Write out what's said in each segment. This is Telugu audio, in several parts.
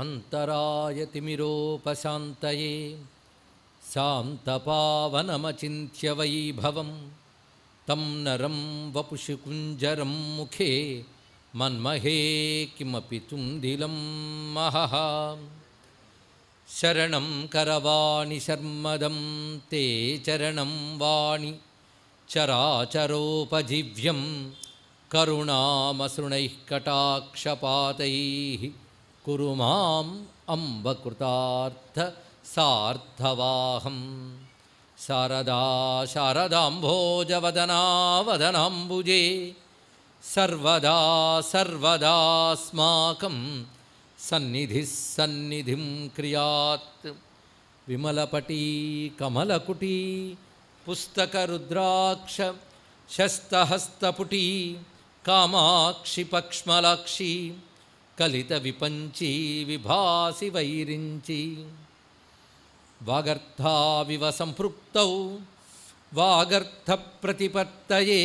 अन्तरायतिमिरोपशान्तये वैभवं तं नरं कुञ्जरं मुखे मन्महे किमपि तुन्दिलं महः शरणं करवाणि शर्मदं ते चरणं वाणि चराचरोपजीव्यं करुणामसृणैः कटाक्षपातैः कुरु माम् अम्बकृतार्थसार्थवाहं शारदा शारदाम्भोजवदनावदनाम्बुजे सर्वदा सर्वदास्माकं सन्निधिं क्रियात् विमलपटी कमलकुटी स्थास्तपुटी। कामाक्षिपक्ष्मलाक्षी కలిత విపంచి విభాసి వైరించి వాగర్థావివ సంపృప్తౌ వాగర్థప్రతిపత్తయే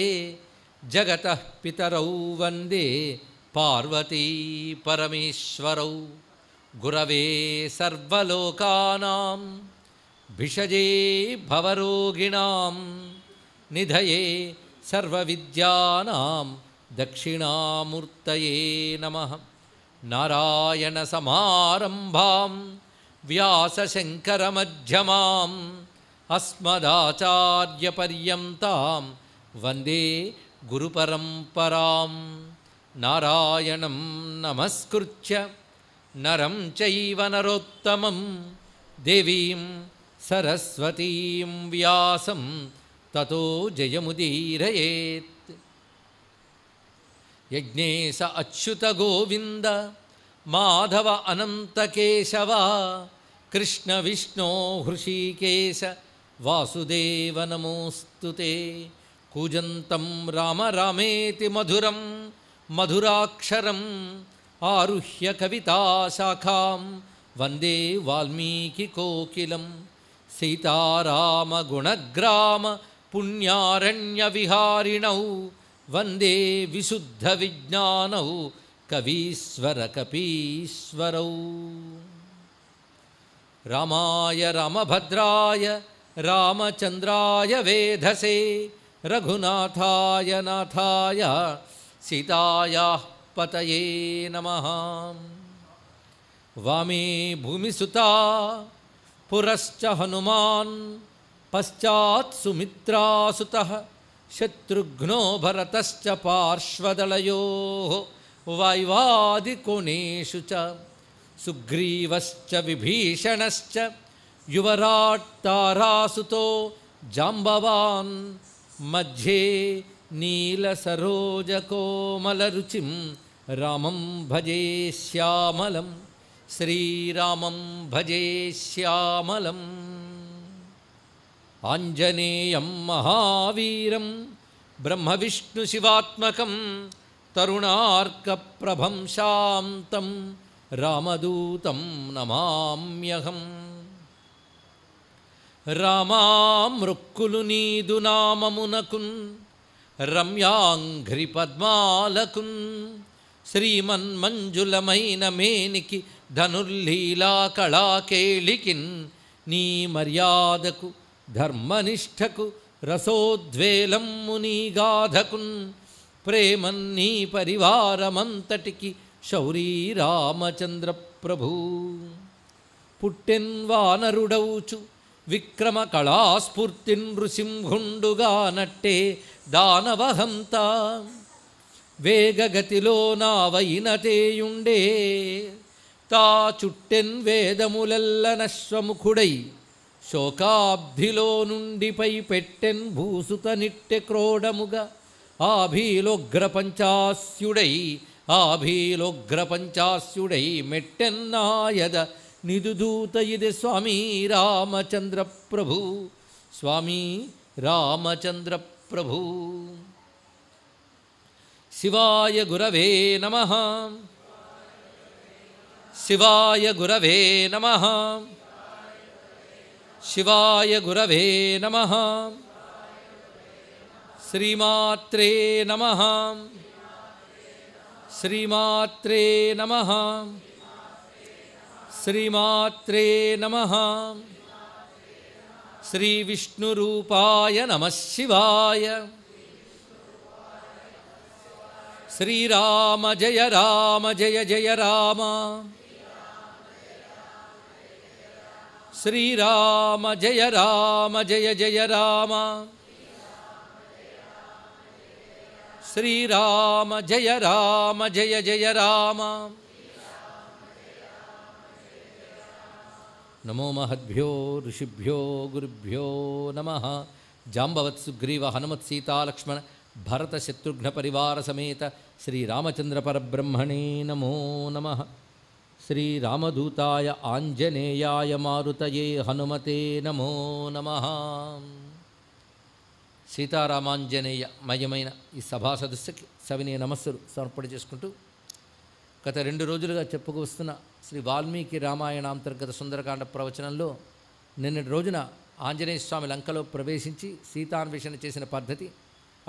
జగత పితరౌ వందే పార్వతీ పరమేశ్వరౌ గురవే సర్వలోకానాం భిషజే భవరోగిణాం నిధయే సర్వవిద్యానాం దక్షిణామూర్తయే నమః नारायणसमारम्भां व्यासशङ्करमध्यमाम् अस्मदाचार्यपर्यन्तां वन्दे गुरुपरम्परां नारायणं नमस्कृत्य नरं चैव नरोत्तमं देवीं सरस्वतीं व्यासं ततो जयमुदीरयेत् यज्ञेश अच्युत गोविन्द माधव अनन्तकेशव कृष्णविष्णो हृषीकेश वासुदेव नमोऽस्तु ते कूजन्तं राम रामेति मधुरं मधुराक्षरम् आरुह्य कविताशाखां वन्दे वाल्मीकिकोकिलं सीतारामगुणग्राम पुण्यारण्यविहारिणौ वंदे वन्दे विशुद्धविज्ञानौ कवीश्वरकपीश्वरौ रामाय रामभद्राय रामचंद्राय वेधसे रघुनाथाय नाथाय सीताया पतये नमः वामी भूमिसुता पुरश्च हनुमान् पश्चात् सुमित्रासुतः शत्रुघ्नो भरतश्च पार्श्वदलयोः वैवादिकोणेषु च सुग्रीवश्च विभीषणश्च युवराट्टारासुतो जाम्बवान् मध्ये नीलसरोजकोमलरुचिं रामं भजे श्यामलं श्रीरामं भजे श्यामलम् ஆஞ்சநேயம் மகாவீரம் பிரம்மவிஷ்ணு சிவாத்மகம் தருணார்க்கப்பிரபம் சாந்தம் ராமதூதம் நமாம்யகம் రామామృక్కులు నీదు నామమునకున్ రమ్యాంఘ్రి పద్మాలకున్ శ్రీమన్మంజులమైన మేనికి ధనుర్లీలా కళాకేళికిన్ నీ మర్యాదకు ధర్మనిష్టకు రసోద్వేలం రసోద్వేలంమునిగాధకున్ ప్రేమన్నీ పరివారమంతటికి శౌరీరామచంద్ర ప్రభు పుట్టెన్ వానరుడౌచు విక్రమ కళాస్ఫూర్తిన్ నృసింహుండుగా నట్టే దానవహంత వేగగతిలో నావయినతేయుండే తా చుట్టెన్ వేదములెల్ల శోకాబ్ధిలో నుండిపై పెట్టెన్ భూసుత నిట్టె క్రోడముగా ఆభీలోగ్రపంచాస్యుడై ఆభీలోగ్రపంచాస్యుడై మెట్టెన్నాయద నిదుదూత ఇది స్వామి రామచంద్ర ప్రభు స్వామి రామచంద్ర ప్రభు శివాయ గురవే నమ శివాయ గురవే నమ शिवाय गुरवे नमः श्रीमात्रे नमः श्रीमात्रे नमः श्रीमात्रे नमः श्रीविष्णुरूपाय नमः शिवाय श्रीराम जय राम जय जय राम, जय जय राम श्री राम जय राम जय जय राम श्री राम जय राम जय जय राम नमो महद्भ्यो ऋषिभ्यो गुरुभ्यो नमः जाम्बवत् सुग्रीव हनुमत्सीता लक्ष्मण भरतशत्रुघ्नपरिवारसमेत श्रीरामचन्द्रपरब्रह्मणे नमो नमः శ్రీరామదూతాయ ఆంజనేయాయ మారుతయే హనుమతే నమో నమ సీతారామాంజనేయ మయమైన ఈ సభా సదస్సుకి సవినీయ నమస్సులు సమర్పణ చేసుకుంటూ గత రెండు రోజులుగా చెప్పుకొస్తున్న శ్రీ వాల్మీకి రామాయణాంతర్గత సుందరకాండ ప్రవచనంలో నిన్నటి రోజున ఆంజనేయ స్వామి లంకలో ప్రవేశించి సీతాన్వేషణ చేసిన పద్ధతి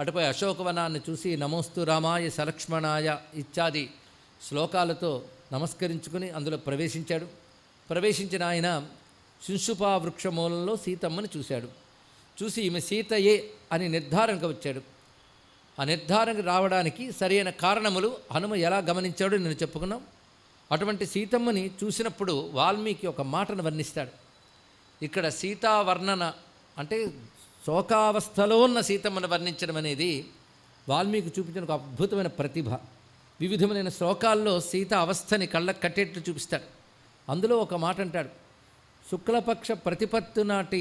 అటుపై అశోకవనాన్ని చూసి నమోస్తు రామాయ సలక్ష్మణాయ ఇత్యాది శ్లోకాలతో నమస్కరించుకుని అందులో ప్రవేశించాడు ప్రవేశించిన ఆయన వృక్ష మూలంలో సీతమ్మని చూశాడు చూసి ఈమె సీతయే అని నిర్ధారణకు వచ్చాడు ఆ నిర్ధారణకు రావడానికి సరైన కారణములు హనుమ ఎలా గమనించాడో నేను చెప్పుకున్నాం అటువంటి సీతమ్మని చూసినప్పుడు వాల్మీకి ఒక మాటను వర్ణిస్తాడు ఇక్కడ సీతావర్ణన అంటే శోకావస్థలో ఉన్న సీతమ్మను వర్ణించడం అనేది వాల్మీకి చూపించిన ఒక అద్భుతమైన ప్రతిభ వివిధమైన శ్లోకాల్లో సీత అవస్థని కళ్ళకు కట్టేట్లు చూపిస్తాడు అందులో ఒక మాట అంటాడు శుక్లపక్ష ప్రతిపత్తు నాటి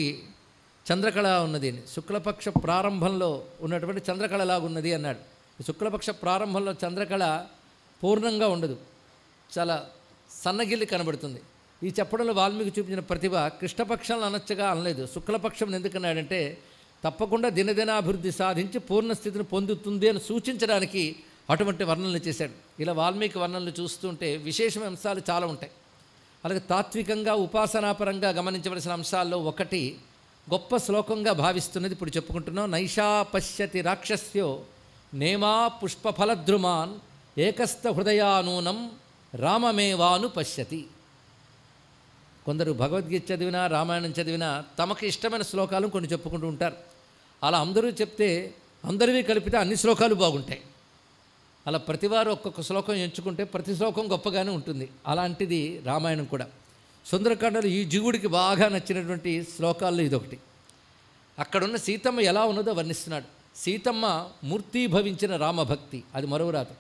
చంద్రకళ ఉన్నది శుక్లపక్ష ప్రారంభంలో ఉన్నటువంటి చంద్రకళలాగున్నది అన్నాడు శుక్లపక్ష ప్రారంభంలో చంద్రకళ పూర్ణంగా ఉండదు చాలా సన్నగిల్లి కనబడుతుంది ఈ చెప్పడంలో వాల్మీకి చూపించిన ప్రతిభ కృష్ణపక్షంలో అనొచ్చగా అనలేదు శుక్లపక్షం ఎందుకన్నాడంటే తప్పకుండా దినదినాభివృద్ధి సాధించి పూర్ణస్థితిని పొందుతుంది అని సూచించడానికి అటువంటి వర్ణనలు చేశాడు ఇలా వాల్మీకి వర్ణనలు చూస్తుంటే విశేషమైన అంశాలు చాలా ఉంటాయి అలాగే తాత్వికంగా ఉపాసనాపరంగా గమనించవలసిన అంశాల్లో ఒకటి గొప్ప శ్లోకంగా భావిస్తున్నది ఇప్పుడు చెప్పుకుంటున్నాం నైషా పశ్యతి రాక్షస్యో నేమా పుష్పఫలద్రుమాన్ ఏకస్త హృదయానూనం రామమేవాను పశ్యతి కొందరు భగవద్గీత చదివినా రామాయణం చదివినా తమకు ఇష్టమైన శ్లోకాలు కొన్ని చెప్పుకుంటూ ఉంటారు అలా అందరూ చెప్తే అందరివి కలిపితే అన్ని శ్లోకాలు బాగుంటాయి అలా ప్రతివారు ఒక్కొక్క శ్లోకం ఎంచుకుంటే ప్రతి శ్లోకం గొప్పగానే ఉంటుంది అలాంటిది రామాయణం కూడా సుందరకాండలు ఈ జీవుడికి బాగా నచ్చినటువంటి శ్లోకాల్లో ఇదొకటి అక్కడున్న సీతమ్మ ఎలా ఉన్నదో వర్ణిస్తున్నాడు సీతమ్మ మూర్తీభవించిన రామభక్తి అది మరో రాదు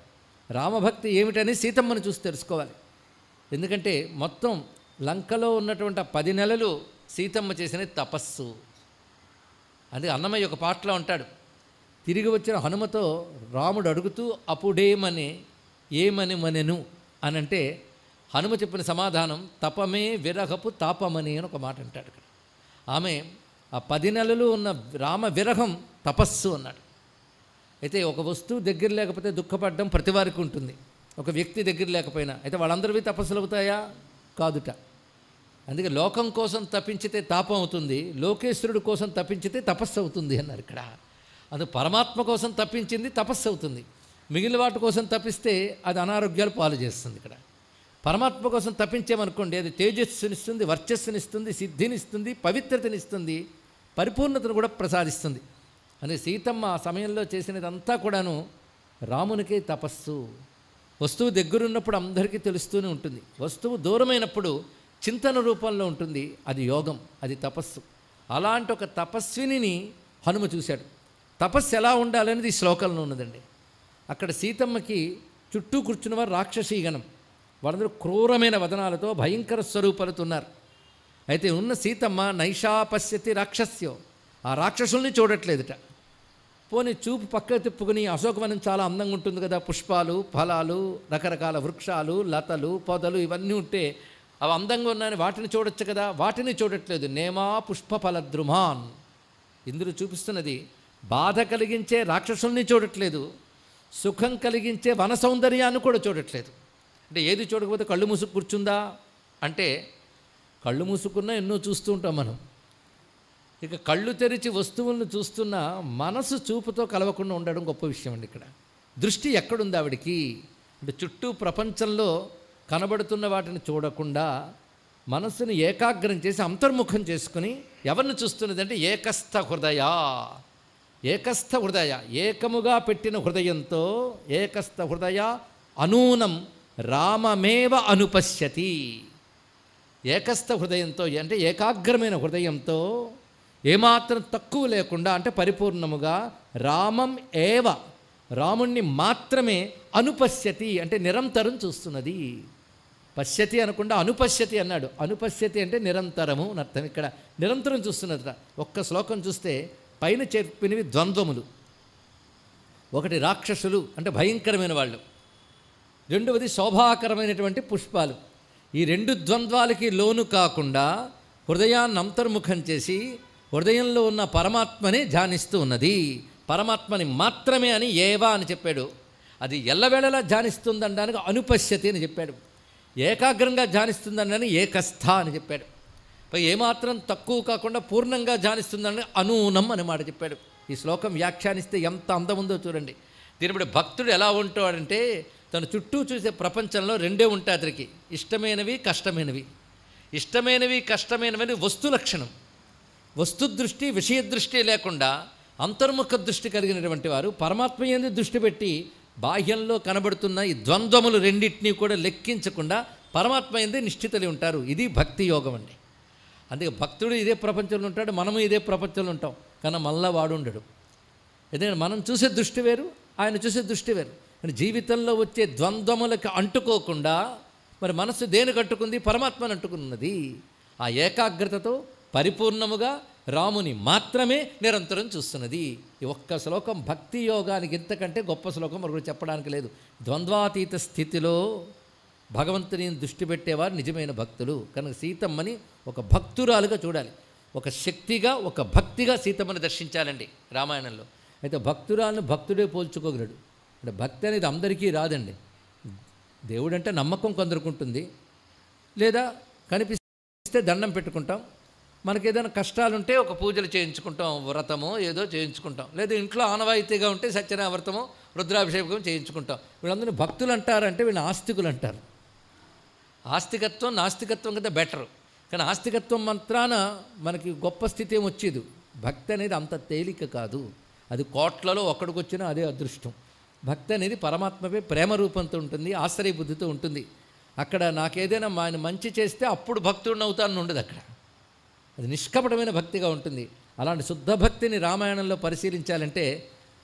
రామభక్తి ఏమిటని సీతమ్మను చూసి తెలుసుకోవాలి ఎందుకంటే మొత్తం లంకలో ఉన్నటువంటి ఆ పది నెలలు సీతమ్మ చేసిన తపస్సు అది అన్నమయ్య ఒక పాటలో ఉంటాడు తిరిగి వచ్చిన హనుమతో రాముడు అడుగుతూ అప్పుడేమని ఏమని మనెను అని అంటే హనుమ చెప్పిన సమాధానం తపమే విరహపు తాపమని అని ఒక మాట అంటాడు ఇక్కడ ఆమె ఆ పది నెలలు ఉన్న రామ విరహం తపస్సు అన్నాడు అయితే ఒక వస్తువు దగ్గర లేకపోతే దుఃఖపడడం ప్రతి వారికి ఉంటుంది ఒక వ్యక్తి దగ్గర లేకపోయినా అయితే వాళ్ళందరివి తపస్సులు అవుతాయా కాదుట అందుకే లోకం కోసం తప్పించితే తాపం అవుతుంది లోకేశ్వరుడు కోసం తప్పించితే తపస్సు అవుతుంది అన్నారు ఇక్కడ అది పరమాత్మ కోసం తప్పించింది తపస్సు అవుతుంది మిగిలిన వాటి కోసం తప్పిస్తే అది అనారోగ్యాలు పాలు చేస్తుంది ఇక్కడ పరమాత్మ కోసం తప్పించేమనుకోండి అది తేజస్సునిస్తుంది వర్చస్సునిస్తుంది సిద్ధినిస్తుంది పవిత్రతనిస్తుంది పరిపూర్ణతను కూడా ప్రసాదిస్తుంది అని సీతమ్మ ఆ సమయంలో చేసినదంతా కూడాను రామునికే తపస్సు వస్తువు దగ్గరున్నప్పుడు అందరికీ తెలుస్తూనే ఉంటుంది వస్తువు దూరమైనప్పుడు చింతన రూపంలో ఉంటుంది అది యోగం అది తపస్సు అలాంటి ఒక తపస్విని హనుమ చూశాడు తపస్సు ఎలా ఉండాలనేది ఈ శ్లోకంలో ఉన్నదండి అక్కడ సీతమ్మకి చుట్టూ కూర్చున్న వారు రాక్షసీగణం వాళ్ళందరూ క్రూరమైన వదనాలతో భయంకర స్వరూపాలతో ఉన్నారు అయితే ఉన్న సీతమ్మ నైషాపశ్యతి రాక్షస్యో ఆ రాక్షసుల్ని చూడట్లేదుట పోనీ చూపు పక్క తిప్పుకుని అశోకవనం చాలా అందంగా ఉంటుంది కదా పుష్పాలు ఫలాలు రకరకాల వృక్షాలు లతలు పొదలు ఇవన్నీ ఉంటే అవి అందంగా ఉన్నాయని వాటిని చూడొచ్చు కదా వాటిని చూడట్లేదు నేమా పుష్ప ఫలద్రుమాన్ ఇందులో చూపిస్తున్నది బాధ కలిగించే రాక్షసుల్ని చూడట్లేదు సుఖం కలిగించే వన సౌందర్యాన్ని కూడా చూడట్లేదు అంటే ఏది చూడకపోతే కళ్ళు మూసుకు కూర్చుందా అంటే కళ్ళు మూసుకున్నా ఎన్నో చూస్తూ ఉంటాం మనం ఇక కళ్ళు తెరిచి వస్తువులను చూస్తున్నా మనసు చూపుతో కలవకుండా ఉండడం గొప్ప విషయం అండి ఇక్కడ దృష్టి ఎక్కడుంది ఆవిడికి అంటే చుట్టూ ప్రపంచంలో కనబడుతున్న వాటిని చూడకుండా మనస్సును ఏకాగ్రం చేసి అంతర్ముఖం చేసుకుని ఎవరిని చూస్తున్నది అంటే ఏకస్థ హృదయా ఏకస్థ హృదయ ఏకముగా పెట్టిన హృదయంతో ఏకస్థ హృదయ అనూనం రామమేవ అనుపశ్యతి ఏకస్థ హృదయంతో అంటే ఏకాగ్రమైన హృదయంతో ఏమాత్రం తక్కువ లేకుండా అంటే పరిపూర్ణముగా రామం ఏవ రాముణ్ణి మాత్రమే అనుపశ్యతి అంటే నిరంతరం చూస్తున్నది పశ్యతి అనకుండా అనుపశ్యతి అన్నాడు అనుపశ్యతి అంటే నిరంతరము అని అర్థం ఇక్కడ నిరంతరం చూస్తున్నది ఒక్క శ్లోకం చూస్తే పైన చెప్పినవి ద్వంద్వములు ఒకటి రాక్షసులు అంటే భయంకరమైన వాళ్ళు రెండవది శోభాకరమైనటువంటి పుష్పాలు ఈ రెండు ద్వంద్వాలకి లోను కాకుండా హృదయాన్ని అంతర్ముఖం చేసి హృదయంలో ఉన్న పరమాత్మని ధ్యానిస్తూ ఉన్నది పరమాత్మని మాత్రమే అని ఏవా అని చెప్పాడు అది ఎల్లవేళలా ధ్యానిస్తుందనడానికి అనుపశ్యతి అని చెప్పాడు ఏకాగ్రంగా ధ్యానిస్తుందనడానికి ఏకస్థ అని చెప్పాడు ఏమాత్రం తక్కువ కాకుండా పూర్ణంగా ధ్యానిస్తుందని అనూనం అనే మాట చెప్పాడు ఈ శ్లోకం వ్యాఖ్యానిస్తే ఎంత అందం ఉందో చూడండి దీనిపడి భక్తుడు ఎలా ఉంటాడంటే తన చుట్టూ చూసే ప్రపంచంలో రెండే ఉంటాయి అతనికి ఇష్టమైనవి కష్టమైనవి ఇష్టమైనవి కష్టమైనవి వస్తు లక్షణం వస్తు దృష్టి విషయ దృష్టి లేకుండా అంతర్ముఖ దృష్టి కలిగినటువంటి వారు పరమాత్మ ఎందు దృష్టి పెట్టి బాహ్యంలో కనబడుతున్న ఈ ద్వంద్వములు రెండింటినీ కూడా లెక్కించకుండా పరమాత్మ ఎందే నిశ్చితలి ఉంటారు ఇది భక్తి యోగం అండి అందుకే భక్తుడు ఇదే ప్రపంచంలో ఉంటాడు మనము ఇదే ప్రపంచంలో ఉంటాం కానీ మళ్ళా వాడుండడు ఎందుకంటే మనం చూసే దృష్టి వేరు ఆయన చూసే దృష్టి వేరు కానీ జీవితంలో వచ్చే ద్వంద్వములకు అంటుకోకుండా మరి మనస్సు దేనికి అంటుకుంది పరమాత్మను అంటుకున్నది ఆ ఏకాగ్రతతో పరిపూర్ణముగా రాముని మాత్రమే నిరంతరం చూస్తున్నది ఈ ఒక్క శ్లోకం భక్తి యోగానికి ఇంతకంటే గొప్ప శ్లోకం మరొకరు చెప్పడానికి లేదు ద్వంద్వాతీత స్థితిలో భగవంతుని దృష్టి పెట్టేవారు నిజమైన భక్తులు కనుక సీతమ్మని ఒక భక్తురాలుగా చూడాలి ఒక శక్తిగా ఒక భక్తిగా సీతమ్మని దర్శించాలండి రామాయణంలో అయితే భక్తురాలను భక్తుడే పోల్చుకోగలడు అంటే భక్తి అనేది అందరికీ రాదండి దేవుడంటే నమ్మకం కొందరుకుంటుంది లేదా కనిపిస్తే దండం పెట్టుకుంటాం మనకేదైనా ఏదైనా కష్టాలుంటే ఒక పూజలు చేయించుకుంటాం వ్రతమో ఏదో చేయించుకుంటాం లేదా ఇంట్లో ఆనవాయితీగా ఉంటే సత్యనావ్రతమో రుద్రాభిషేకం చేయించుకుంటాం వీళ్ళందరినీ భక్తులు అంటారంటే వీళ్ళని ఆస్తికులు అంటారు ఆస్తికత్వం నాస్తికత్వం కదా బెటర్ కానీ ఆస్తికత్వం మంత్రాన మనకి గొప్ప స్థితి ఏమి వచ్చేది భక్తి అనేది అంత తేలిక కాదు అది కోట్లలో ఒక్కడికి వచ్చినా అదే అదృష్టం భక్తి అనేది పరమాత్మపై ప్రేమ రూపంతో ఉంటుంది ఆశ్రయ బుద్ధితో ఉంటుంది అక్కడ నాకేదైనా మా ఆయన మంచి చేస్తే అప్పుడు భక్తుడిని అవుతాను ఉండదు అక్కడ అది నిష్కపటమైన భక్తిగా ఉంటుంది అలాంటి శుద్ధ భక్తిని రామాయణంలో పరిశీలించాలంటే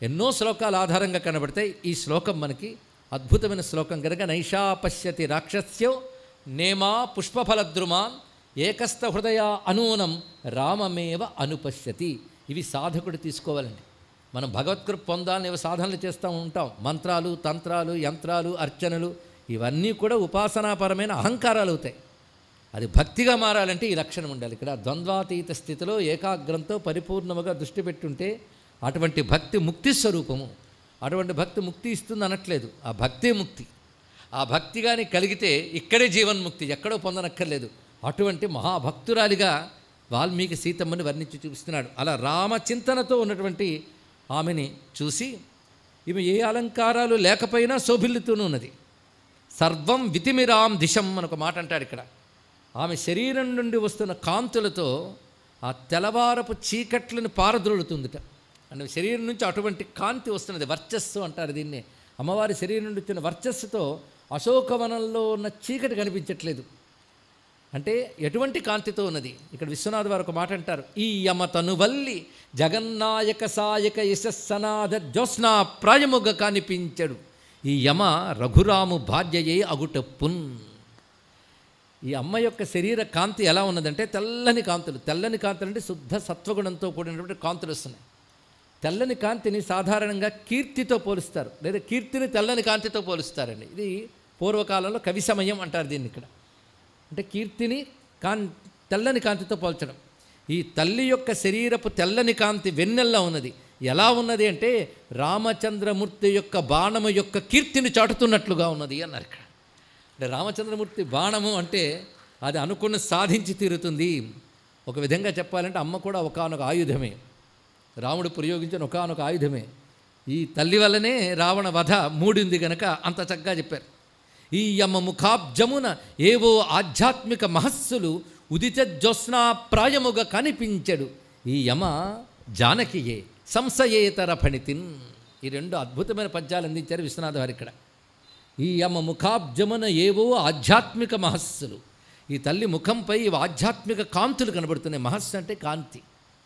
ఎన్నో శ్లోకాల ఆధారంగా కనబడతాయి ఈ శ్లోకం మనకి అద్భుతమైన శ్లోకం కనుక నైషా పశ్యతి రాక్షస్యం నేమా పుష్పఫలద్రుమాన్ ఏకస్థ హృదయ అనూనం రామమేవ అనుపశ్యతి ఇవి సాధకుడు తీసుకోవాలండి మనం భగవద్కృప్ పొందాలని ఇవి సాధనలు చేస్తూ ఉంటాం మంత్రాలు తంత్రాలు యంత్రాలు అర్చనలు ఇవన్నీ కూడా ఉపాసనాపరమైన అహంకారాలు అవుతాయి అది భక్తిగా మారాలంటే ఈ లక్షణం ఉండాలి ఇక్కడ ద్వంద్వాతీత స్థితిలో ఏకాగ్రంతో పరిపూర్ణముగా దృష్టి పెట్టుంటే అటువంటి భక్తి ముక్తి స్వరూపము అటువంటి భక్తి ముక్తి ఇస్తుంది అనట్లేదు ఆ భక్తే ముక్తి ఆ భక్తి కానీ కలిగితే ఇక్కడే జీవన్ముక్తి ఎక్కడో పొందనక్కర్లేదు అటువంటి మహాభక్తురాలిగా వాల్మీకి సీతమ్మని వర్ణించి చూపిస్తున్నాడు అలా రామచింతనతో ఉన్నటువంటి ఆమెని చూసి ఈమె ఏ అలంకారాలు లేకపోయినా శోభిల్లుతూనే ఉన్నది సర్వం వితిమిరాం దిశం అని ఒక మాట అంటాడు ఇక్కడ ఆమె శరీరం నుండి వస్తున్న కాంతులతో ఆ తెల్లవారపు చీకట్లను పారద్రోలుతుందిట అంటే శరీరం నుంచి అటువంటి కాంతి వస్తున్నది వర్చస్సు అంటారు దీన్ని అమ్మవారి శరీరం నుండి వచ్చిన వర్చస్సుతో అశోకవనంలో ఉన్న చీకటి కనిపించట్లేదు అంటే ఎటువంటి కాంతితో ఉన్నది ఇక్కడ విశ్వనాథ్ వారు ఒక మాట అంటారు ఈ యమ వల్లి జగన్నాయక సాయక యశస్సనాథ జ్యోత్స్నా ప్రాయముగ కనిపించడు ఈ యమ రఘురాము భార్యయే అగుటప్పున్ ఈ అమ్మ యొక్క శరీర కాంతి ఎలా ఉన్నదంటే తెల్లని కాంతులు తెల్లని కాంతులు అంటే శుద్ధ సత్వగుణంతో కూడినటువంటి కాంతులు వస్తున్నాయి తెల్లని కాంతిని సాధారణంగా కీర్తితో పోలుస్తారు లేదా కీర్తిని తెల్లని కాంతితో పోలుస్తారండి ఇది పూర్వకాలంలో కవి సమయం అంటారు దీన్ని ఇక్కడ అంటే కీర్తిని కాన్ తెల్లని కాంతితో పోల్చడం ఈ తల్లి యొక్క శరీరపు తెల్లని కాంతి వెన్నెల్లా ఉన్నది ఎలా ఉన్నది అంటే రామచంద్రమూర్తి యొక్క బాణము యొక్క కీర్తిని చాటుతున్నట్లుగా ఉన్నది అన్నారు ఇక్కడ అంటే రామచంద్రమూర్తి బాణము అంటే అది అనుకున్న సాధించి తీరుతుంది ఒక విధంగా చెప్పాలంటే అమ్మ కూడా ఒకనొక ఆయుధమే రాముడు ప్రయోగించిన ఒకనొక ఆయుధమే ఈ తల్లి వల్లనే రావణ వధ మూడింది కనుక అంత చక్కగా చెప్పారు ఈ యమ ముఖాబ్జమున ఏవో ఆధ్యాత్మిక మహస్సులు ఉదిత జ్యోత్స్నాప్రాయముగా కనిపించడు ఈ యమ జానకియే సంశయేతర ఫణితిన్ ఈ రెండు అద్భుతమైన పద్యాలు అందించారు విశ్వనాథ్ వారు ఇక్కడ ఈ యమ ముఖాబ్జమున ఏవో ఆధ్యాత్మిక మహస్సులు ఈ తల్లి ముఖంపై ఆధ్యాత్మిక కాంతులు కనబడుతున్నాయి మహస్సు అంటే కాంతి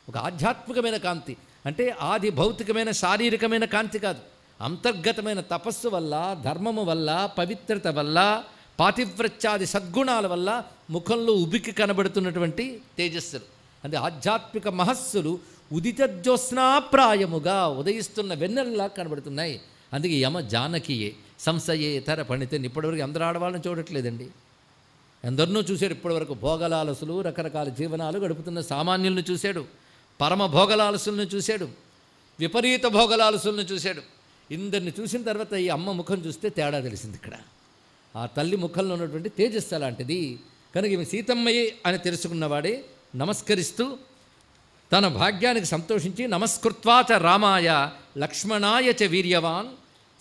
ఒక ఆధ్యాత్మికమైన కాంతి అంటే ఆది భౌతికమైన శారీరకమైన కాంతి కాదు అంతర్గతమైన తపస్సు వల్ల ధర్మము వల్ల పవిత్రత వల్ల పాతివ్రత్యాది సద్గుణాల వల్ల ముఖంలో ఉబికి కనబడుతున్నటువంటి తేజస్సులు అంటే ఆధ్యాత్మిక మహస్సులు ఉదిత జ్యోత్స్నాప్రాయముగా ఉదయిస్తున్న వెన్నెల్లా కనబడుతున్నాయి అందుకే యమ జానకియే సంశయే ఇతర పండితే ఇప్పటివరకు అందరు ఆడవాళ్ళని చూడట్లేదండి ఎందరినో చూశాడు ఇప్పటివరకు భోగలాలసులు రకరకాల జీవనాలు గడుపుతున్న సామాన్యులను చూశాడు పరమ భోగలాలసులను చూశాడు విపరీత భోగలాలసులను చూశాడు ఇందరిని చూసిన తర్వాత ఈ అమ్మ ముఖం చూస్తే తేడా తెలిసింది ఇక్కడ ఆ తల్లి ముఖంలో ఉన్నటువంటి తేజస్సు అలాంటిది కనుక ఈమె సీతమ్మయే అని తెలుసుకున్నవాడే నమస్కరిస్తూ తన భాగ్యానికి సంతోషించి నమస్కృత్వాచ రామాయ లక్ష్మణాయ చ వీర్యవాన్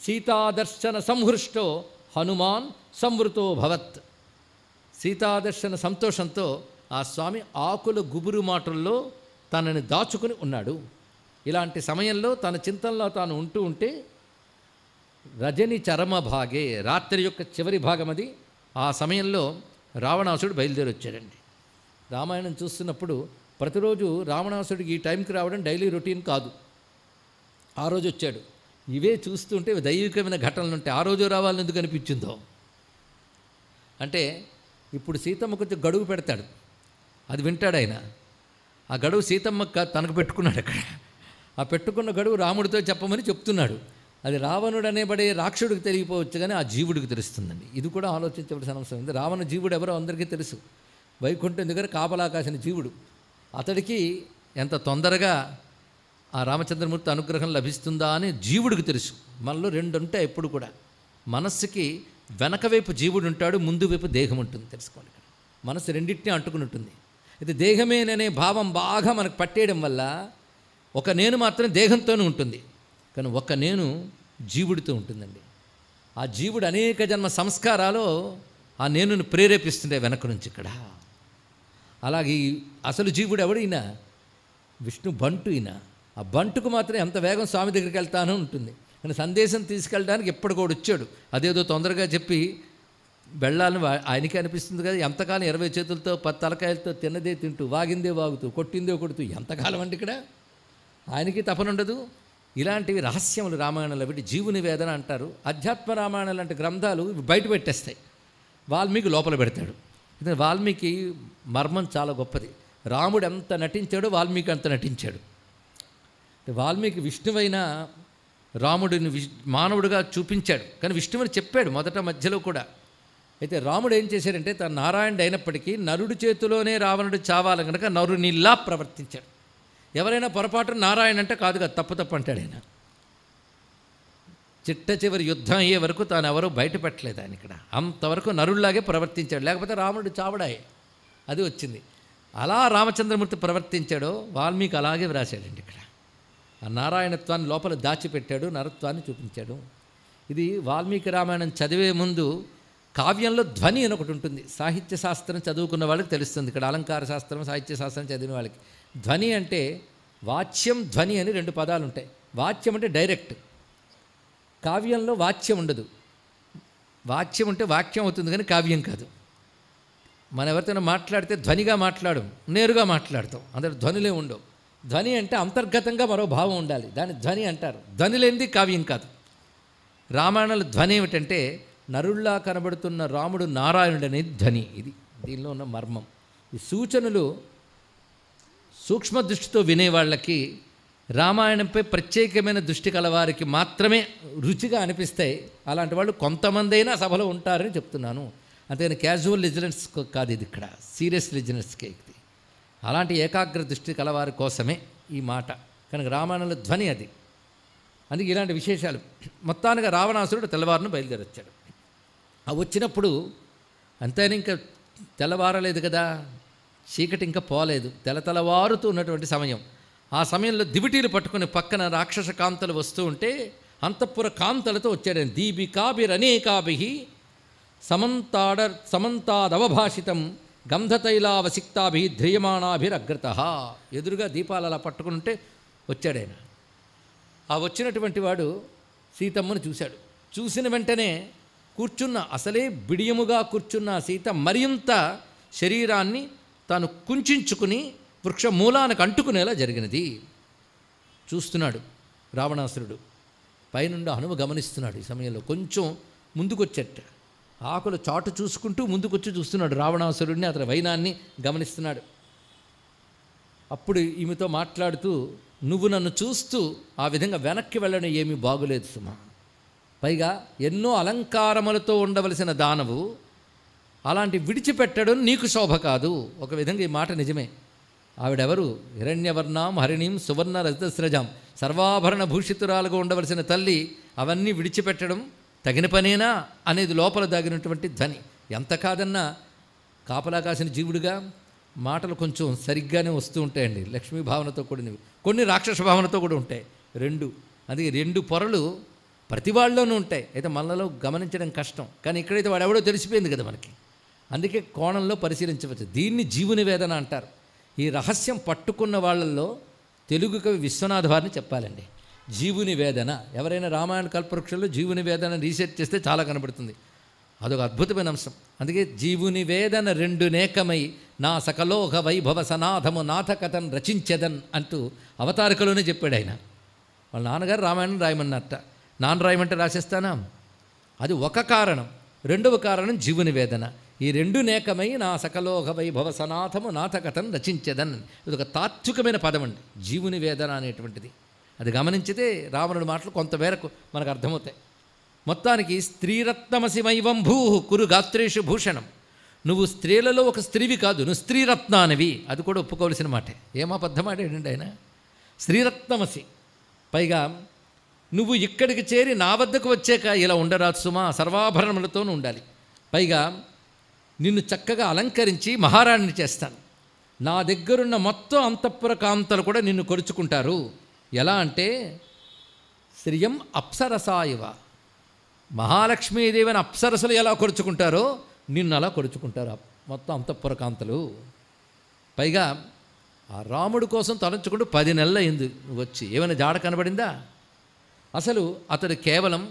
సీతాదర్శన సంహృష్టో హనుమాన్ సంవృతో భవత్ సీతాదర్శన సంతోషంతో ఆ స్వామి ఆకుల గుబురు మాటల్లో తనని దాచుకుని ఉన్నాడు ఇలాంటి సమయంలో తన చింతనలో తాను ఉంటూ ఉంటే రజని చరమ భాగే రాత్రి యొక్క చివరి భాగం అది ఆ సమయంలో రావణాసుడు బయలుదేరి వచ్చాడండి రామాయణం చూస్తున్నప్పుడు ప్రతిరోజు రావణాసుడికి ఈ టైంకి రావడం డైలీ రొటీన్ కాదు ఆ రోజు వచ్చాడు ఇవే చూస్తుంటే దైవికమైన ఘటనలు ఉంటాయి ఆ రోజు రావాలని ఎందుకు అనిపించిందో అంటే ఇప్పుడు సీతమ్మ కొంచెం గడువు పెడతాడు అది వింటాడు ఆయన ఆ గడువు సీతమ్మ తనకు పెట్టుకున్నాడు అక్కడ ఆ పెట్టుకున్న గడువు రాముడితో చెప్పమని చెప్తున్నాడు అది రావణుడు అనేబడే రాక్షుడికి తెలియపోవచ్చు కానీ ఆ జీవుడికి తెలుస్తుందండి ఇది కూడా ఆలోచించవలసిన అవసరం ఉంది రావణ జీవుడు ఎవరో అందరికీ తెలుసు వైకుంఠం దగ్గర కాపలాకాశని జీవుడు అతడికి ఎంత తొందరగా ఆ రామచంద్రమూర్తి అనుగ్రహం లభిస్తుందా అని జీవుడికి తెలుసు మనలో రెండు ఉంటే ఎప్పుడు కూడా మనస్సుకి వెనక వైపు జీవుడు ఉంటాడు ముందు వైపు దేహం ఉంటుంది తెలుసుకోండి మనసు రెండింటినీ అంటుకుని ఉంటుంది అయితే దేహమేననే భావం బాగా మనకు పట్టేయడం వల్ల ఒక నేను మాత్రం దేహంతోనే ఉంటుంది కానీ ఒక నేను జీవుడితో ఉంటుందండి ఆ జీవుడు అనేక జన్మ సంస్కారాలు ఆ నేనును ప్రేరేపిస్తుండే వెనక నుంచి ఇక్కడ అలాగే అసలు జీవుడు ఎవడు విష్ణు బంటు అయినా ఆ బంటుకు మాత్రం ఎంత వేగం స్వామి దగ్గరికి వెళ్తాను ఉంటుంది కానీ సందేశం తీసుకెళ్ళడానికి ఎప్పటికోడు వచ్చాడు అదేదో తొందరగా చెప్పి వెళ్ళాలని ఆయనకే అనిపిస్తుంది కదా ఎంతకాలం ఇరవై చేతులతో పది తలకాయలతో తిన్నదే తింటూ వాగిందే వాగుతూ కొట్టిందే కొడుతూ ఎంతకాలం అండి ఇక్కడ ఆయనకి తపనుండదు ఇలాంటివి రహస్యములు రామాయణంలో పెట్టి జీవుని వేదన అంటారు అధ్యాత్మ రామాయణం లాంటి గ్రంథాలు బయట పెట్టేస్తాయి వాల్మీకి లోపల పెడతాడు ఇది వాల్మీకి మర్మం చాలా గొప్పది రాముడు ఎంత నటించాడో వాల్మీకి అంత నటించాడు వాల్మీకి విష్ణువైన రాముడిని విష్ మానవుడిగా చూపించాడు కానీ విష్ణువుని చెప్పాడు మొదట మధ్యలో కూడా అయితే రాముడు ఏం చేశాడంటే తన నారాయణుడు అయినప్పటికీ నరుడి చేతిలోనే రావణుడు చావాలి కనుక నరునిలా ప్రవర్తించాడు ఎవరైనా పొరపాటు నారాయణ అంటే కాదు కదా తప్పు తప్పు అంటాడు ఆయన చిట్ట చివరి యుద్ధం అయ్యే వరకు తాను ఎవరో బయటపెట్టలేదు ఆయన ఇక్కడ అంతవరకు నరుల్లాగే ప్రవర్తించాడు లేకపోతే రాముడు చావడాయి అది వచ్చింది అలా రామచంద్రమూర్తి ప్రవర్తించాడో వాల్మీకి అలాగే వ్రాసాడండి ఇక్కడ ఆ నారాయణత్వాన్ని లోపల దాచిపెట్టాడు నరత్వాన్ని చూపించాడు ఇది వాల్మీకి రామాయణం చదివే ముందు కావ్యంలో ధ్వని అని ఒకటి ఉంటుంది సాహిత్య శాస్త్రం చదువుకున్న వాళ్ళకి తెలుస్తుంది ఇక్కడ అలంకార శాస్త్రం సాహిత్య శాస్త్రం చదివిన వాళ్ళకి ధ్వని అంటే వాచ్యం ధ్వని అని రెండు పదాలు ఉంటాయి వాచ్యం అంటే డైరెక్ట్ కావ్యంలో వాచ్యం ఉండదు వాచ్యం ఉంటే వాక్యం అవుతుంది కానీ కావ్యం కాదు మనం ఎవరితోనో మాట్లాడితే ధ్వనిగా మాట్లాడం నేరుగా మాట్లాడతాం అందరు ధ్వనిలే ఉండవు ధ్వని అంటే అంతర్గతంగా మరో భావం ఉండాలి దాన్ని ధ్వని అంటారు ధ్వని లేనిది కావ్యం కాదు రామాయణాల ధ్వని ఏమిటంటే నరుళ్లా కనబడుతున్న రాముడు నారాయణుడు అనేది ధ్వని ఇది దీనిలో ఉన్న మర్మం ఈ సూచనలు సూక్ష్మ దృష్టితో వినేవాళ్ళకి రామాయణంపై ప్రత్యేకమైన దృష్టి కలవారికి మాత్రమే రుచిగా అనిపిస్తాయి అలాంటి వాళ్ళు కొంతమందైనా సభలో ఉంటారని చెప్తున్నాను అంతేగాని క్యాజువల్ లిజినెన్స్ కాదు ఇది ఇక్కడ సీరియస్ లిజినెన్స్కే ఇది అలాంటి ఏకాగ్ర దృష్టి కలవారి కోసమే ఈ మాట కనుక రామాయణంలో ధ్వని అది అందుకే ఇలాంటి విశేషాలు మొత్తానికి రావణాసురుడు తెల్లవారును బయలుదేరొచ్చాడు అవి వచ్చినప్పుడు అంతేనా ఇంకా తెల్లవారలేదు కదా చీకటి ఇంకా పోలేదు తెలతలవారుతూ ఉన్నటువంటి సమయం ఆ సమయంలో దివిటీలు పట్టుకుని పక్కన రాక్షస కాంతలు వస్తూ ఉంటే అంతఃపుర కాంతలతో వచ్చాడని దీపికాభిరనేకాభి సమంతాడ సమంతాదవభాషితం గంధతైలావసిక్తాభి ధ్రియమాణాభిరగ్రత ఎదురుగా దీపాలు అలా పట్టుకుంటే వచ్చాడాయన ఆ వచ్చినటువంటి వాడు సీతమ్మను చూశాడు చూసిన వెంటనే కూర్చున్న అసలే బిడియముగా కూర్చున్న సీత మరింత శరీరాన్ని తాను కుంచుకుని వృక్ష మూలానికి అంటుకునేలా జరిగినది చూస్తున్నాడు రావణాసురుడు పైనుండి హనుమ గమనిస్తున్నాడు ఈ సమయంలో కొంచెం ముందుకొచ్చేట ఆకుల చాటు చూసుకుంటూ ముందుకొచ్చి చూస్తున్నాడు రావణాసురుడిని అతని వైనాన్ని గమనిస్తున్నాడు అప్పుడు ఈమెతో మాట్లాడుతూ నువ్వు నన్ను చూస్తూ ఆ విధంగా వెనక్కి వెళ్ళడం ఏమీ బాగులేదు సుమా పైగా ఎన్నో అలంకారములతో ఉండవలసిన దానవు అలాంటి విడిచిపెట్టడం నీకు శోభ కాదు ఒక విధంగా ఈ మాట నిజమే ఆవిడెవరు హిరణ్యవర్ణం హరిణీం సువర్ణ రజతస్రజాం సర్వాభరణ భూషితురాలుగా ఉండవలసిన తల్లి అవన్నీ విడిచిపెట్టడం తగిన పనేనా అనేది లోపల దాగినటువంటి ధ్వని ఎంత కాదన్నా కాపలా కాసిన జీవుడిగా మాటలు కొంచెం సరిగ్గానే వస్తూ ఉంటాయండి లక్ష్మీ భావనతో కూడినవి కొన్ని రాక్షస భావనతో కూడా ఉంటాయి రెండు అందుకే రెండు పొరలు ప్రతి వాళ్ళలోనూ ఉంటాయి అయితే మనలో గమనించడం కష్టం కానీ ఇక్కడైతే వాడెవడో తెలిసిపోయింది కదా మనకి అందుకే కోణంలో పరిశీలించవచ్చు దీన్ని జీవుని వేదన అంటారు ఈ రహస్యం పట్టుకున్న వాళ్ళల్లో తెలుగు కవి విశ్వనాథ్ వారిని చెప్పాలండి జీవుని వేదన ఎవరైనా రామాయణ కల్పవృక్షంలో జీవుని వేదన రీసెర్చ్ చేస్తే చాలా కనబడుతుంది అదొక అద్భుతమైన అంశం అందుకే జీవుని వేదన రెండు నేకమై నా సకలోహ వైభవ సనాథము నాథకథన్ రచించదన్ అంటూ అవతారికలోనే చెప్పాడు ఆయన వాళ్ళ నాన్నగారు రామాయణం రాయమన్నట్ట నాన్న రాయమంటే రాసేస్తానా అది ఒక కారణం రెండవ కారణం జీవుని వేదన ఈ రెండు నేకమై నా సకలోహ వైభవ సనాథము నాథకథను రచించదన్ ఇది ఒక తాత్వికమైన పదం అండి జీవుని వేదన అనేటువంటిది అది గమనించితే రావణుడి మాటలు కొంతమేరకు మనకు అర్థమవుతాయి మొత్తానికి స్త్రీరత్నమసిమైవం భూ కురు గాత్రేషు భూషణం నువ్వు స్త్రీలలో ఒక స్త్రీవి కాదు నువ్వు స్త్రీరత్నానివి అది కూడా ఒప్పుకోవలసిన మాటే ఏమాబద్ధమాడేటండి ఆయన స్త్రీరత్నమసి పైగా నువ్వు ఇక్కడికి చేరి నా వద్దకు వచ్చాక ఇలా ఉండరాదు సుమా సర్వాభరణములతోనూ ఉండాలి పైగా నిన్ను చక్కగా అలంకరించి మహారాణిని చేస్తాను నా దగ్గరున్న మొత్తం అంతఃపుర కాంతలు కూడా నిన్ను కొరుచుకుంటారు ఎలా అంటే శ్రియం అప్సరసాయివ మహాలక్ష్మీదేవిని అప్సరసలు ఎలా కొరుచుకుంటారో నిన్ను అలా కొరుచుకుంటారు మొత్తం అంతఃపుర కాంతలు పైగా ఆ రాముడి కోసం తలంచుకుంటూ పది నెలలు అయింది వచ్చి ఏమైనా జాడ కనబడిందా అసలు అతడు కేవలం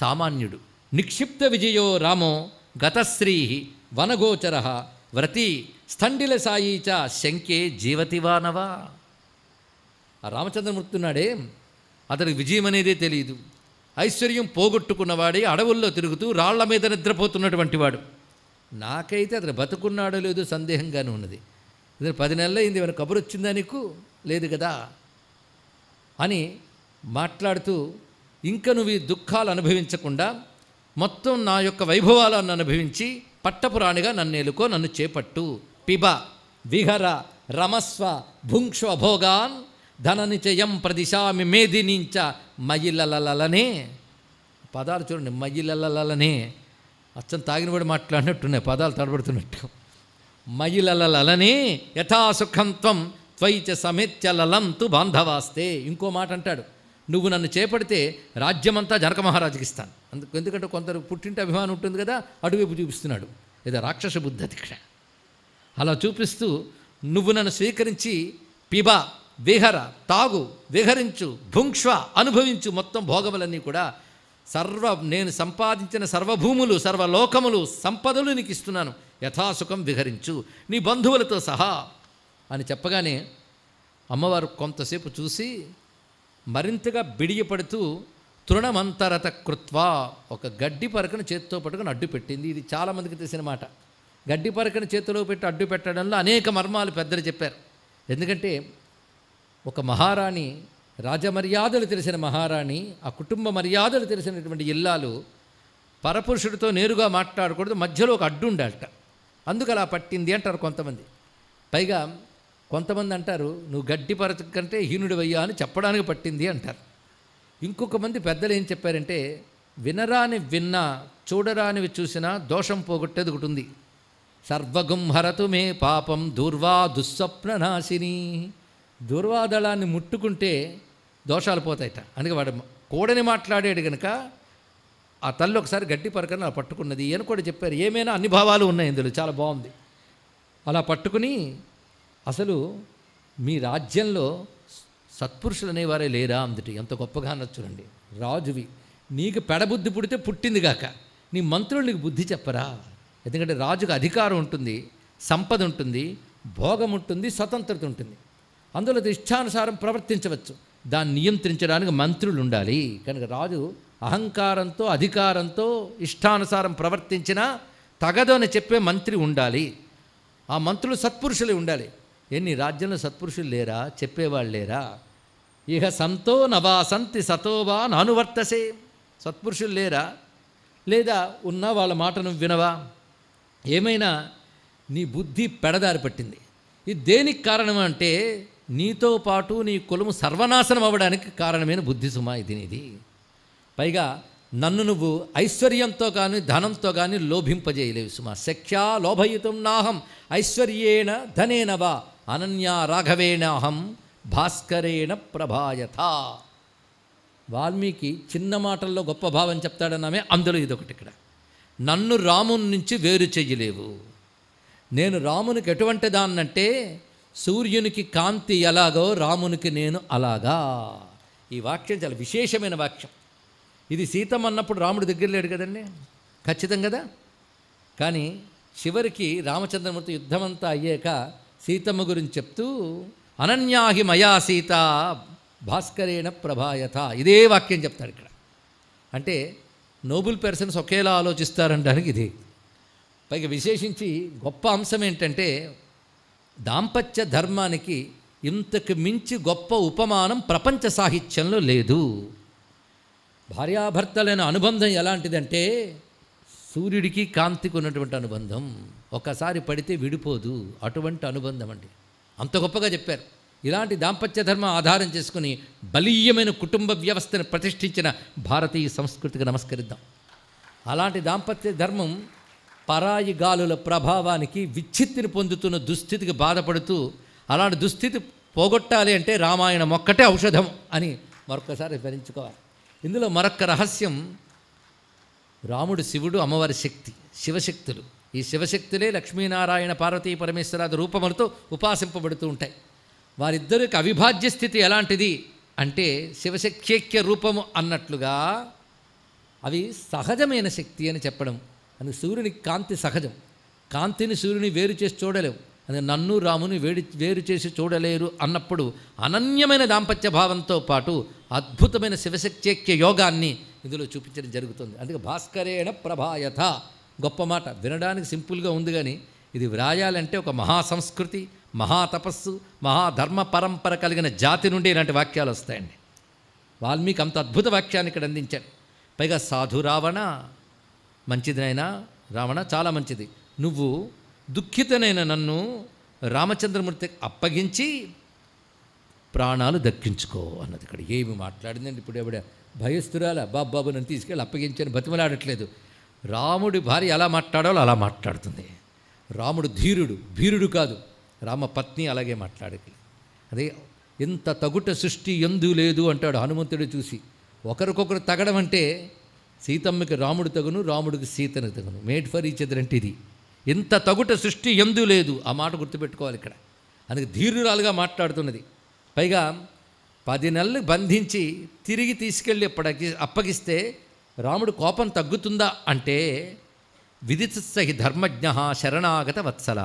సామాన్యుడు నిక్షిప్త విజయో రామో గతశ్రీ వనగోచర వ్రతి స్థండిల సాయిచ శంకే జీవతివానవా ఆ రామచంద్రమూర్తి ఉన్నాడే అతనికి విజయం అనేదే తెలియదు ఐశ్వర్యం పోగొట్టుకున్నవాడే అడవుల్లో తిరుగుతూ రాళ్ల మీద నిద్రపోతున్నటువంటి వాడు నాకైతే అతను బతుకున్నాడో లేదో సందేహంగానే ఉన్నది ఇతను పది నెలలు అయింది ఏమైనా కబురు వచ్చిందా నీకు లేదు కదా అని మాట్లాడుతూ ఇంకా నువ్వు ఈ దుఃఖాలు అనుభవించకుండా మొత్తం నా యొక్క వైభవాలను అనుభవించి పట్టపురాణిగా నన్ను ఎలుకో నన్ను చేపట్టు పిబ విహర రమస్వ భుంక్ష్వ భోగాన్ ధననిచయం ప్రదిశామి మేధినించ మయిలలలనే పదాలు చూడండి మయిలలలనే అచ్చం తాగినవాడు మాట్లాడినట్టున్నాయి పదాలు తడబడుతున్నట్టు మయిలలలనే యథాసుఖంత్వం త్వైచ సమిత్యలలం తు బాంధవాస్తే ఇంకో మాట అంటాడు నువ్వు నన్ను చేపడితే రాజ్యమంతా జనక మహారాజుకి ఇస్తాను అందుకు ఎందుకంటే కొందరు పుట్టింటి అభిమానం ఉంటుంది కదా అటువైపు చూపిస్తున్నాడు లేదా రాక్షస బుద్ధ దీక్ష అలా చూపిస్తూ నువ్వు నన్ను స్వీకరించి పిబ విహర తాగు విహరించు భుంక్ష్వ అనుభవించు మొత్తం భోగములన్నీ కూడా సర్వ నేను సంపాదించిన సర్వభూములు సర్వలోకములు సంపదలు నీకు ఇస్తున్నాను యథాసుఖం విహరించు నీ బంధువులతో సహా అని చెప్పగానే అమ్మవారు కొంతసేపు చూసి మరింతగా బిడియపడుతూ తృణమంతరత కృత్వా ఒక గడ్డి పరకను చేతితో పట్టుకుని అడ్డు పెట్టింది ఇది చాలామందికి తెలిసిన మాట గడ్డి పరకను చేతిలో పెట్టి అడ్డు పెట్టడంలో అనేక మర్మాలు పెద్దలు చెప్పారు ఎందుకంటే ఒక మహారాణి రాజమర్యాదలు తెలిసిన మహారాణి ఆ కుటుంబ మర్యాదలు తెలిసినటువంటి ఇల్లాలు పరపురుషుడితో నేరుగా మాట్లాడకూడదు మధ్యలో ఒక అడ్డు ఉండాలట అందుకు అలా పట్టింది అంటారు కొంతమంది పైగా కొంతమంది అంటారు నువ్వు గడ్డి పరచ కంటే హీనుడివయ్యా అని చెప్పడానికి పట్టింది అంటారు ఇంకొక మంది పెద్దలు ఏం చెప్పారంటే వినరాని విన్నా చూడరానివి చూసినా దోషం పోగొట్టేది ఒకటి ఉంది సర్వగుంహరతు మే పాపం దూర్వా దుస్వప్న నాశిని దూర్వాదళాన్ని ముట్టుకుంటే దోషాలు పోతాయట అందుకే వాడు కూడని మాట్లాడాడు కనుక ఆ తల్లి ఒకసారి పరకని అలా పట్టుకున్నది అని కూడా చెప్పారు ఏమైనా అన్ని భావాలు ఉన్నాయి ఇందులో చాలా బాగుంది అలా పట్టుకుని అసలు మీ రాజ్యంలో సత్పురుషులు అనేవారే లేరా అందుటి ఎంత గొప్పగా అనొచ్చు రాజువి నీకు పెడబుద్ధి పుడితే పుట్టిందిగాక నీ మంత్రులు నీకు బుద్ధి చెప్పరా ఎందుకంటే రాజుకు అధికారం ఉంటుంది సంపద ఉంటుంది భోగం ఉంటుంది స్వతంత్రత ఉంటుంది అందులో ఇష్టానుసారం ప్రవర్తించవచ్చు దాన్ని నియంత్రించడానికి మంత్రులు ఉండాలి కనుక రాజు అహంకారంతో అధికారంతో ఇష్టానుసారం ప్రవర్తించినా తగదు అని చెప్పే మంత్రి ఉండాలి ఆ మంత్రులు సత్పురుషులే ఉండాలి ఎన్ని రాజ్యంలో సత్పురుషులు లేరా చెప్పేవాళ్ళు లేరా ఇహ సంతో నవా సంతి సతోవా నానువర్తసే సత్పురుషులు లేరా లేదా ఉన్నా వాళ్ళ మాట నువ్వు వినవా ఏమైనా నీ బుద్ధి పెడదారి పట్టింది ఇది దేనికి కారణం అంటే నీతో పాటు నీ కులము సర్వనాశనం అవ్వడానికి కారణమైన బుద్ధి సుమా ఇది నీది పైగా నన్ను నువ్వు ఐశ్వర్యంతో కానీ ధనంతో కానీ లోభింపజేయలేవు సుమా శక్ష్యా లోభయుతం నాహం ఐశ్వర్యేణ ధనేనవా అనన్యా రాఘవేణ అహం భాస్కరేణ ప్రభాయత వాల్మీకి చిన్న మాటల్లో గొప్ప భావం చెప్తాడన్నామే అందులో ఇదొకటి ఇక్కడ నన్ను రాముని నుంచి వేరు చెయ్యలేవు నేను రామునికి ఎటువంటి దాన్నంటే సూర్యునికి కాంతి ఎలాగో రామునికి నేను అలాగా ఈ వాక్యం చాలా విశేషమైన వాక్యం ఇది సీతమ్మ అన్నప్పుడు రాముడు దగ్గర లేడు కదండి ఖచ్చితం కదా కానీ చివరికి రామచంద్రమూర్తి యుద్ధమంతా అయ్యాక సీతమ్మ గురించి చెప్తూ అనన్యాహి మయా సీత భాస్కరేణ ప్రభాయత ఇదే వాక్యం చెప్తారు ఇక్కడ అంటే నోబుల్ పర్సన్స్ ఒకేలా ఆలోచిస్తారనడానికి ఇది పైగా విశేషించి గొప్ప అంశం ఏంటంటే దాంపత్య ధర్మానికి ఇంతకు మించి గొప్ప ఉపమానం ప్రపంచ సాహిత్యంలో లేదు భార్యాభర్తలైన అనుబంధం ఎలాంటిదంటే సూర్యుడికి కాంతికి ఉన్నటువంటి అనుబంధం ఒకసారి పడితే విడిపోదు అటువంటి అనుబంధం అండి అంత గొప్పగా చెప్పారు ఇలాంటి దాంపత్య ధర్మం ఆధారం చేసుకుని బలీయమైన కుటుంబ వ్యవస్థను ప్రతిష్ఠించిన భారతీయ సంస్కృతికి నమస్కరిద్దాం అలాంటి దాంపత్య ధర్మం పరాయి గాలుల ప్రభావానికి విచ్ఛిత్తిని పొందుతున్న దుస్థితికి బాధపడుతూ అలాంటి దుస్థితి పోగొట్టాలి అంటే రామాయణం ఒక్కటే ఔషధం అని మరొకసారి భరించుకోవాలి ఇందులో మరొక్క రహస్యం రాముడు శివుడు అమ్మవారి శక్తి శివశక్తులు ఈ శివశక్తులే లక్ష్మీనారాయణ పార్వతీ పరమేశ్వరాది రూపములతో ఉపాసింపబడుతూ ఉంటాయి వారిద్దరికి అవిభాజ్య స్థితి ఎలాంటిది అంటే శివశక్త్యక్య రూపము అన్నట్లుగా అవి సహజమైన శక్తి అని చెప్పడం అని సూర్యుని కాంతి సహజం కాంతిని సూర్యుని వేరు చేసి చూడలేవు అది నన్ను రాముని వేడి వేరు చేసి చూడలేరు అన్నప్పుడు అనన్యమైన దాంపత్య భావంతో పాటు అద్భుతమైన శివశక్త్యక్య యోగాన్ని ఇందులో చూపించడం జరుగుతుంది అందుకే భాస్కరేణ ప్రభాయత గొప్ప మాట వినడానికి సింపుల్గా ఉంది కానీ ఇది వ్రాయాలంటే ఒక మహా సంస్కృతి మహాతపస్సు మహాధర్మ పరంపర కలిగిన జాతి నుండి ఇలాంటి వాక్యాలు వస్తాయండి వాల్మీకి అంత అద్భుత వాక్యాన్ని ఇక్కడ అందించారు పైగా సాధు రావణ మంచిదినైనా రావణ చాలా మంచిది నువ్వు దుఃఖితనైన నన్ను రామచంద్రమూర్తి అప్పగించి ప్రాణాలు దక్కించుకో అన్నది ఇక్కడ ఏమి మాట్లాడిందండి ఇప్పుడు ఎవడ భయస్థురాల బాబు నన్ను తీసుకెళ్ళి అప్పగించని బతిమలాడట్లేదు రాముడి భార్య ఎలా మాట్లాడాలో అలా మాట్లాడుతుంది రాముడు ధీరుడు భీరుడు కాదు రామ పత్ని అలాగే మాట్లాడేది అదే ఇంత తగుట సృష్టి ఎందు లేదు అంటాడు హనుమంతుడు చూసి ఒకరికొకరు తగడం అంటే సీతమ్మకి రాముడు తగును రాముడికి సీతను తగును మేడ్ ఫర్ ఈచ్ అదర్ అంటే ఇది ఇంత తగుట సృష్టి ఎందు లేదు ఆ మాట గుర్తుపెట్టుకోవాలి ఇక్కడ అందుకు ధీరురాలుగా మాట్లాడుతున్నది పైగా పది నెలలు బంధించి తిరిగి తీసుకెళ్ళి అప్పటికి అప్పగిస్తే రాముడు కోపం తగ్గుతుందా అంటే విధిత్సహి ధర్మజ్ఞ శరణాగత వత్సల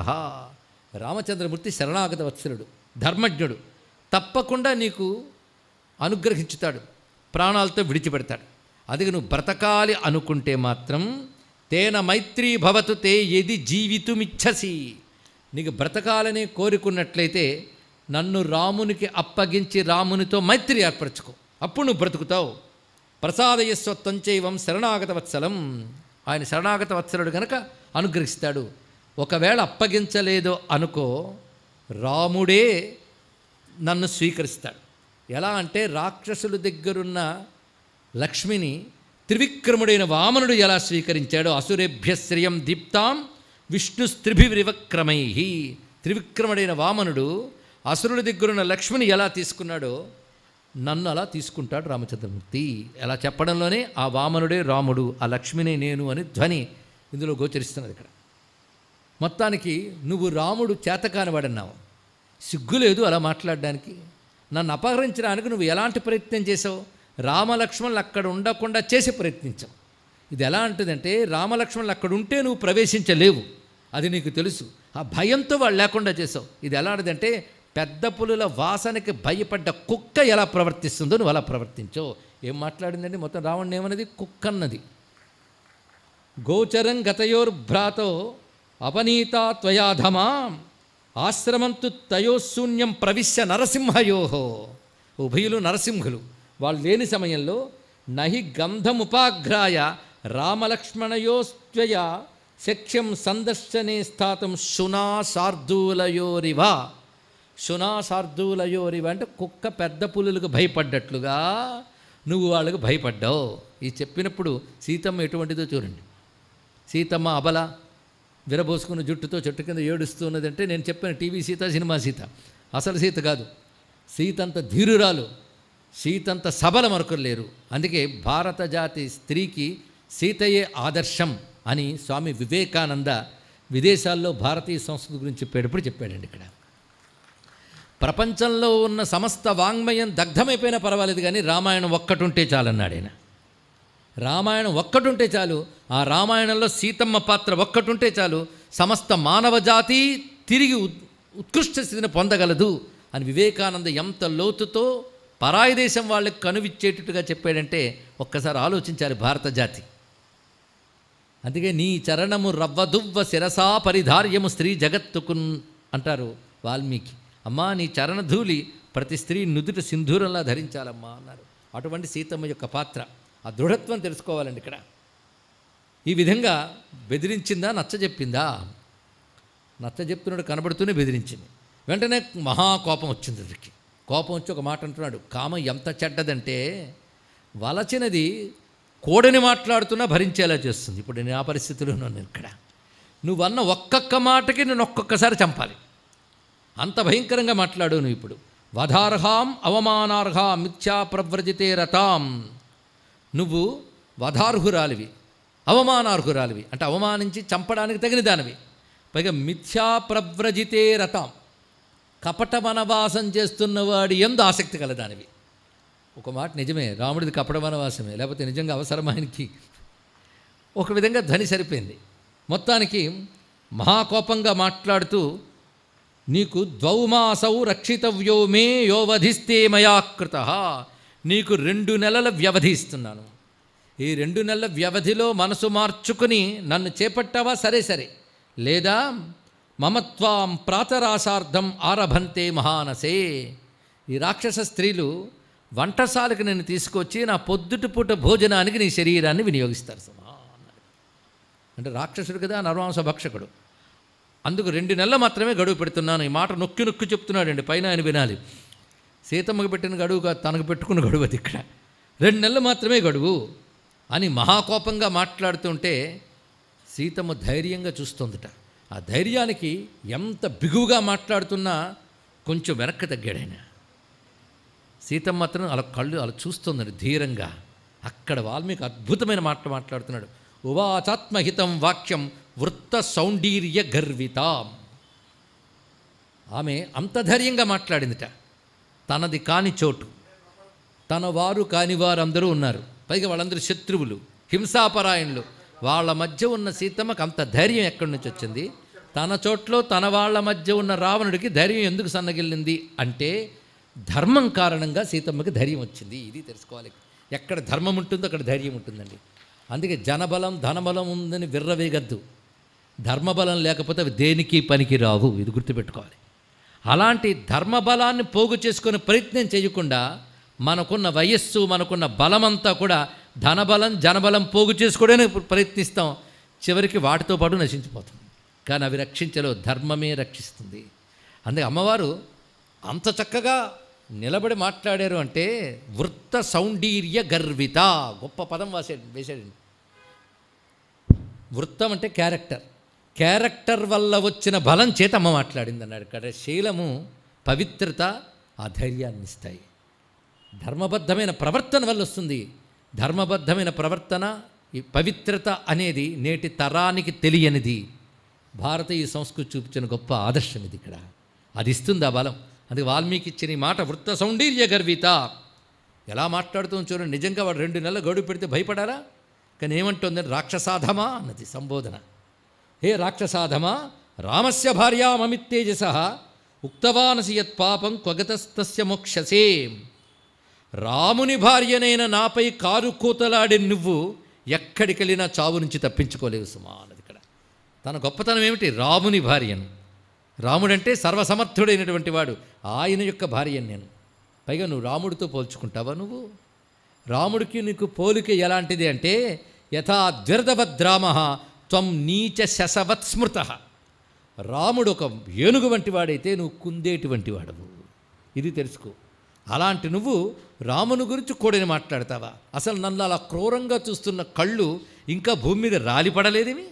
రామచంద్రమూర్తి శరణాగత వత్సలుడు ధర్మజ్ఞుడు తప్పకుండా నీకు అనుగ్రహించుతాడు ప్రాణాలతో విడిచిపెడతాడు అది నువ్వు బ్రతకాలి అనుకుంటే మాత్రం తేన మైత్రీ భవతు తే ఏది జీవితుమిచ్చసి నీకు బ్రతకాలని కోరుకున్నట్లయితే నన్ను రామునికి అప్పగించి రామునితో మైత్రి ఏర్పరచుకో అప్పుడు నువ్వు బ్రతుకుతావు ప్రసాదయస్వత్వంచైవం శరణాగత వత్సలం ఆయన శరణాగత వత్సలుడు కనుక అనుగ్రహిస్తాడు ఒకవేళ అప్పగించలేదో అనుకో రాముడే నన్ను స్వీకరిస్తాడు ఎలా అంటే రాక్షసుల దగ్గరున్న లక్ష్మిని త్రివిక్రముడైన వామనుడు ఎలా స్వీకరించాడో అసురేభ్యశ్రియం దీప్తాం విష్ణు విష్ణుస్త్రిభివివక్రమై త్రివిక్రముడైన వామనుడు అసురుడి దగ్గరున్న లక్ష్మిని ఎలా తీసుకున్నాడో నన్ను అలా తీసుకుంటాడు రామచంద్రమూర్తి ఎలా చెప్పడంలోనే ఆ వామనుడే రాముడు ఆ లక్ష్మినే నేను అని ధ్వని ఇందులో గోచరిస్తున్నది ఇక్కడ మొత్తానికి నువ్వు రాముడు చేతకానివాడన్నావు సిగ్గు లేదు అలా మాట్లాడడానికి నన్ను అపహరించడానికి నువ్వు ఎలాంటి ప్రయత్నం చేసావు రామలక్ష్మణులు అక్కడ ఉండకుండా చేసి ప్రయత్నించావు ఇది ఎలా అంటుందంటే రామలక్ష్మణులు అక్కడ ఉంటే నువ్వు ప్రవేశించలేవు అది నీకు తెలుసు ఆ భయంతో వాళ్ళు లేకుండా చేసావు ఇది ఎలా అంటే పెద్ద పులుల వాసనకి భయపడ్డ కుక్క ఎలా ప్రవర్తిస్తుందో నువ్వు అలా ప్రవర్తించో ఏం మాట్లాడిందండి మొత్తం రావణ్ ఏమన్నది కుక్క అన్నది గోచరం గతయోర్భ్రాతో అపనీత త్వయాధమా ఆశ్రమంతు తయోశూన్యం ప్రవిశ్య నరసింహయోహో ఉభయులు నరసింహులు వాళ్ళు లేని సమయంలో నహి గంధముపాఘ్రాయ రామలక్ష్మణయోస్త్వయ శక్ష్యం సందర్శనే స్థాతం శునా శార్దూలయోరివ శునాసార్థువులయోరివ అంటే కుక్క పెద్ద పులులకు భయపడ్డట్లుగా నువ్వు వాళ్ళకు భయపడ్డావు ఇది చెప్పినప్పుడు సీతమ్మ ఎటువంటిదో చూడండి సీతమ్మ అబల విరబోసుకున్న జుట్టుతో చెట్టు కింద అంటే నేను చెప్పిన టీవీ సీత సినిమా సీత అసలు సీత కాదు సీతంత ధీరురాలు సీతంత సబల మరొకరు లేరు అందుకే భారత జాతి స్త్రీకి సీతయే ఆదర్శం అని స్వామి వివేకానంద విదేశాల్లో భారతీయ సంస్కృతి గురించి చెప్పేటప్పుడు చెప్పాడండి ఇక్కడ ప్రపంచంలో ఉన్న సమస్త వాంగ్మయం దగ్ధమైపోయినా పర్వాలేదు కానీ రామాయణం ఒక్కటుంటే చాలన్నాడు ఆయన రామాయణం ఒక్కటుంటే చాలు ఆ రామాయణంలో సీతమ్మ పాత్ర ఒక్కటుంటే చాలు సమస్త మానవ జాతి తిరిగి ఉత్కృష్ట స్థితిని పొందగలదు అని వివేకానంద ఎంత లోతుతో పరాయి దేశం వాళ్ళకి కనువిచ్చేటట్టుగా చెప్పాడంటే ఒక్కసారి ఆలోచించాలి భారత జాతి అందుకే నీ చరణము రవ్వదువ్వ శిరసా పరిధార్యము స్త్రీ జగత్తుకున్ అంటారు వాల్మీకి అమ్మా నీ చరణధూళి ప్రతి స్త్రీ నుదుట సింధూరంలా ధరించాలమ్మా అన్నారు అటువంటి సీతమ్మ యొక్క పాత్ర ఆ దృఢత్వం తెలుసుకోవాలండి ఇక్కడ ఈ విధంగా బెదిరించిందా నచ్చజెప్పిందా నచ్చజెప్తున్నాడు కనబడుతూనే బెదిరించింది వెంటనే మహాకోపం వచ్చింది అతడికి కోపం వచ్చి ఒక మాట అంటున్నాడు కామ ఎంత చెడ్డదంటే వలచినది కోడని మాట్లాడుతున్నా భరించేలా చేస్తుంది ఇప్పుడు నేను ఆ పరిస్థితిలో ఉన్నాను ఇక్కడ నువ్వన్న ఒక్కొక్క మాటకి నేను ఒక్కొక్కసారి చంపాలి అంత భయంకరంగా మాట్లాడు నువ్వు ఇప్పుడు వధార్హాం అవమానార్హ మిథ్యా ప్రవ్రజితే రథాం నువ్వు వధార్హురాలివి అవమానార్హురాలివి అంటే అవమానించి చంపడానికి తగిన దానివి పైగా మిథ్యా ప్రవ్రజితే రథాం కపట వనవాసం చేస్తున్నవాడి ఎందు ఆసక్తి కలదానివి ఒక మాట నిజమే రాముడిది కపట వనవాసమే లేకపోతే నిజంగా అవసరమానికి ఒక విధంగా ధ్వని సరిపోయింది మొత్తానికి మహాకోపంగా మాట్లాడుతూ నీకు ద్వౌమాసౌ రక్షితవ్యో మే యోవధిస్తే మయాకృత నీకు రెండు నెలల వ్యవధి ఇస్తున్నాను ఈ రెండు నెలల వ్యవధిలో మనసు మార్చుకుని నన్ను చేపట్టావా సరే సరే లేదా మమత్వాం ప్రాతరాసార్థం ఆరభంతే మహానసే ఈ రాక్షస స్త్రీలు వంటశాలకు నేను తీసుకొచ్చి నా పొద్దుటి పూట భోజనానికి నీ శరీరాన్ని వినియోగిస్తారు సమా అంటే రాక్షసుడు కదా భక్షకుడు అందుకు రెండు నెలలు మాత్రమే గడువు పెడుతున్నాను ఈ మాట నొక్కి నొక్కి చెప్తున్నాడండి పైన ఆయన వినాలి సీతమ్మకి పెట్టిన గడువు కాదు తనకు పెట్టుకున్న గడువు అది ఇక్కడ రెండు నెలలు మాత్రమే గడువు అని మహాకోపంగా మాట్లాడుతుంటే సీతమ్మ ధైర్యంగా చూస్తుందట ఆ ధైర్యానికి ఎంత బిగువుగా మాట్లాడుతున్నా కొంచెం వెనక్కి తగ్గాడు ఆయన సీతమ్మ మాత్రం అలా కళ్ళు అలా చూస్తుందండి ధీరంగా అక్కడ వాల్మీకి అద్భుతమైన మాట మాట్లాడుతున్నాడు ఉవాచాత్మహితం వాక్యం వృత్త సౌండీర్య గర్విత ఆమె అంత ధైర్యంగా మాట్లాడిందిట తనది కాని చోటు తన వారు కాని వారందరూ ఉన్నారు పైగా వాళ్ళందరూ శత్రువులు హింసాపరాయణులు వాళ్ళ మధ్య ఉన్న సీతమ్మకు అంత ధైర్యం ఎక్కడి నుంచి వచ్చింది తన చోట్లో తన వాళ్ళ మధ్య ఉన్న రావణుడికి ధైర్యం ఎందుకు సన్నగిల్లింది అంటే ధర్మం కారణంగా సీతమ్మకి ధైర్యం వచ్చింది ఇది తెలుసుకోవాలి ఎక్కడ ధర్మం ఉంటుందో అక్కడ ధైర్యం ఉంటుందండి అందుకే జనబలం ధనబలం ఉందని విర్రవేగద్దు ధర్మబలం లేకపోతే అవి దేనికి పనికి రావు ఇది గుర్తుపెట్టుకోవాలి అలాంటి ధర్మబలాన్ని పోగు చేసుకునే ప్రయత్నం చేయకుండా మనకున్న వయస్సు మనకున్న బలమంతా కూడా ధనబలం జనబలం పోగు చేసుకోవడానికి ప్రయత్నిస్తాం చివరికి వాటితో పాటు నశించిపోతాం కానీ అవి రక్షించలో ధర్మమే రక్షిస్తుంది అందుకే అమ్మవారు అంత చక్కగా నిలబడి మాట్లాడారు అంటే వృత్త సౌండీర్య గర్విత గొప్ప పదం వాసే వేసాడండి వృత్తం అంటే క్యారెక్టర్ క్యారెక్టర్ వల్ల వచ్చిన బలం చేత అమ్మ మాట్లాడింది అన్నాడు ఇక్కడ శీలము పవిత్రత ధైర్యాన్ని ఇస్తాయి ధర్మబద్ధమైన ప్రవర్తన వల్ల వస్తుంది ధర్మబద్ధమైన ప్రవర్తన ఈ పవిత్రత అనేది నేటి తరానికి తెలియనిది భారతీయ సంస్కృతి చూపించిన గొప్ప ఆదర్శం ఇది ఇక్కడ అది ఇస్తుంది ఆ బలం అందుకే వాల్మీకి ఇచ్చిన ఈ మాట వృత్త సౌండీర్య గర్వీత ఎలా మాట్లాడుతూ చూడండి నిజంగా వాడు రెండు నెలలు గడువు పెడితే భయపడారా కానీ ఏమంటుందని రాక్షసాధమా అన్నది సంబోధన హే రాక్షసాధమా రామస్య భార్యామమిత్తేజస ఉక్తవానసి యత్ పాపం క్వగతస్తస్య మోక్షసే రాముని భార్యనైన నాపై కారు కూతలాడే నువ్వు ఎక్కడికెళ్ళినా చావు నుంచి తప్పించుకోలేవు సుమా అన్నది ఇక్కడ తన గొప్పతనం ఏమిటి రాముని భార్యను రాముడంటే సర్వసమర్థుడైనటువంటి వాడు ఆయన యొక్క భార్యను నేను పైగా నువ్వు రాముడితో పోల్చుకుంటావా నువ్వు రాముడికి నీకు పోలిక ఎలాంటిది అంటే యథా రామ త్వం నీచ శశవత్ స్మృత రాముడు ఒక ఏనుగు వంటి వాడైతే నువ్వు వంటి వాడవు ఇది తెలుసుకో అలాంటి నువ్వు రాముని గురించి కోడిని మాట్లాడతావా అసలు నన్ను అలా క్రూరంగా చూస్తున్న కళ్ళు ఇంకా భూమి మీద రాలిపడలేదేమి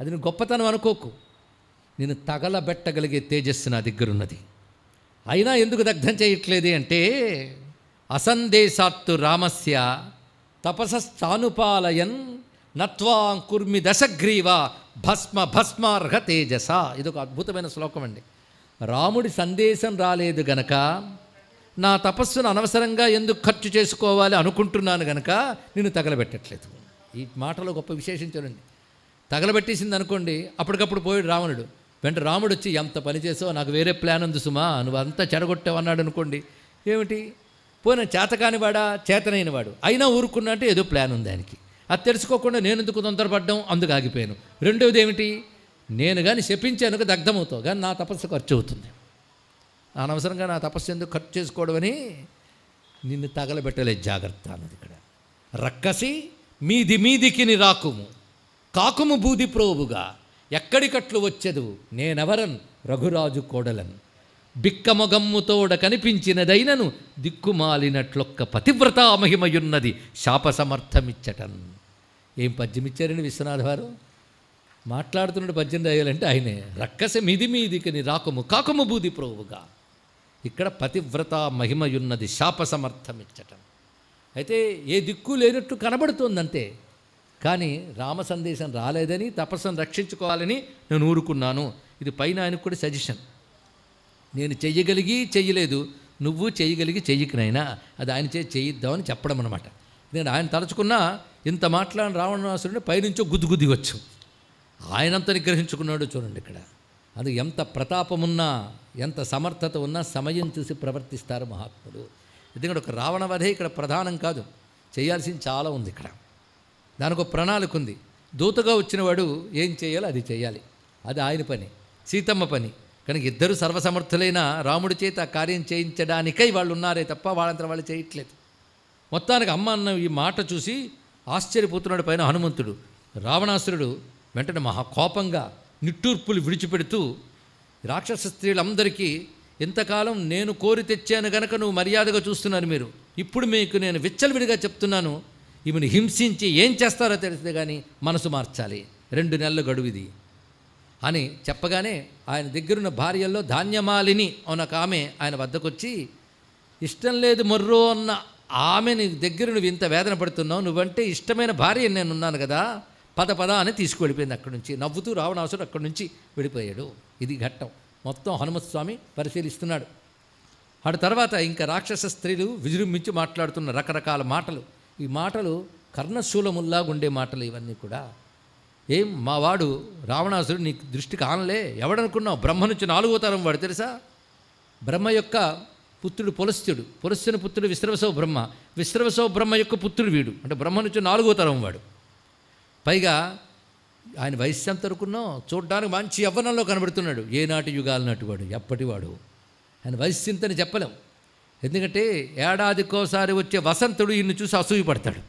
అది నువ్వు గొప్పతనం అనుకోకు నేను తగలబెట్టగలిగే తేజస్సు నా దగ్గరున్నది అయినా ఎందుకు దగ్ధం చేయట్లేదు అంటే అసందేశాత్తు రామస్య తపసస్థానుపాలయన్ నత్వాం కుర్మి దశగ్రీవ భస్మ భస్మార్హ తేజస ఒక అద్భుతమైన శ్లోకం అండి రాముడి సందేశం రాలేదు గనక నా తపస్సును అనవసరంగా ఎందుకు ఖర్చు చేసుకోవాలి అనుకుంటున్నాను గనక నేను తగలబెట్టట్లేదు ఈ మాటలో గొప్ప విశేషం చూడండి తగలబెట్టేసింది అనుకోండి అప్పటికప్పుడు పోయాడు రావణుడు వెంట రాముడు వచ్చి ఎంత పని చేసో నాకు వేరే ప్లాన్ ఉంది సుమా నువ్వు అంతా చెడగొట్టావు అన్నాడు అనుకోండి ఏమిటి పోయిన చేతకానివాడా చేతనైనవాడు అయినా ఊరుకున్నట్టు ఏదో ప్లాన్ ఉంది దానికి అది తెలుసుకోకుండా నేను ఎందుకు తొందరపడ్డం అందుకు ఆగిపోయాను రెండవది ఏమిటి నేను కానీ శపించానుక దగ్ధమవుతావు కానీ నా తపస్సు ఖర్చు అవుతుంది అనవసరంగా నా తపస్సు ఎందుకు ఖర్చు చేసుకోవడం అని నిన్ను తగలబెట్టలే జాగ్రత్త అన్నది ఇక్కడ రక్కసి మీది మీదికి రాకుము కాకుము బూది ప్రోవుగా ఎక్కడికట్లు వచ్చదు నేనెవరన్ రఘురాజు కోడలన్ బిక్కమగమ్ముతోడ కనిపించినదైనను దిక్కుమాలినట్లొక్క పతివ్రత మహిమయున్నది శాప సమర్థమిచ్చటన్ ఏం పద్యం ఇచ్చారండి విశ్వనాథ వారు మాట్లాడుతున్నాడు పద్యం రాయాలంటే ఆయనే రక్కస మిది మీదికని రాకము కాకము బూది ప్రోవుగా ఇక్కడ పతివ్రత మహిమయున్నది శాప సమర్థం ఇచ్చటం అయితే ఏ దిక్కు లేనట్టు కనబడుతోందంతే కానీ రామ సందేశం రాలేదని తపస్సును రక్షించుకోవాలని నేను ఊరుకున్నాను ఇది పైన ఆయనకు కూడా సజెషన్ నేను చెయ్యగలిగి చెయ్యలేదు నువ్వు చేయగలిగి చెయ్యకునైనా అది ఆయన చేయిద్దామని చెప్పడం అనమాట నేను ఆయన తలుచుకున్నా ఇంత మాట్లాడిన రావణాసురుడిని పైనుంచో గుద్దుగుద్ది వచ్చు ఆయనంత నిగ్రహించుకున్నాడు చూడండి ఇక్కడ అది ఎంత ప్రతాపమున్నా ఎంత సమర్థత ఉన్నా సమయం చూసి ప్రవర్తిస్తారు మహాత్ముడు ఎందుకంటే ఒక రావణ వధే ఇక్కడ ప్రధానం కాదు చేయాల్సింది చాలా ఉంది ఇక్కడ దానికి ఒక ప్రణాళిక ఉంది దూతగా వచ్చినవాడు ఏం చేయాలో అది చేయాలి అది ఆయన పని సీతమ్మ పని కనుక ఇద్దరు సర్వసమర్థులైన రాముడి చేత ఆ కార్యం చేయించడానికై వాళ్ళు ఉన్నారే తప్ప వాళ్ళంతా వాళ్ళు చేయట్లేదు మొత్తానికి అమ్మ అన్న ఈ మాట చూసి ఆశ్చర్యపోతున్నాడు పైన హనుమంతుడు రావణాసురుడు వెంటనే మహాకోపంగా నిట్టూర్పులు విడిచిపెడుతూ రాక్షస స్త్రీలందరికీ ఇంతకాలం నేను కోరి తెచ్చాను గనక నువ్వు మర్యాదగా చూస్తున్నారు మీరు ఇప్పుడు మీకు నేను విచ్చలవిడిగా చెప్తున్నాను ఈమెను హింసించి ఏం చేస్తారో తెలిస్తే కానీ మనసు మార్చాలి రెండు నెలలు ఇది అని చెప్పగానే ఆయన దగ్గరున్న భార్యల్లో ధాన్యమాలిని అన్న ఒక ఆమె ఆయన వద్దకొచ్చి ఇష్టం లేదు మర్రో అన్న ఆమె నీ దగ్గర నువ్వు ఇంత వేదన పడుతున్నావు నువ్వంటే ఇష్టమైన భార్య నేనున్నాను కదా పద పద అని తీసుకువెళ్ళిపోయింది అక్కడి నుంచి నవ్వుతూ రావణాసుడు అక్కడి నుంచి వెళ్ళిపోయాడు ఇది ఘట్టం మొత్తం హనుమత్స్వామి పరిశీలిస్తున్నాడు అటు తర్వాత ఇంకా రాక్షస స్త్రీలు విజృంభించి మాట్లాడుతున్న రకరకాల మాటలు ఈ మాటలు కర్ణశూలముల్లాగా ఉండే మాటలు ఇవన్నీ కూడా ఏం మా వాడు రావణాసుడు నీకు దృష్టి కానలే ఎవడనుకున్నావు బ్రహ్మ నుంచి నాలుగో తరం వాడు తెలుసా బ్రహ్మ యొక్క పుత్రుడు పులస్థ్యుడు పులస్థ్యుని పుత్రుడు విశ్రవసవ బ్రహ్మ విశ్రవసవ బ్రహ్మ యొక్క పుత్రుడు వీడు అంటే బ్రహ్మ నుంచి నాలుగో తరం వాడు పైగా ఆయన వయస్సు ఎంత అనుకున్నా చూడడానికి మంచి యవ్వనంలో కనబడుతున్నాడు ఏనాటి యుగాల వాడు ఎప్పటివాడు ఆయన వయస్సు ఇంతని చెప్పలేం ఎందుకంటే ఏడాదికోసారి వచ్చే వసంతుడు ఈయన్ని చూసి అసూయపడతాడు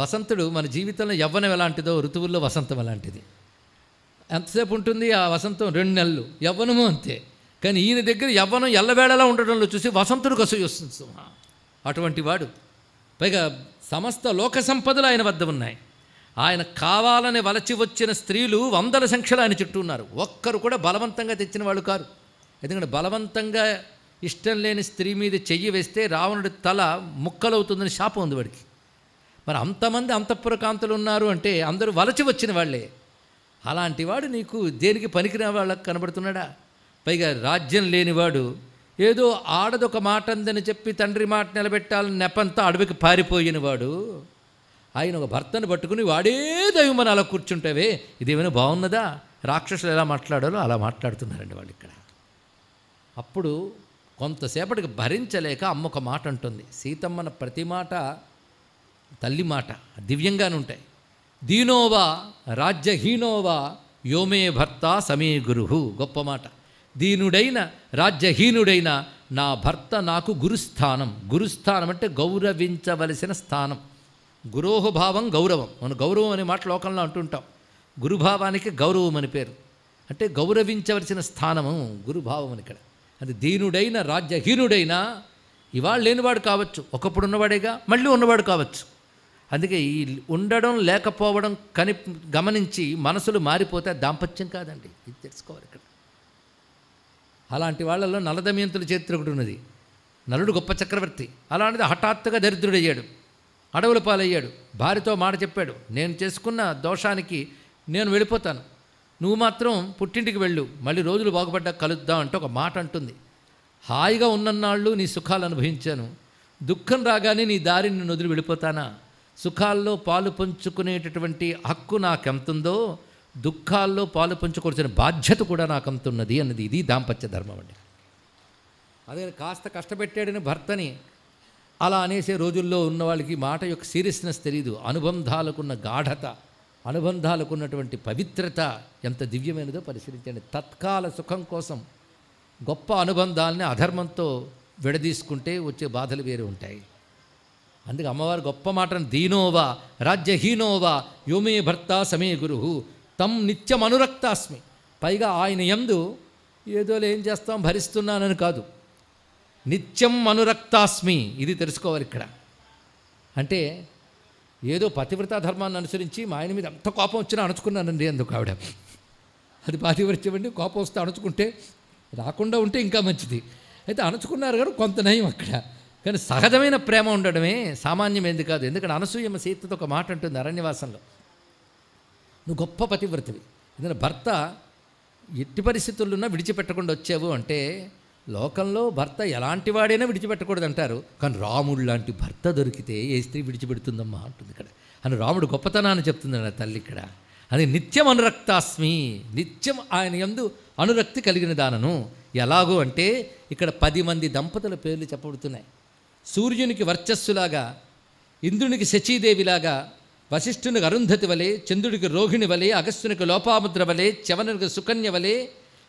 వసంతుడు మన జీవితంలో యవ్వనం ఎలాంటిదో ఋతువుల్లో వసంతం ఎలాంటిది ఎంతసేపు ఉంటుంది ఆ వసంతం రెండు నెలలు యవ్వనము అంతే కానీ ఈయన దగ్గర యవ్వనం ఎల్లవేళలా ఉండడంలో చూసి వసంతుడు కసూయొస్తుంది సింహ అటువంటి వాడు పైగా సమస్త లోక సంపదలు ఆయన వద్ద ఉన్నాయి ఆయన కావాలని వలచి వచ్చిన స్త్రీలు వందల సంఖ్యలో ఆయన చుట్టూ ఉన్నారు ఒక్కరు కూడా బలవంతంగా తెచ్చిన వాళ్ళు కారు ఎందుకంటే బలవంతంగా ఇష్టం లేని స్త్రీ మీద చెయ్యి వేస్తే రావణుడి తల ముక్కలవుతుందని శాపం ఉంది వాడికి మరి అంతమంది అంతఃపురకాంతులు ఉన్నారు అంటే అందరూ వలచి వచ్చిన వాళ్ళే అలాంటి వాడు నీకు దేనికి పనికిరా వాళ్ళకు కనబడుతున్నాడా పైగా రాజ్యం లేనివాడు ఏదో ఆడదొక మాట అందని చెప్పి తండ్రి మాట నిలబెట్టాలని నెపంతా అడవికి పారిపోయినవాడు ఆయన ఒక భర్తను పట్టుకుని వాడే దైవమని అలా కూర్చుంటావే ఇదేమైనా బాగున్నదా రాక్షసులు ఎలా మాట్లాడాలో అలా మాట్లాడుతున్నారండి వాళ్ళు ఇక్కడ అప్పుడు కొంతసేపటికి భరించలేక అమ్మ ఒక మాట అంటుంది సీతమ్మన ప్రతి మాట తల్లి మాట దివ్యంగానే ఉంటాయి దీనోవా రాజ్యహీనోవా యోమే భర్త సమీ గురు గొప్ప మాట దీనుడైన రాజ్యహీనుడైన నా భర్త నాకు గురుస్థానం గురుస్థానం అంటే గౌరవించవలసిన స్థానం గురోహభావం గౌరవం మనం గౌరవం అనే మాట లోకంలో అంటుంటాం గురుభావానికి గౌరవం అని పేరు అంటే గౌరవించవలసిన స్థానము గురుభావం అని ఇక్కడ అది దీనుడైన రాజ్యహీనుడైన ఇవాళ లేనివాడు కావచ్చు ఒకప్పుడు ఉన్నవాడేగా మళ్ళీ ఉన్నవాడు కావచ్చు అందుకే ఈ ఉండడం లేకపోవడం కని గమనించి మనసులు మారిపోతే దాంపత్యం కాదండి ఇది తెలుసుకోవాలి ఇక్కడ అలాంటి వాళ్ళలో నలదమయంతుల చరిత్ర ఒకటి ఉన్నది నలుడు గొప్ప చక్రవర్తి అలాంటిది హఠాత్తుగా దరిద్రుడయ్యాడు అడవుల పాలయ్యాడు భార్యతో మాట చెప్పాడు నేను చేసుకున్న దోషానికి నేను వెళ్ళిపోతాను నువ్వు మాత్రం పుట్టింటికి వెళ్ళు మళ్ళీ రోజులు బాగుపడ్డా కలుద్దాం అంటే ఒక మాట అంటుంది హాయిగా ఉన్నన్నాళ్ళు నీ సుఖాలు అనుభవించాను దుఃఖం రాగానే నీ దారిని వదిలి వెళ్ళిపోతానా సుఖాల్లో పాలు పంచుకునేటటువంటి హక్కు నాకెంతుందో దుఃఖాల్లో పాలు పంచుకోవాల్సిన బాధ్యత కూడా నాకు ఉన్నది అన్నది ఇది దాంపత్య ధర్మం అండి అదే కాస్త కష్టపెట్టాడని భర్తని అలా అనేసే రోజుల్లో ఉన్న వాళ్ళకి మాట యొక్క సీరియస్నెస్ తెలియదు అనుబంధాలకున్న గాఢత అనుబంధాలకున్నటువంటి పవిత్రత ఎంత దివ్యమైనదో పరిశీలించండి తత్కాల సుఖం కోసం గొప్ప అనుబంధాలని అధర్మంతో విడదీసుకుంటే వచ్చే బాధలు వేరు ఉంటాయి అందుకే అమ్మవారు గొప్ప మాటను దీనోవా రాజ్యహీనోవా యోమే భర్త సమే గురువు తమ్ నిత్యం అనురక్తాస్మి పైగా ఆయన ఎందు ఏదోలు ఏం చేస్తాం భరిస్తున్నానని కాదు నిత్యం అనురక్తాస్మి ఇది తెలుసుకోవాలి ఇక్కడ అంటే ఏదో పతివ్రత ధర్మాన్ని అనుసరించి మా ఆయన మీద అంత కోపం వచ్చినా అణుచుకున్నానండి ఎందుకు ఆవిడ అది పాతివ్రత్యమండి కోపం వస్తే అణుచుకుంటే రాకుండా ఉంటే ఇంకా మంచిది అయితే అణుచుకున్నారు కానీ కొంత నయం అక్కడ కానీ సహజమైన ప్రేమ ఉండడమే సామాన్యమైంది కాదు ఎందుకంటే అనసూయమ్మ సీతతో ఒక మాట అంటుంది అరణ్యవాసంలో నువ్వు గొప్ప పతివ్రతవి ఎందుకంటే భర్త ఎట్టి పరిస్థితుల్లోనా విడిచిపెట్టకుండా వచ్చావు అంటే లోకంలో భర్త ఎలాంటి వాడైనా విడిచిపెట్టకూడదు అంటారు కానీ రాముడు లాంటి భర్త దొరికితే ఏ స్త్రీ విడిచిపెడుతుందమ్మా అంటుంది ఇక్కడ అని రాముడు గొప్పతనాన్ని చెప్తుందండి తల్లి ఇక్కడ అది నిత్యం అనురక్తాస్మి నిత్యం ఆయన ఎందు అనురక్తి కలిగిన దానను ఎలాగో అంటే ఇక్కడ పది మంది దంపతుల పేర్లు చెప్పబడుతున్నాయి సూర్యునికి వర్చస్సులాగా ఇంద్రునికి శచీదేవిలాగా వశిష్ఠునికి అరుంధతి వలె చంద్రుడికి రోహిణి వలె అగస్సునికి లోపాముద్ర వలె చవనునికి సుకన్య వలె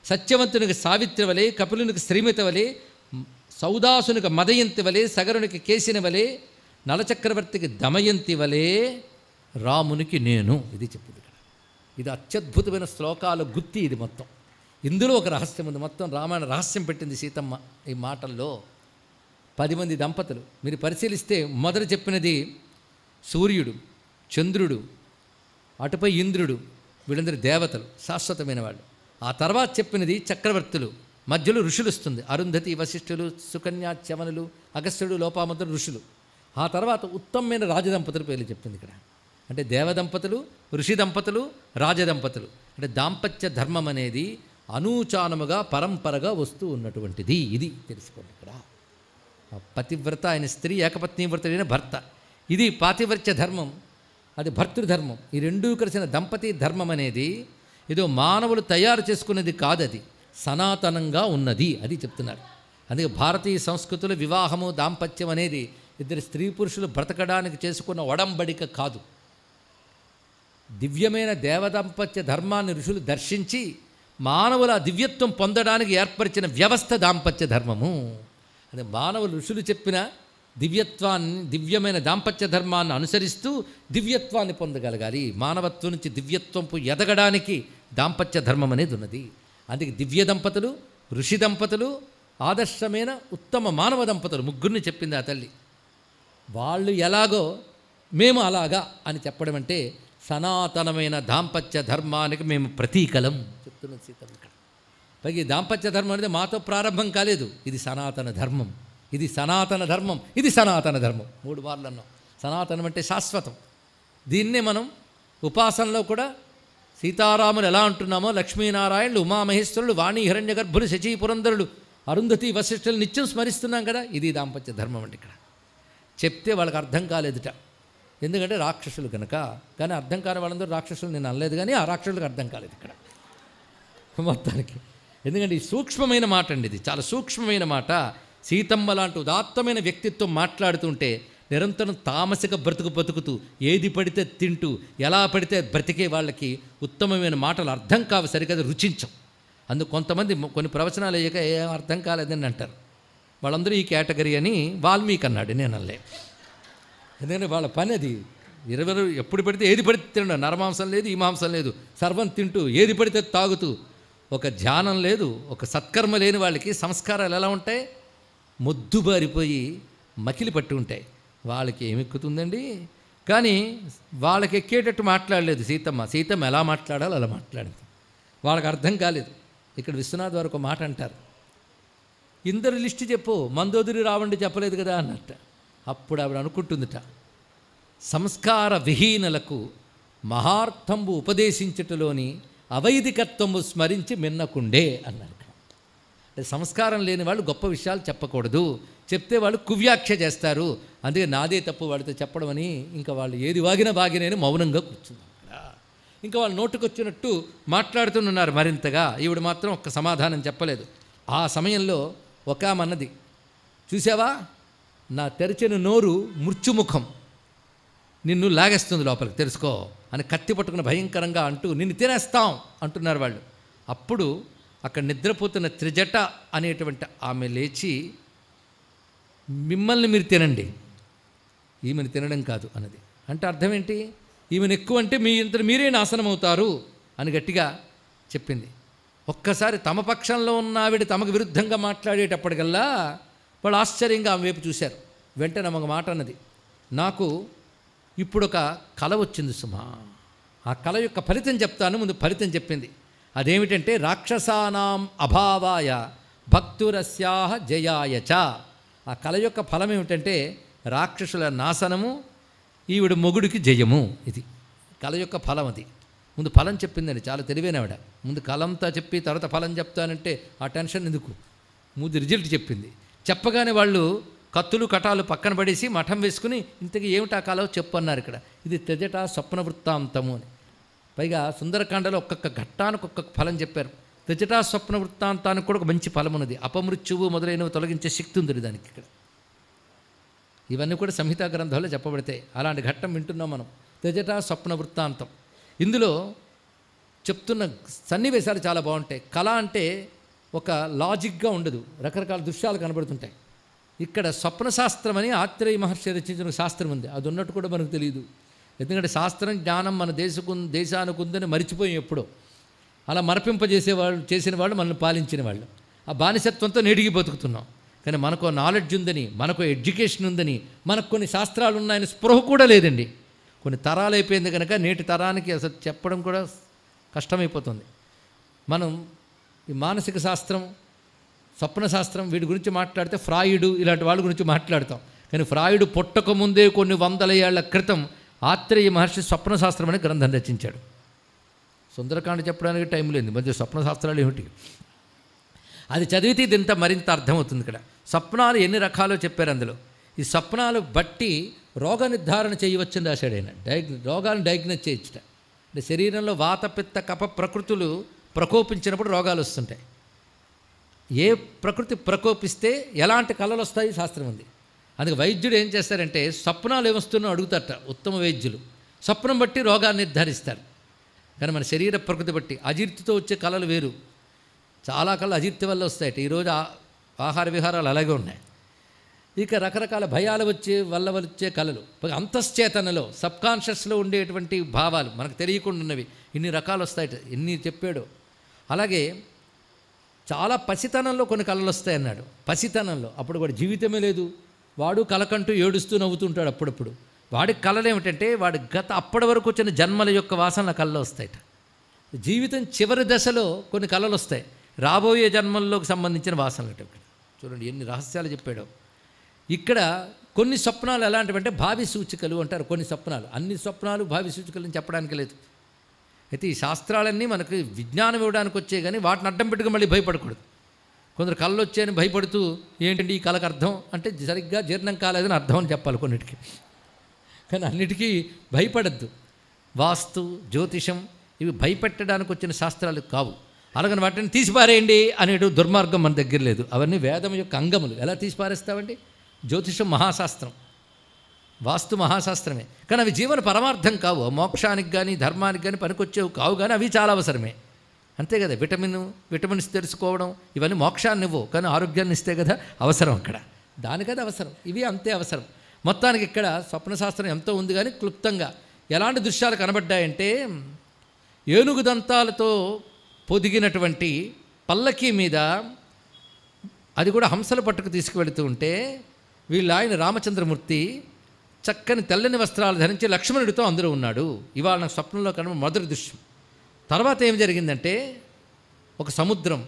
సత్యవంతునికి సావిత్రి వలె కపిలునికి శ్రీమిత వలె సౌదాసునికి మదయంతి వలె సగరునికి కేసిన వలె నలచక్రవర్తికి దమయంతి వలె రామునికి నేను ఇది చెప్పింది ఇక్కడ ఇది అత్యద్భుతమైన శ్లోకాల గుత్తి ఇది మొత్తం ఇందులో ఒక రహస్యం ఉంది మొత్తం రామాయణ రహస్యం పెట్టింది సీతమ్మ ఈ మాటల్లో పది మంది దంపతులు మీరు పరిశీలిస్తే మొదట చెప్పినది సూర్యుడు చంద్రుడు అటుపై ఇంద్రుడు వీళ్ళందరూ దేవతలు శాశ్వతమైన వాళ్ళు ఆ తర్వాత చెప్పినది చక్రవర్తులు మధ్యలో ఋషులు వస్తుంది అరుంధతి వశిష్ఠులు సుకన్య చవనులు అగస్త్యుడు లోపామంతులు ఋషులు ఆ తర్వాత ఉత్తమమైన రాజదంపతుల పేర్లు చెప్పింది ఇక్కడ అంటే దేవదంపతులు ఋషి దంపతులు రాజదంపతులు అంటే దాంపత్య ధర్మం అనేది అనూచానముగా పరంపరగా వస్తూ ఉన్నటువంటిది ఇది తెలుసుకోండి ఇక్కడ పతివ్రత ఆయన స్త్రీ ఏకపత్ని వ్రతుడైన భర్త ఇది పాతివ్రత్య ధర్మం అది భర్తృధర్మం ఈ రెండూ కలిసిన దంపతి ధర్మం అనేది ఏదో మానవులు తయారు చేసుకునేది కాదది సనాతనంగా ఉన్నది అది చెప్తున్నారు అందుకే భారతీయ సంస్కృతిలో వివాహము దాంపత్యం అనేది ఇద్దరు స్త్రీ పురుషులు బ్రతకడానికి చేసుకున్న ఒడంబడిక కాదు దివ్యమైన దేవదాంపత్య ధర్మాన్ని ఋషులు దర్శించి మానవుల దివ్యత్వం పొందడానికి ఏర్పరిచిన వ్యవస్థ దాంపత్య ధర్మము అది మానవులు ఋషులు చెప్పిన దివ్యత్వాన్ని దివ్యమైన దాంపత్య ధర్మాన్ని అనుసరిస్తూ దివ్యత్వాన్ని పొందగలగాలి మానవత్వం నుంచి దివ్యత్వంపు ఎదగడానికి దాంపత్య ధర్మం అనేది ఉన్నది అందుకే దివ్య దంపతులు ఋషి దంపతులు ఆదర్శమైన ఉత్తమ మానవ దంపతులు ముగ్గురిని చెప్పింది ఆ తల్లి వాళ్ళు ఎలాగో మేము అలాగా అని చెప్పడం అంటే సనాతనమైన దాంపత్య ధర్మానికి మేము ప్రతీకలం చెప్తున్నాం సీతం ఇక్కడ పైగా దాంపత్య ధర్మం అనేది మాతో ప్రారంభం కాలేదు ఇది సనాతన ధర్మం ఇది సనాతన ధర్మం ఇది సనాతన ధర్మం మూడు మార్లు అన్నాం సనాతనం అంటే శాశ్వతం దీన్నే మనం ఉపాసనలో కూడా సీతారాములు ఎలా అంటున్నామో లక్ష్మీనారాయణులు ఉమామహేశ్వరులు వాణి హిరణ్య గర్భులు శచీ పురంధరులు అరుంధతి వశిష్ఠులు నిత్యం స్మరిస్తున్నాం కదా ఇది దాంపత్య ధర్మం అండి ఇక్కడ చెప్తే వాళ్ళకి అర్థం కాలేదుట ఎందుకంటే రాక్షసులు కనుక కానీ అర్థం కాని వాళ్ళందరూ రాక్షసులు నేను అనలేదు కానీ ఆ రాక్షసులకు అర్థం కాలేదు ఇక్కడ మొత్తానికి ఎందుకంటే ఈ సూక్ష్మమైన మాట అండి ఇది చాలా సూక్ష్మమైన మాట సీతమ్మ లాంటి ఉదాత్తమైన వ్యక్తిత్వం మాట్లాడుతుంటే నిరంతరం తామసిక బ్రతుకు బ్రతుకుతూ ఏది పడితే తింటూ ఎలా పడితే బ్రతికే వాళ్ళకి ఉత్తమమైన మాటలు అర్థం కావు సరిగ్గా రుచించం అందు కొంతమంది కొన్ని ప్రవచనాలు అయ్యాక ఏం అర్థం కాలేదని అంటారు వాళ్ళందరూ ఈ కేటగిరీ అని వాల్మీకి అన్నాడు నేను అనలే ఎందుకంటే వాళ్ళ పని అది ఇరవై ఎప్పుడు పడితే ఏది పడితే తినడం నరమాంసం లేదు ఈ మాంసం లేదు సర్వం తింటూ ఏది పడితే తాగుతూ ఒక ధ్యానం లేదు ఒక సత్కర్మ లేని వాళ్ళకి సంస్కారాలు ఎలా ఉంటాయి మొద్దుబారిపోయి మకిలి పట్టి ఉంటాయి వాళ్ళకి ఏమెక్కుతుందండి కానీ వాళ్ళకి ఎక్కేటట్టు మాట్లాడలేదు సీతమ్మ సీతమ్మ ఎలా మాట్లాడాలో అలా మాట్లాడింది వాళ్ళకి అర్థం కాలేదు ఇక్కడ విశ్వనాథ్ వారు ఒక మాట అంటారు ఇందరు లిస్టు చెప్పు మందోదరి రావండి చెప్పలేదు కదా అన్నట్ట అప్పుడు ఆవిడ అనుకుంటుందిట సంస్కార విహీనలకు మహార్థంబు ఉపదేశించటలోని అవైదికత్వము స్మరించి మిన్నకుండే అన్నారు సంస్కారం లేని వాళ్ళు గొప్ప విషయాలు చెప్పకూడదు చెప్తే వాళ్ళు కువ్యాఖ్య చేస్తారు అందుకే నాదే తప్పు వాడితో చెప్పడం అని ఇంకా వాళ్ళు ఏది వాగినా బాగినని మౌనంగా కూర్చున్నారు ఇంకా వాళ్ళు నోటుకొచ్చినట్టు మాట్లాడుతున్నారు మరింతగా ఈవిడ మాత్రం ఒక్క సమాధానం చెప్పలేదు ఆ సమయంలో మన్నది చూసావా నా తెరిచిన నోరు మృత్యుముఖం నిన్ను లాగేస్తుంది లోపలికి తెలుసుకో అని కత్తి పట్టుకుని భయంకరంగా అంటూ నిన్ను తినేస్తాం అంటున్నారు వాళ్ళు అప్పుడు అక్కడ నిద్రపోతున్న త్రిజట అనేటువంటి ఆమె లేచి మిమ్మల్ని మీరు తినండి ఈమెను తినడం కాదు అన్నది అంటే అర్థం ఏంటి ఈమెను ఎక్కువ అంటే మీ ఇంత మీరే నాశనం అవుతారు అని గట్టిగా చెప్పింది ఒక్కసారి తమ పక్షంలో ఉన్న ఆవిడ తమకు విరుద్ధంగా మాట్లాడేటప్పటికల్లా వాళ్ళు ఆశ్చర్యంగా ఆమె వైపు చూశారు వెంటనే ఒక మాట అన్నది నాకు ఇప్పుడు ఒక కళ వచ్చింది సుమా ఆ కళ యొక్క ఫలితం చెప్తాను ముందు ఫలితం చెప్పింది అదేమిటంటే రాక్షసానాం అభావాయ భక్తురస్యా జయాయ చ ఆ కళ యొక్క ఫలం ఏమిటంటే రాక్షసుల నాశనము ఈవిడ మొగుడికి జయము ఇది కళ యొక్క ఫలం అది ముందు ఫలం చెప్పిందండి చాలా ఆవిడ ముందు కలంతా చెప్పి తర్వాత ఫలం చెప్తానంటే ఆ టెన్షన్ ఎందుకు ముందు రిజల్ట్ చెప్పింది చెప్పగానే వాళ్ళు కత్తులు కటాలు పక్కన పడేసి మఠం వేసుకుని ఇంతకీ ఏమిటా కాలో చెప్పు అన్నారు ఇక్కడ ఇది తెజట స్వప్న వృత్తాంతము అని పైగా సుందరకాండలో ఒక్కొక్క ఘట్టానికి ఒక్కొక్క ఫలం చెప్పారు త్రిజటా స్వప్న వృత్తాంతానికి కూడా ఒక మంచి ఫలం ఉన్నది అపమృత్యువు మొదలైనవి తొలగించే శక్తి ఉంది దానికి ఇక్కడ ఇవన్నీ కూడా సంహితా గ్రంథంలో చెప్పబడతాయి అలాంటి ఘట్టం వింటున్నాం మనం త్రిజటా స్వప్న వృత్తాంతం ఇందులో చెప్తున్న సన్నివేశాలు చాలా బాగుంటాయి కళ అంటే ఒక లాజిక్గా ఉండదు రకరకాల దృశ్యాలు కనబడుతుంటాయి ఇక్కడ స్వప్న శాస్త్రం అని ఆత్రేయ మహర్షి రచించిన శాస్త్రం ఉంది అది ఉన్నట్టు కూడా మనకు తెలియదు ఎందుకంటే శాస్త్రం జ్ఞానం మన దేశకు దేశానికి ఉందని మరిచిపోయాం ఎప్పుడో అలా వాళ్ళు చేసిన వాళ్ళు మనల్ని పాలించిన వాళ్ళు ఆ బానిసత్వంతో నేడిగి బతుకుతున్నాం కానీ మనకు నాలెడ్జ్ ఉందని మనకు ఎడ్యుకేషన్ ఉందని మనకు కొన్ని శాస్త్రాలు ఉన్నాయని స్పృహ కూడా లేదండి కొన్ని తరాలు అయిపోయింది కనుక నేటి తరానికి అసలు చెప్పడం కూడా కష్టమైపోతుంది మనం ఈ మానసిక శాస్త్రం స్వప్న శాస్త్రం వీటి గురించి మాట్లాడితే ఫ్రాయిడు ఇలాంటి వాళ్ళ గురించి మాట్లాడతాం కానీ ఫ్రాయిడు పుట్టకముందే కొన్ని వందల ఏళ్ల క్రితం ఆత్రేయ మహర్షి స్వప్నశాస్త్రం అనే గ్రంథం రచించాడు సుందరకాండ చెప్పడానికి టైం లేదు మధ్య స్వప్నశాస్త్రాలు ఏమిటి అది చదివితే దింత మరింత అర్థమవుతుంది ఇక్కడ స్వప్నాలు ఎన్ని రకాలో చెప్పారు అందులో ఈ స్వప్నాలు బట్టి రోగ నిర్ధారణ చేయవచ్చని రాశాడు ఆయన డయాగ్ రోగాలను డయాగ్నోస్ చేయించట అంటే శరీరంలో వాత పిత్త కప ప్రకృతులు ప్రకోపించినప్పుడు రోగాలు వస్తుంటాయి ఏ ప్రకృతి ప్రకోపిస్తే ఎలాంటి కళలు వస్తాయి శాస్త్రం ఉంది అందుకే వైద్యుడు ఏం చేస్తారంటే స్వప్నాలు ఏమొస్తున్నా అడుగుతారట ఉత్తమ వైద్యులు స్వప్నం బట్టి రోగాన్ని నిర్ధారిస్తారు కానీ మన శరీర ప్రకృతి బట్టి అజీర్తితో వచ్చే కళలు వేరు చాలా కళలు అజీర్తి వల్ల వస్తాయట ఈరోజు ఆహార విహారాలు అలాగే ఉన్నాయి ఇక రకరకాల భయాలు వచ్చే వల్ల వచ్చే కళలు అంతశ్చేతనలో సబ్కాన్షియస్లో ఉండేటువంటి భావాలు మనకు తెలియకుండా ఉన్నవి ఇన్ని రకాలు వస్తాయట ఎన్ని చెప్పాడు అలాగే చాలా పసితనంలో కొన్ని కళలు వస్తాయన్నాడు పసితనంలో అప్పుడు కూడా జీవితమే లేదు వాడు కలకంటూ ఏడుస్తూ నవ్వుతుంటాడు అప్పుడప్పుడు వాడి కళలు ఏమిటంటే వాడి గత అప్పటి వరకు వచ్చిన జన్మల యొక్క వాసన కళలు వస్తాయట జీవితం చివరి దశలో కొన్ని కళలు వస్తాయి రాబోయే జన్మల్లోకి సంబంధించిన వాసనలు ఇక్కడ చూడండి ఎన్ని రహస్యాలు చెప్పాడో ఇక్కడ కొన్ని స్వప్నాలు ఎలాంటివి అంటే భావి సూచికలు అంటారు కొన్ని స్వప్నాలు అన్ని స్వప్నాలు భావి సూచికలు చెప్పడానికి లేదు అయితే ఈ శాస్త్రాలన్నీ మనకి విజ్ఞానం ఇవ్వడానికి వచ్చే కానీ వాటిని అడ్డం పెట్టుకుని మళ్ళీ భయపడకూడదు కొందరు కళ్ళు వచ్చాయని భయపడుతూ ఏంటండి ఈ కళకు అర్థం అంటే సరిగ్గా జీర్ణం కాలేదని అర్థం అని చెప్పాలి కొన్నిటికి కానీ అన్నిటికీ భయపడద్దు వాస్తు జ్యోతిషం ఇవి భయపెట్టడానికి వచ్చిన శాస్త్రాలు కావు అలాగని వాటిని తీసిపారేయండి అనేటు దుర్మార్గం మన దగ్గర లేదు అవన్నీ వేదం యొక్క అంగములు ఎలా తీసిపారేస్తావండి జ్యోతిషం మహాశాస్త్రం వాస్తు మహాశాస్త్రమే కానీ అవి జీవన పరమార్థం కావు మోక్షానికి కానీ ధర్మానికి కానీ పనికొచ్చేవి కావు కానీ అవి చాలా అవసరమే అంతే కదా విటమిన్ విటమిన్స్ తెలుసుకోవడం ఇవన్నీ మోక్షాన్ని ఇవ్వు కానీ ఆరోగ్యాన్ని ఇస్తే కదా అవసరం అక్కడ దానికది అవసరం ఇవి అంతే అవసరం మొత్తానికి ఇక్కడ స్వప్న శాస్త్రం ఎంతో ఉంది కానీ క్లుప్తంగా ఎలాంటి దృశ్యాలు కనబడ్డాయంటే ఏనుగు దంతాలతో పొదిగినటువంటి పల్లకీ మీద అది కూడా హంసలు పట్టుకు తీసుకువెళుతూ ఉంటే వీళ్ళ ఆయన రామచంద్రమూర్తి చక్కని తెల్లని వస్త్రాలు ధరించి లక్ష్మణుడితో అందరూ ఉన్నాడు ఇవాళ నాకు స్వప్నంలో కనబడి మొదటి దృశ్యం తర్వాత ఏం జరిగిందంటే ఒక సముద్రం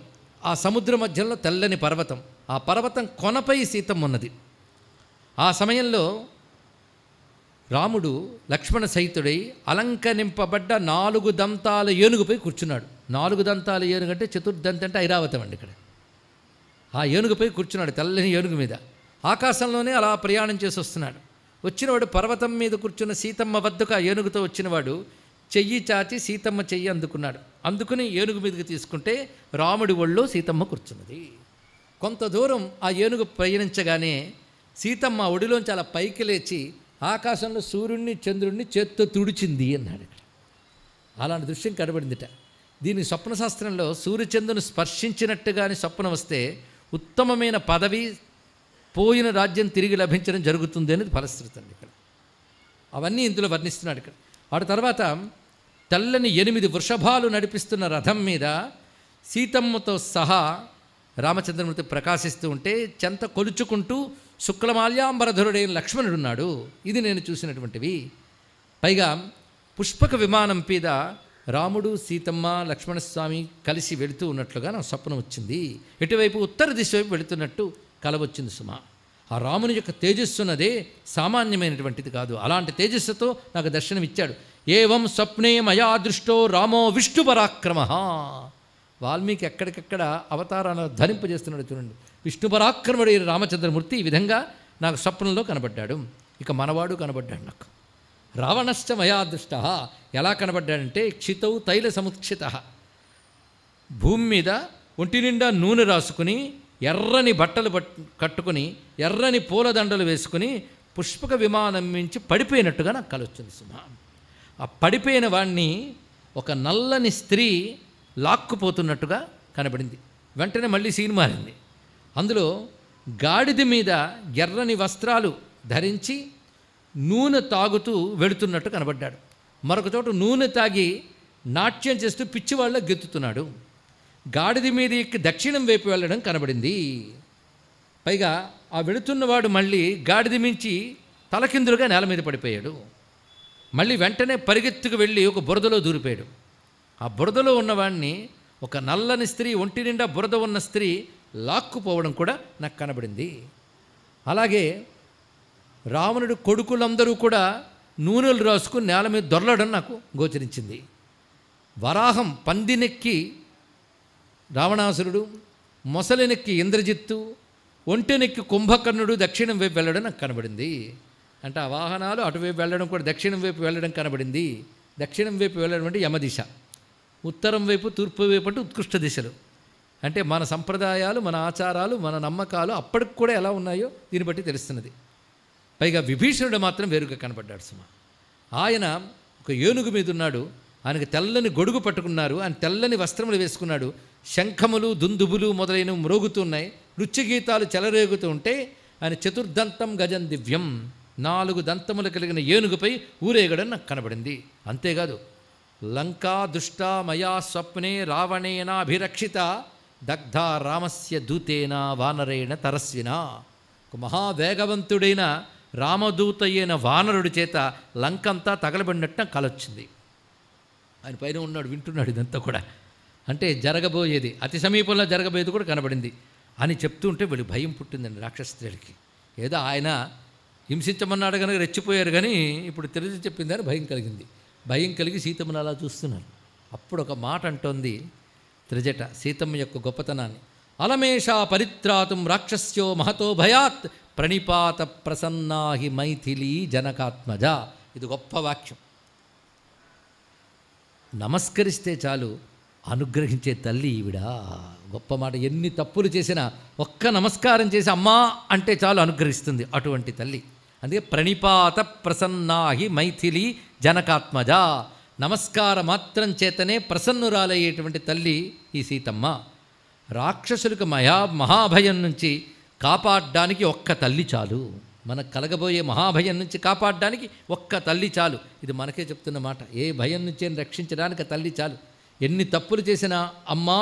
ఆ సముద్ర మధ్యలో తెల్లని పర్వతం ఆ పర్వతం కొనపై సీతం ఉన్నది ఆ సమయంలో రాముడు లక్ష్మణ సహితుడై అలంకరింపబడ్డ నాలుగు దంతాల ఏనుగుపై కూర్చున్నాడు నాలుగు దంతాల ఏనుగు అంటే చతుర్దంత అంటే ఐరావతం అండి ఇక్కడ ఆ ఏనుగుపై కూర్చున్నాడు తెల్లని ఏనుగు మీద ఆకాశంలోనే అలా ప్రయాణం చేసి వస్తున్నాడు వచ్చినవాడు పర్వతం మీద కూర్చున్న సీతమ్మ వద్దకు ఆ ఏనుగుతో వచ్చినవాడు చెయ్యి చాచి సీతమ్మ చెయ్యి అందుకున్నాడు అందుకుని ఏనుగు మీదకి తీసుకుంటే రాముడి ఒళ్ళు సీతమ్మ కూర్చున్నది కొంత దూరం ఆ ఏనుగు ప్రయాణించగానే సీతమ్మ ఒడిలోంచి అలా పైకి లేచి ఆకాశంలో సూర్యుడిని చంద్రుడిని చేత్తో తుడిచింది అన్నాడు అలాంటి దృశ్యం కనబడిందిట దీని స్వప్నశాస్త్రంలో సూర్యచంద్రుని స్పర్శించినట్టుగాని స్వప్నం వస్తే ఉత్తమమైన పదవి పోయిన రాజ్యం తిరిగి లభించడం జరుగుతుంది అనేది ఫలశ్రుతండి ఇక్కడ అవన్నీ ఇందులో వర్ణిస్తున్నాడు ఇక్కడ ఆడ తర్వాత తెల్లని ఎనిమిది వృషభాలు నడిపిస్తున్న రథం మీద సీతమ్మతో సహా రామచంద్రమూర్తి ప్రకాశిస్తూ ఉంటే చెంత కొలుచుకుంటూ శుక్లమాల్యాంబరధరుడైన లక్ష్మణుడున్నాడు ఇది నేను చూసినటువంటివి పైగా పుష్పక విమానం మీద రాముడు సీతమ్మ లక్ష్మణస్వామి కలిసి వెళుతూ ఉన్నట్లుగా నాకు స్వప్నం వచ్చింది ఇటువైపు ఉత్తర దిశ వైపు వెళుతున్నట్టు కలవచ్చింది సుమా ఆ రాముని యొక్క తేజస్సున్నదే సామాన్యమైనటువంటిది కాదు అలాంటి తేజస్సుతో నాకు దర్శనమిచ్చాడు ఏవం స్వప్నే మయా దృష్టో రామో విష్ణు పరాక్రమ వాల్మీకి ఎక్కడికక్కడ అవతారాలను ధరింపజేస్తున్నాడు చూడండి విష్ణు పరాక్రముడు రామచంద్రమూర్తి ఈ విధంగా నాకు స్వప్నంలో కనబడ్డాడు ఇక మనవాడు కనబడ్డాడు నాకు రావణశ్చ మయా దృష్ట ఎలా కనబడ్డాడంటే క్షితౌ తైల సముక్షిత భూమి మీద ఒంటి నిండా నూనె రాసుకుని ఎర్రని బట్టలు కట్టుకుని ఎర్రని పూలదండలు వేసుకుని పుష్పక విమానం మించి పడిపోయినట్టుగా నాకు కలొచ్చింది సుమ ఆ పడిపోయిన వాణ్ణి ఒక నల్లని స్త్రీ లాక్కుపోతున్నట్టుగా కనబడింది వెంటనే మళ్ళీ సీన్ మారింది అందులో గాడిద మీద ఎర్రని వస్త్రాలు ధరించి నూనె తాగుతూ వెళుతున్నట్టు కనబడ్డాడు మరొక చోట నూనె తాగి నాట్యం చేస్తూ పిచ్చివాళ్ళ గెత్తుతున్నాడు గాడిది మీద ఎక్కి దక్షిణం వైపు వెళ్ళడం కనబడింది పైగా ఆ వెళుతున్నవాడు మళ్ళీ గాడిది మించి తలకిందులుగా నేల మీద పడిపోయాడు మళ్ళీ వెంటనే పరిగెత్తుకు వెళ్ళి ఒక బురదలో దూరిపోయాడు ఆ బురదలో ఉన్నవాడిని ఒక నల్లని స్త్రీ ఒంటి నిండా బురద ఉన్న స్త్రీ లాక్కుపోవడం కూడా నాకు కనబడింది అలాగే రావణుడు కొడుకులందరూ కూడా నూనెలు రాసుకుని నేల మీద దొరలడం నాకు గోచరించింది వరాహం పందినెక్కి రావణాసురుడు మొసలినెక్కి ఇంద్రజిత్తు ఒంటెనెక్కి కుంభకర్ణుడు దక్షిణం వైపు వెళ్ళడం నాకు కనబడింది అంటే ఆ వాహనాలు అటువైపు వెళ్ళడం కూడా దక్షిణం వైపు వెళ్ళడం కనబడింది దక్షిణం వైపు వెళ్ళడం అంటే యమదిశ ఉత్తరం వైపు తూర్పు వైపు అంటే ఉత్కృష్ట దిశలు అంటే మన సంప్రదాయాలు మన ఆచారాలు మన నమ్మకాలు అప్పటికి కూడా ఎలా ఉన్నాయో దీన్ని బట్టి తెలుస్తున్నది పైగా విభీషణుడు మాత్రం వేరుగా కనపడ్డాడు సుమ ఆయన ఒక ఏనుగు మీద ఉన్నాడు ఆయనకు తెల్లని గొడుగు పట్టుకున్నారు ఆయన తెల్లని వస్త్రములు వేసుకున్నాడు శంఖములు దుందుబులు మొదలైనవి మ్రోగుతున్నాయి నృత్యగీతాలు చెలరేగుతూ ఉంటే ఆయన చతుర్దంతం గజం దివ్యం నాలుగు దంతములు కలిగిన ఏనుగుపై ఊరేగడని నాకు కనబడింది అంతేకాదు లంకా దుష్ట మయా స్వప్నే రావణేనాభిరక్షిత దగ్ధ రామస్య దూతేన వానరేణ తరస్విన ఒక మహావేగవంతుడైన రామదూత అయిన వానరుడి చేత లంకంతా తగలబడినట్టు కలొచ్చింది ఆయన పైన ఉన్నాడు వింటున్నాడు ఇదంతా కూడా అంటే జరగబోయేది అతి సమీపంలో జరగబోయేది కూడా కనబడింది అని చెప్తుంటే వీళ్ళు భయం పుట్టిందండి రాక్షస్త్రీలకి ఏదో ఆయన హింసించమన్నాడు కనుక రెచ్చిపోయారు కానీ ఇప్పుడు తెలిసి చెప్పిందని భయం కలిగింది భయం కలిగి సీతమ్మను అలా చూస్తున్నారు అప్పుడు ఒక మాట అంటోంది త్రిజట సీతమ్మ యొక్క గొప్పతనాన్ని అలమేషా పరిత్రాతుం రాక్షస్యో మహతో భయాత్ ప్రణిపాత ప్రసన్నాహి మైథిలీ జనకాత్మజ ఇది గొప్ప వాక్యం నమస్కరిస్తే చాలు అనుగ్రహించే తల్లి ఈవిడ గొప్ప మాట ఎన్ని తప్పులు చేసినా ఒక్క నమస్కారం చేసి అమ్మా అంటే చాలు అనుగ్రహిస్తుంది అటువంటి తల్లి అందుకే ప్రణిపాత ప్రసన్నాహి మైథిలి జనకాత్మజ నమస్కార మాత్రం చేతనే ప్రసన్నురాలయ్యేటువంటి తల్లి ఈ సీతమ్మ రాక్షసులకు మయా మహాభయం నుంచి కాపాడడానికి ఒక్క తల్లి చాలు మనకు కలగబోయే మహాభయం నుంచి కాపాడడానికి ఒక్క తల్లి చాలు ఇది మనకే చెప్తున్న మాట ఏ భయం నుంచి రక్షించడానికి తల్లి చాలు ఎన్ని తప్పులు చేసినా అమ్మా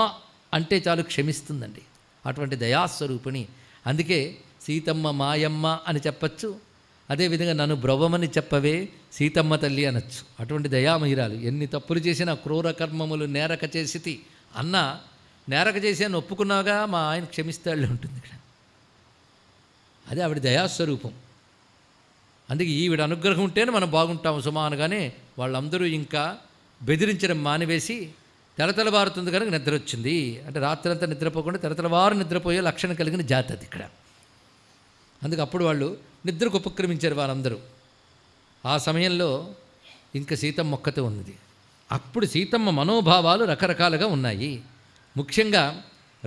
అంటే చాలు క్షమిస్తుందండి అటువంటి దయాస్వరూపిణి అందుకే సీతమ్మ మాయమ్మ అని చెప్పచ్చు అదేవిధంగా నన్ను బ్రవ్వమని చెప్పవే సీతమ్మ తల్లి అనొచ్చు అటువంటి దయామహిరాలు ఎన్ని తప్పులు చేసినా క్రూర కర్మములు నేరక చేసి అన్న నేరక చేసి అని ఒప్పుకున్నాగా మా ఆయన క్షమిస్తాళ్ళు ఉంటుంది అదే ఆవిడ దయాస్వరూపం అందుకే ఈవిడ అనుగ్రహం ఉంటేనే మనం బాగుంటాము సుమానుగానే వాళ్ళందరూ ఇంకా బెదిరించడం మానివేసి తెలతెలవారుతుంది కనుక నిద్ర వచ్చింది అంటే రాత్రంతా నిద్రపోకుండా తెలతలవారు నిద్రపోయే లక్షణం కలిగిన జాతి అది ఇక్కడ అందుకు అప్పుడు వాళ్ళు నిద్రకు ఉపక్రమించారు వారందరూ ఆ సమయంలో ఇంకా సీతమ్మ ఒక్కతే ఉన్నది అప్పుడు సీతమ్మ మనోభావాలు రకరకాలుగా ఉన్నాయి ముఖ్యంగా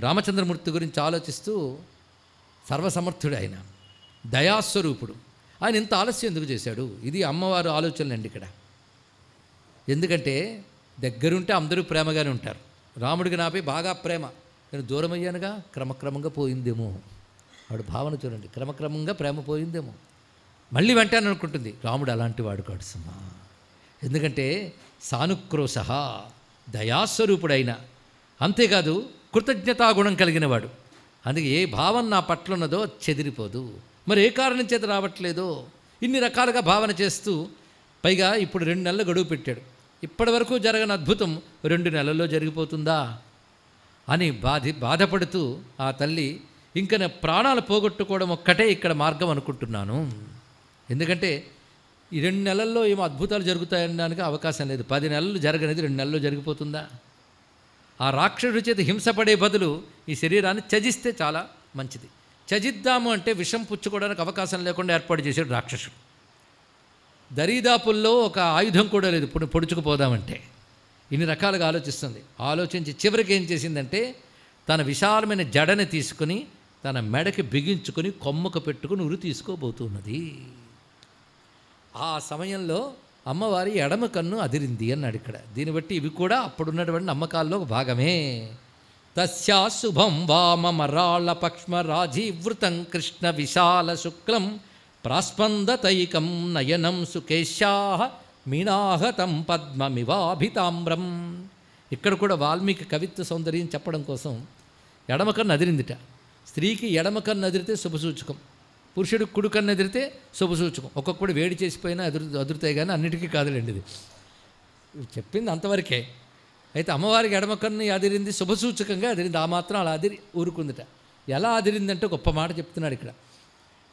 రామచంద్రమూర్తి గురించి ఆలోచిస్తూ సర్వసమర్థుడు ఆయన దయాస్వరూపుడు ఆయన ఇంత ఆలస్యం ఎందుకు చేశాడు ఇది అమ్మవారు ఆలోచనలండి ఇక్కడ ఎందుకంటే దగ్గరుంటే అందరూ ప్రేమగానే ఉంటారు రాముడికి నాపై బాగా ప్రేమ నేను దూరం అయ్యానుగా క్రమక్రమంగా పోయిందేమో ఆవిడ భావన చూడండి క్రమక్రమంగా ప్రేమ పోయిందేమో మళ్ళీ వెంటనే అనుకుంటుంది రాముడు అలాంటి వాడు కాడు సుమా ఎందుకంటే సానుక్రోశ దయాస్వరూపుడైన అంతేకాదు కృతజ్ఞతాగుణం కలిగిన వాడు అందుకే ఏ భావం నా పట్ల ఉన్నదో చెదిరిపోదు మరి ఏ కారణం చేత రావట్లేదో ఇన్ని రకాలుగా భావన చేస్తూ పైగా ఇప్పుడు రెండు నెలలు గడువు పెట్టాడు ఇప్పటి వరకు జరగని అద్భుతం రెండు నెలల్లో జరిగిపోతుందా అని బాధి బాధపడుతూ ఆ తల్లి ఇంకా ప్రాణాలు పోగొట్టుకోవడం ఒక్కటే ఇక్కడ మార్గం అనుకుంటున్నాను ఎందుకంటే ఈ రెండు నెలల్లో ఏమో అద్భుతాలు జరుగుతాయనడానికి అవకాశం లేదు పది నెలలు జరగనేది రెండు నెలల్లో జరిగిపోతుందా ఆ రాక్షసుడి చేతి హింసపడే బదులు ఈ శరీరాన్ని త్యజిస్తే చాలా మంచిది త్యజిద్దాము అంటే విషం పుచ్చుకోవడానికి అవకాశం లేకుండా ఏర్పాటు చేశాడు రాక్షసుడు దరిదాపుల్లో ఒక ఆయుధం కూడా లేదు ఇప్పుడు పొడుచుకుపోదామంటే ఇన్ని రకాలుగా ఆలోచిస్తుంది ఆలోచించి చివరికి ఏం చేసిందంటే తన విశాలమైన జడని తీసుకుని తన మెడకి బిగించుకుని కొమ్మకు పెట్టుకుని ఉరి తీసుకోబోతున్నది ఆ సమయంలో అమ్మవారి ఎడమ కన్ను అదిరింది అన్నాడు ఇక్కడ దీన్ని బట్టి ఇవి కూడా అప్పుడున్నటువంటి నమ్మకాల్లో ఒక భాగమే తస్యా శుభం మరాళ్ళ పక్ష్మ రాజీవృతం కృష్ణ విశాల శుక్లం ప్రాస్పందతైకం నయనం సుకేశ్యా మీనాహతం పద్మమివాభితామ్రం ఇక్కడ కూడా వాల్మీకి కవిత్వ సౌందర్యం చెప్పడం కోసం ఎడమ కన్ను అదిరిందిట స్త్రీకి ఎడమ కన్ను అదిరితే శుభసూచకం పురుషుడు కుడి ఎదిరితే అదిరితే శుభసూచకం ఒక్కొక్కడు వేడి చేసిపోయినా అదురు అదురుతాయి కానీ అన్నిటికీ కాదులేండి ఇది చెప్పింది అంతవరకే అయితే అమ్మవారికి ఎడమ కన్ను అదిరింది శుభసూచకంగా అదిరింది ఆ మాత్రం అలా అదిరి ఊరుకుందిట ఎలా అదిరిందంటే గొప్ప మాట చెప్తున్నాడు ఇక్కడ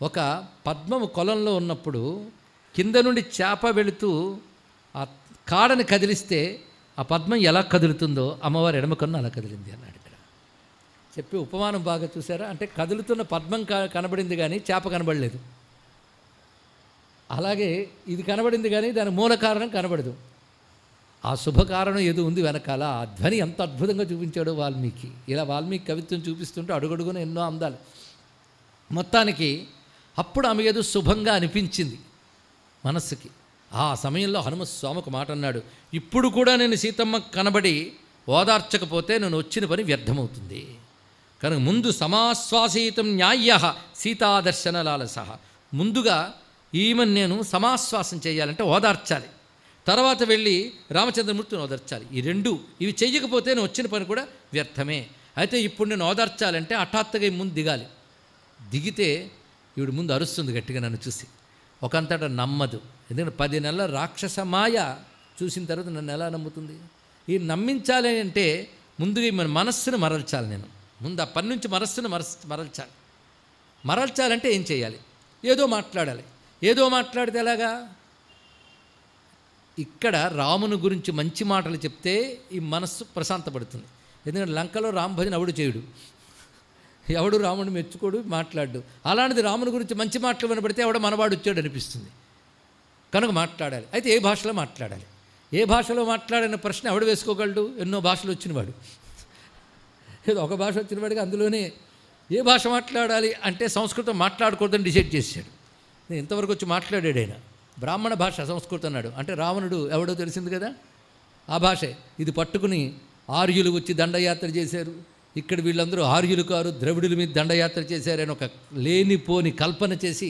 ఒక పద్మము కొలంలో ఉన్నప్పుడు కింద నుండి చేప వెళుతూ ఆ కాడని కదిలిస్తే ఆ పద్మం ఎలా కదులుతుందో అమ్మవారు ఎడమకన్ను అలా కదిలింది అన్నాడు ఇక్కడ చెప్పి ఉపమానం బాగా చూసారా అంటే కదులుతున్న పద్మం కనబడింది కానీ చేప కనబడలేదు అలాగే ఇది కనబడింది కానీ దాని మూల కారణం కనబడదు ఆ శుభకారణం ఏదో ఉంది వెనకాల ఆ ధ్వని ఎంత అద్భుతంగా చూపించాడో వాల్మీకి ఇలా వాల్మీకి కవిత్వం చూపిస్తుంటే అడుగడుగున ఎన్నో అందాలు మొత్తానికి అప్పుడు ఆమె ఏదో శుభంగా అనిపించింది మనస్సుకి ఆ సమయంలో హనుమ ఒక మాట అన్నాడు ఇప్పుడు కూడా నేను సీతమ్మ కనబడి ఓదార్చకపోతే నేను వచ్చిన పని వ్యర్థమవుతుంది కనుక ముందు సమాశ్వాసీతం న్యాయ సీతాదర్శన లాలస ముందుగా ఈమెను నేను సమాశ్వాసం చేయాలంటే ఓదార్చాలి తర్వాత వెళ్ళి రామచంద్రమూర్తిని ఓదార్చాలి ఈ రెండు ఇవి చేయకపోతే నేను వచ్చిన పని కూడా వ్యర్థమే అయితే ఇప్పుడు నేను ఓదార్చాలంటే హఠాత్తుగా ముందు దిగాలి దిగితే ఈవిడ ముందు అరుస్తుంది గట్టిగా నన్ను చూసి ఒకంతట నమ్మదు ఎందుకంటే పది నెలల రాక్షస మాయ చూసిన తర్వాత నన్ను ఎలా నమ్ముతుంది ఈ నమ్మించాలి అంటే ముందుగా మన మనస్సును మరల్చాలి నేను ముందు ఆ పని నుంచి మనస్సును మరస్ మరల్చాలి మరల్చాలంటే ఏం చేయాలి ఏదో మాట్లాడాలి ఏదో మాట్లాడితే ఎలాగా ఇక్కడ రాముని గురించి మంచి మాటలు చెప్తే ఈ మనస్సు ప్రశాంతపడుతుంది ఎందుకంటే లంకలో రామ్ భజన అవుడు చేయుడు ఎవడు రాముడు మెచ్చుకోడు మాట్లాడు అలాంటిది రాముని గురించి మంచి మాటలు వినబడితే ఎవడ మనవాడు వచ్చాడు అనిపిస్తుంది కనుక మాట్లాడాలి అయితే ఏ భాషలో మాట్లాడాలి ఏ భాషలో మాట్లాడిన ప్రశ్న ఎవడు వేసుకోగలడు ఎన్నో భాషలు వచ్చినవాడు ఏదో ఒక భాష వచ్చినవాడికి అందులోనే ఏ భాష మాట్లాడాలి అంటే సంస్కృతం మాట్లాడకూడదని డిసైడ్ చేశాడు నేను ఇంతవరకు వచ్చి మాట్లాడాడు ఆయన బ్రాహ్మణ భాష సంస్కృతం అన్నాడు అంటే రావణుడు ఎవడో తెలిసింది కదా ఆ భాషే ఇది పట్టుకుని ఆర్యులు వచ్చి దండయాత్ర చేశారు ఇక్కడ వీళ్ళందరూ ఆర్యులు కారు ద్రవిడుల మీద దండయాత్ర చేశారని ఒక లేనిపోని కల్పన చేసి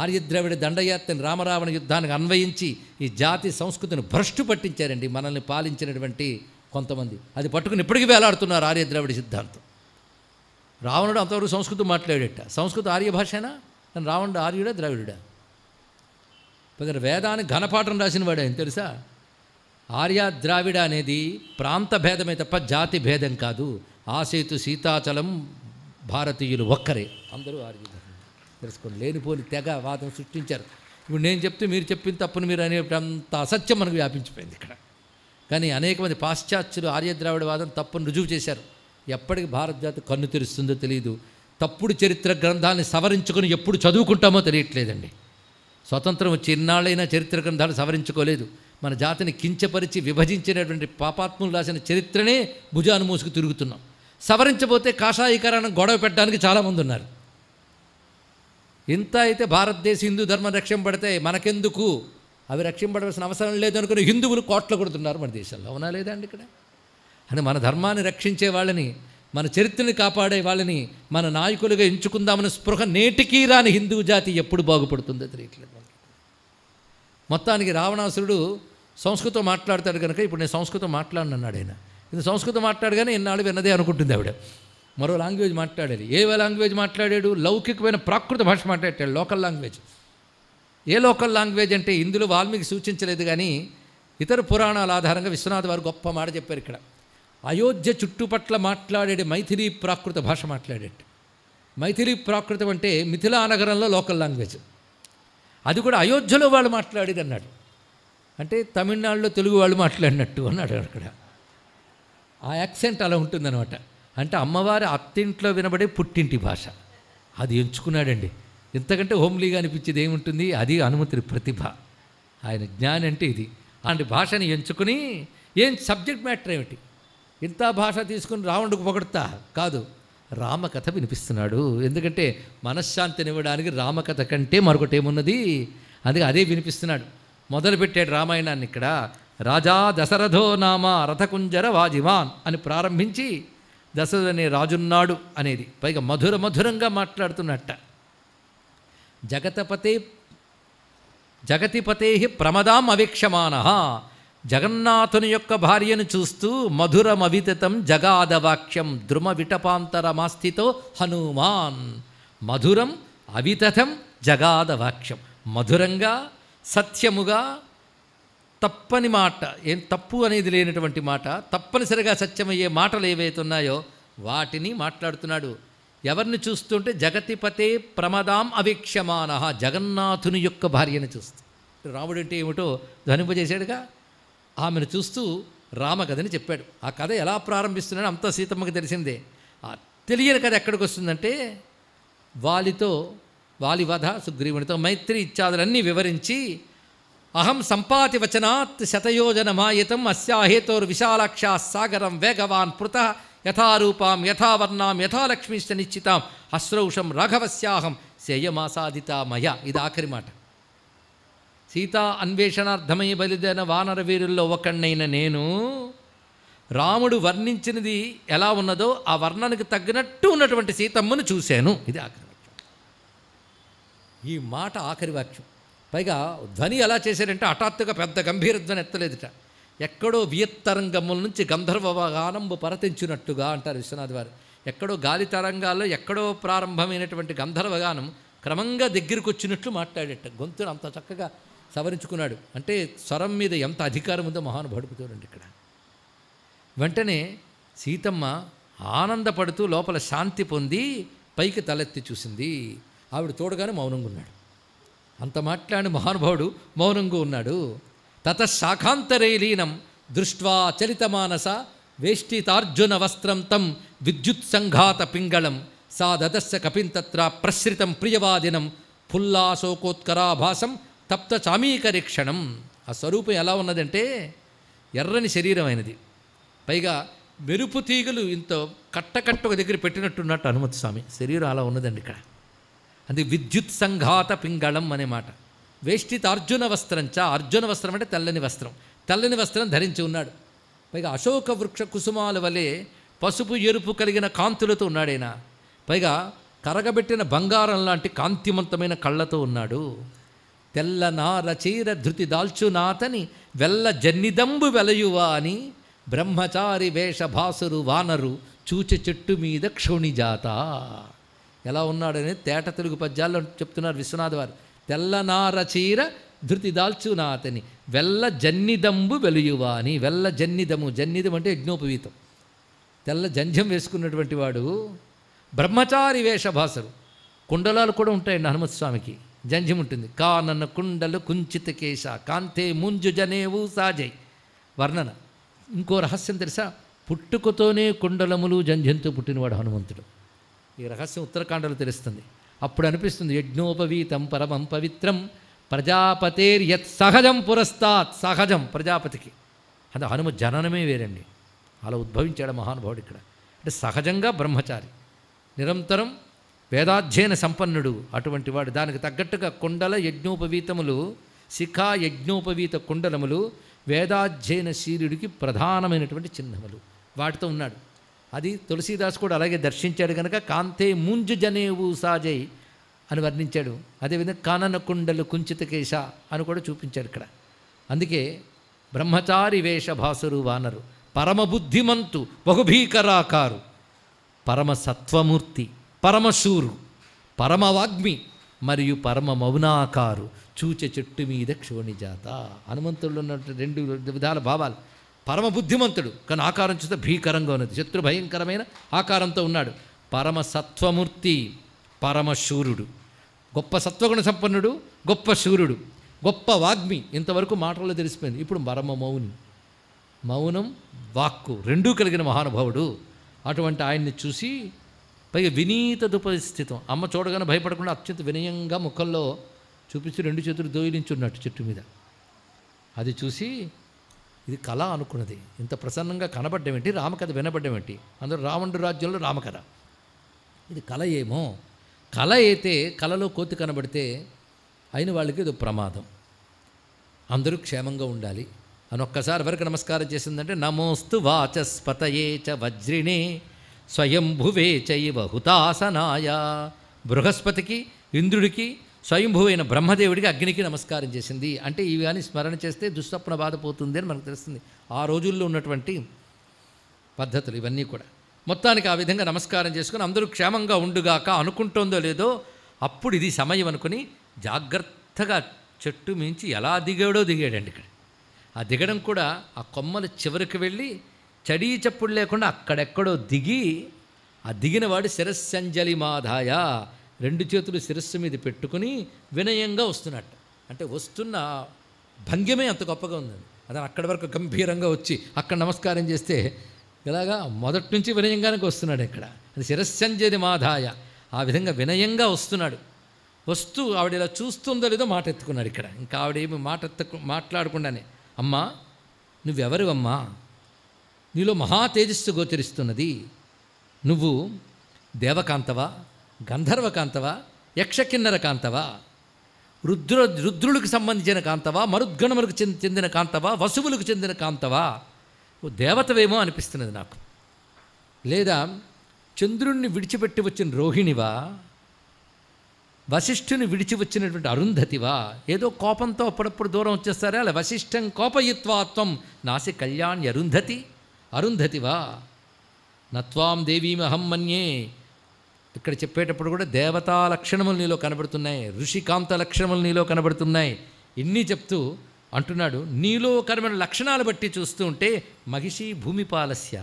ఆర్య ద్రవిడ దండయాత్రని రామరావణ యుద్ధానికి అన్వయించి ఈ జాతి సంస్కృతిని భ్రష్టు పట్టించారండి మనల్ని పాలించినటువంటి కొంతమంది అది పట్టుకుని ఇప్పటికీ వేలాడుతున్నారు ఆర్య ద్రవిడ సిద్ధాంతం రావణుడు అంతవరకు సంస్కృతం మాట్లాడేట సంస్కృత ఆర్య భాషేనా కానీ రావణుడు ఆర్యుడా ద్రవిడుడా పెద్ద వేదాన్ని ఘనపాఠం రాసిన వాడు ఆయన తెలుసా ఆర్య ద్రావిడ అనేది ప్రాంత భేదమే తప్ప జాతి భేదం కాదు ఆసేతు సీతాచలం భారతీయులు ఒక్కరే అందరూ ఆర్య తెలుసుకోండి లేనిపోని తెగ వాదం సృష్టించారు ఇప్పుడు నేను చెప్తే మీరు చెప్పిన తప్పును మీరు అనేటంత అసత్యం మనకు వ్యాపించిపోయింది ఇక్కడ కానీ అనేక మంది పాశ్చాత్యులు ఆర్యద్రావిడ వాదం తప్పును రుజువు చేశారు ఎప్పటికి భారత జాతి కన్ను తెరుస్తుందో తెలియదు తప్పుడు చరిత్ర గ్రంథాన్ని సవరించుకొని ఎప్పుడు చదువుకుంటామో తెలియట్లేదండి స్వతంత్రం వచ్చి ఇన్నాళ్ళైనా చరిత్ర గ్రంథాలు సవరించుకోలేదు మన జాతిని కించపరిచి విభజించినటువంటి పాపాత్ములు రాసిన చరిత్రనే భుజాను మోసుకు తిరుగుతున్నాం సవరించబోతే కాషాయికరణం గొడవ పెట్టడానికి చాలామంది ఉన్నారు ఇంత అయితే భారతదేశ హిందూ ధర్మం రక్షింపడితే మనకెందుకు అవి రక్షింపడవలసిన అవసరం లేదు హిందువులు కోట్లు కొడుతున్నారు మన దేశంలో అవునా లేదా అండి ఇక్కడ అని మన ధర్మాన్ని రక్షించే వాళ్ళని మన చరిత్రని కాపాడే వాళ్ళని మన నాయకులుగా ఎంచుకుందామని స్పృహ నేటికీ రాని హిందూ జాతి ఎప్పుడు బాగుపడుతుందో తెలియట్లేదు మొత్తానికి రావణాసురుడు సంస్కృతం మాట్లాడతాడు కనుక ఇప్పుడు నేను సంస్కృతం మాట్లాడనన్నాడు ఆయన ఇది సంస్కృతం మాట్లాడగానే ఇన్నాళ్ళు విన్నదే అనుకుంటుంది ఆవిడ మరో లాంగ్వేజ్ మాట్లాడాలి ఏ లాంగ్వేజ్ మాట్లాడాడు లౌకికమైన ప్రాకృత భాష మాట్లాడాడు local language a local language అంటే ఇందులో వాల్మీకి సూచించలేదు కానీ ఇతర పురాణాల ఆధారంగా విశ్వనాథ్ వారు గొప్ప మాట చెప్పారు ఇక్కడ అయోధ్య చుట్టుపట్ల మాట్లాడేది మైథిలీ ప్రాకృత భాష మాట్లాడేట మైథిలీ ప్రాకృతం అంటే మిథిలా నగరంలో లోకల్ లాంగ్వేజ్ అది కూడా అయోధ్యలో వాళ్ళు మాట్లాడేది అన్నాడు అంటే తమిళనాడులో తెలుగు వాళ్ళు మాట్లాడినట్టు అన్నాడు అక్కడ ఆ యాక్సెంట్ అలా ఉంటుందన్నమాట అంటే అమ్మవారి అత్తింట్లో వినబడే పుట్టింటి భాష అది ఎంచుకున్నాడండి ఇంతకంటే హోమ్లీగా అనిపించేది ఏముంటుంది అది అనుమతి ప్రతిభ ఆయన జ్ఞాని అంటే ఇది అలాంటి భాషని ఎంచుకుని ఏం సబ్జెక్ట్ మ్యాటర్ ఏమిటి ఇంత భాష తీసుకుని రావణుడికి పొగడతా కాదు రామకథ వినిపిస్తున్నాడు ఎందుకంటే మనశ్శాంతినివ్వడానికి రామకథ కంటే మరొకటి ఏమున్నది అందుకే అదే వినిపిస్తున్నాడు మొదలుపెట్టాడు రామాయణాన్ని ఇక్కడ రాజా దశరథో నామ రథకుంజర వాజివాన్ అని ప్రారంభించి దశరథనే రాజున్నాడు అనేది పైగా మధుర మధురంగా మాట్లాడుతున్నట్ట జగతపతే జగతిపతే ప్రమదాం అవీక్షమాన జగన్నాథుని యొక్క భార్యను చూస్తూ మధురమవితం జగాదవాక్యం ద్రుమ విటపాంతరమాస్థితో హనుమాన్ మధురం అవితథం జగాదవాక్యం మధురంగా సత్యముగా తప్పని మాట ఏం తప్పు అనేది లేనటువంటి మాట తప్పనిసరిగా సత్యమయ్యే మాటలు ఏవైతే ఉన్నాయో వాటిని మాట్లాడుతున్నాడు ఎవరిని చూస్తుంటే జగతిపతే ప్రమదాం అవీక్షమాన జగన్నాథుని యొక్క భార్యని చూస్తూ రాముడు అంటే ఏమిటో ధ్వనింపజేశాడుగా ఆమెను చూస్తూ రామకథని చెప్పాడు ఆ కథ ఎలా ప్రారంభిస్తున్నాడో అంతా సీతమ్మకి తెలిసిందే ఆ తెలియని కథ ఎక్కడికి వస్తుందంటే వాలితో వాలి వధ సుగ్రీవునితో మైత్రి ఇత్యాదులన్నీ వివరించి అహం సంపాతి వచనాత్ శతయోజనమాయతం అస్యాహేతోర్ విశాలాక్షా సాగరం వేగవాన్ పృత యథారూపాం యథావర్ణాం యథాలక్ష్మిష్ట నిశ్చితాం అశ్రౌషం రాఘవస్యాహం శేయమాసాదిత మయ ఇది ఆఖరి మాట సీతా అన్వేషణార్థమై బలిదైన వానర వీరుల్లో ఒకణ్ణైన నేను రాముడు వర్ణించినది ఎలా ఉన్నదో ఆ వర్ణానికి తగ్గినట్టు ఉన్నటువంటి సీతమ్మను చూశాను ఇది ఆఖరి వాక్యం ఈ మాట ఆఖరి వాక్యం పైగా ధ్వని ఎలా చేశారంటే హఠాత్తుగా పెద్ద గంభీర ధ్వని ఎత్తలేదుట ఎక్కడో వియత్తరంగముల నుంచి గంధర్వగానంబు పరతించినట్టుగా అంటారు విశ్వనాథ్ వారు ఎక్కడో గాలి తరంగాల్లో ఎక్కడో ప్రారంభమైనటువంటి గంధర్వగానం క్రమంగా దగ్గరికి వచ్చినట్లు మాట్లాడేట గొంతును అంత చక్కగా సవరించుకున్నాడు అంటే స్వరం మీద ఎంత అధికారం ఉందో మహానుభావుడికి చూడండి ఇక్కడ వెంటనే సీతమ్మ ఆనందపడుతూ లోపల శాంతి పొంది పైకి తలెత్తి చూసింది ఆవిడ తోడుగానే మౌనంగా ఉన్నాడు అంత మాట్లాడి మహానుభావుడు మౌనంగా ఉన్నాడు తత శాఖాంతరేలీనం దృష్ట్వా చలితమానస వేష్టితార్జున వస్త్రం తం విద్యుత్సంఘాత పింగళం సా దదస్య కపింతత్ర ప్రసృతం ప్రియవాదినం ఫుల్లాశోకోత్కరాభాసం తప్త చామీకరీక్షణం ఆ స్వరూపం ఎలా ఉన్నదంటే ఎర్రని శరీరం అయినది పైగా మెరుపు తీగలు ఇంత కట్టకట్ట ఒక దగ్గర పెట్టినట్టున్నట్టు అనుమతి స్వామి శరీరం అలా ఉన్నదండి ఇక్కడ అది విద్యుత్ సంఘాత పింగళం అనే మాట వేష్టిత అర్జున వస్త్రంచ అర్జున వస్త్రం అంటే తెల్లని వస్త్రం తెల్లని వస్త్రం ధరించి ఉన్నాడు పైగా అశోక వృక్ష కుసుమాల వలె పసుపు ఎరుపు కలిగిన కాంతులతో ఉన్నాడైన పైగా కరగబెట్టిన బంగారం లాంటి కాంతిమంతమైన కళ్ళతో ఉన్నాడు తెల్ల నార చీర ధృతి దాల్చునాతని వెల్ల జన్నిదంబు వెలయువా అని బ్రహ్మచారి వేషభాసురు వానరు చూచి చెట్టు మీద క్షోణిజాత ఎలా ఉన్నాడని తేట తెలుగు పద్యాల్లో చెప్తున్నారు విశ్వనాథ్ వారు తెల్లనార చీర ధృతి నా అతని వెల్ల జన్నిదంబు వెలుయువా అని వెల్ల జన్నిదము జన్నిదం అంటే యజ్ఞోపవీతం తెల్ల జంధ్యం వేసుకున్నటువంటి వాడు బ్రహ్మచారి వేషభాసరు కుండలాలు కూడా ఉంటాయండి హనుమత్ స్వామికి జంధ్యం ఉంటుంది కానన్న కుండలు కుంచిత కేశ కాంతే ముంజు జనేవు సాజై వర్ణన ఇంకో రహస్యం తెలుసా పుట్టుకతోనే కుండలములు జంధ్యంతో పుట్టినవాడు హనుమంతుడు ఈ రహస్యం ఉత్తరకాండలు తెలుస్తుంది అప్పుడు అనిపిస్తుంది యజ్ఞోపవీతం పరమం పవిత్రం ప్రజాపతేర్ యత్ సహజం పురస్తాత్ సహజం ప్రజాపతికి అది హనుమ జననమే వేరండి అలా ఉద్భవించాడు మహానుభావుడు ఇక్కడ అంటే సహజంగా బ్రహ్మచారి నిరంతరం వేదాధ్యయన సంపన్నుడు అటువంటి వాడు దానికి తగ్గట్టుగా కుండల యజ్ఞోపవీతములు శిఖా యజ్ఞోపవీత కుండలములు వేదాధ్యయన శీర్యుడికి ప్రధానమైనటువంటి చిహ్నములు వాటితో ఉన్నాడు అది తులసీదాస్ కూడా అలాగే దర్శించాడు కనుక కాంతే ముంజు జనేవు సాజై అని వర్ణించాడు అదేవిధంగా కానన కుండలు కుంచిత కేశ అని కూడా చూపించాడు ఇక్కడ అందుకే బ్రహ్మచారి వేషభాసురు వానరు పరమబుద్ధిమంతు బహుభీకరాకారు పరమసత్వమూర్తి పరమశూరు పరమవాగ్మి మరియు పరమ మౌనాకారు చూచె చెట్టు మీద క్షోణిజాత హనుమంతుల్లో ఉన్న రెండు విధాల భావాలు పరమ బుద్ధిమంతుడు కానీ ఆకారం చూస్తే భీకరంగా ఉన్నది శత్రు భయంకరమైన ఆకారంతో ఉన్నాడు పరమ సత్వమూర్తి పరమశూరుడు గొప్ప సత్వగుణ సంపన్నుడు గొప్ప శూరుడు గొప్ప వాగ్మి ఇంతవరకు మాటల్లో తెలిసిపోయింది ఇప్పుడు పరమ మౌని మౌనం వాక్కు రెండూ కలిగిన మహానుభావుడు అటువంటి ఆయన్ని చూసి పైగా వినీత దుపరిస్థితం అమ్మ చూడగానే భయపడకుండా అత్యంత వినయంగా ముఖంలో చూపించి రెండు చేతులు దోయిలించున్నాడు చెట్టు మీద అది చూసి ఇది కళ అనుకున్నది ఇంత ప్రసన్నంగా కనబడ్డం ఏంటి రామకథ వినబడ్డం ఏంటి అందరూ రావణుడు రాజ్యంలో రామకథ ఇది కళ ఏమో కళ అయితే కళలో కోతి కనబడితే అయిన వాళ్ళకి ఇది ప్రమాదం అందరూ క్షేమంగా ఉండాలి అని ఒక్కసారి వరకు నమస్కారం చేసిందంటే నమోస్తు వాచస్పతయే చ వజ్రిణే స్వయంభువే చైవ హుతాసనాయ బృహస్పతికి ఇంద్రుడికి అయిన బ్రహ్మదేవుడికి అగ్నికి నమస్కారం చేసింది అంటే ఇవి కానీ స్మరణ చేస్తే దుస్వప్న పోతుంది అని మనకు తెలుస్తుంది ఆ రోజుల్లో ఉన్నటువంటి పద్ధతులు ఇవన్నీ కూడా మొత్తానికి ఆ విధంగా నమస్కారం చేసుకుని అందరూ క్షేమంగా ఉండుగాక అనుకుంటోందో లేదో అప్పుడు ఇది సమయం అనుకుని జాగ్రత్తగా చెట్టు మించి ఎలా దిగాడో దిగాడండి ఇక్కడ ఆ దిగడం కూడా ఆ కొమ్మల చివరికి వెళ్ళి చడీ చప్పుడు లేకుండా అక్కడెక్కడో దిగి ఆ దిగినవాడు శిరస్సంజలి మాధాయ రెండు చేతులు శిరస్సు మీద పెట్టుకుని వినయంగా వస్తున్నట్టు అంటే వస్తున్న భంగ్యమే అంత గొప్పగా ఉందండి అతను అక్కడి వరకు గంభీరంగా వచ్చి అక్కడ నమస్కారం చేస్తే ఇలాగా మొదటి నుంచి వినయంగానికి వస్తున్నాడు ఇక్కడ అది శిరస్సంజేది మాధాయ ఆ విధంగా వినయంగా వస్తున్నాడు వస్తూ ఆవిడ ఇలా చూస్తుందో లేదో మాట ఎత్తుకున్నాడు ఇక్కడ ఇంకా ఆవిడ ఏమి మాట ఎత్తకు మాట్లాడకుండానే అమ్మా అమ్మా నీలో మహా తేజస్సు గోచరిస్తున్నది నువ్వు దేవకాంతవా గంధర్వ కాంతవా యక్షకిన్నర కాంతవా రుద్ర రుద్రులకు సంబంధించిన కాంతవా మరుద్గణములకు చెందిన కాంతవా వసువులకు చెందిన కాంతవా దేవతవేమో అనిపిస్తున్నది నాకు లేదా చంద్రుణ్ణి విడిచిపెట్టి వచ్చిన రోహిణివా వశిష్ఠుని విడిచి వచ్చినటువంటి అరుంధతివా ఏదో కోపంతో అప్పుడప్పుడు దూరం వచ్చేస్తారా అలా వశిష్ఠం కోపయుత్వాత్వం నాసి కళ్యాణ్ అరుంధతి అరుంధతివా నత్వాం దేవీమహం మన్యే ఇక్కడ చెప్పేటప్పుడు కూడా దేవతా లక్షణములు నీలో కనబడుతున్నాయి ఋషికాంత లక్షణములు నీలో కనబడుతున్నాయి ఇన్ని చెప్తూ అంటున్నాడు నీలో కనబడిన లక్షణాలు బట్టి చూస్తూ ఉంటే మహిషి భూమిపాలస్య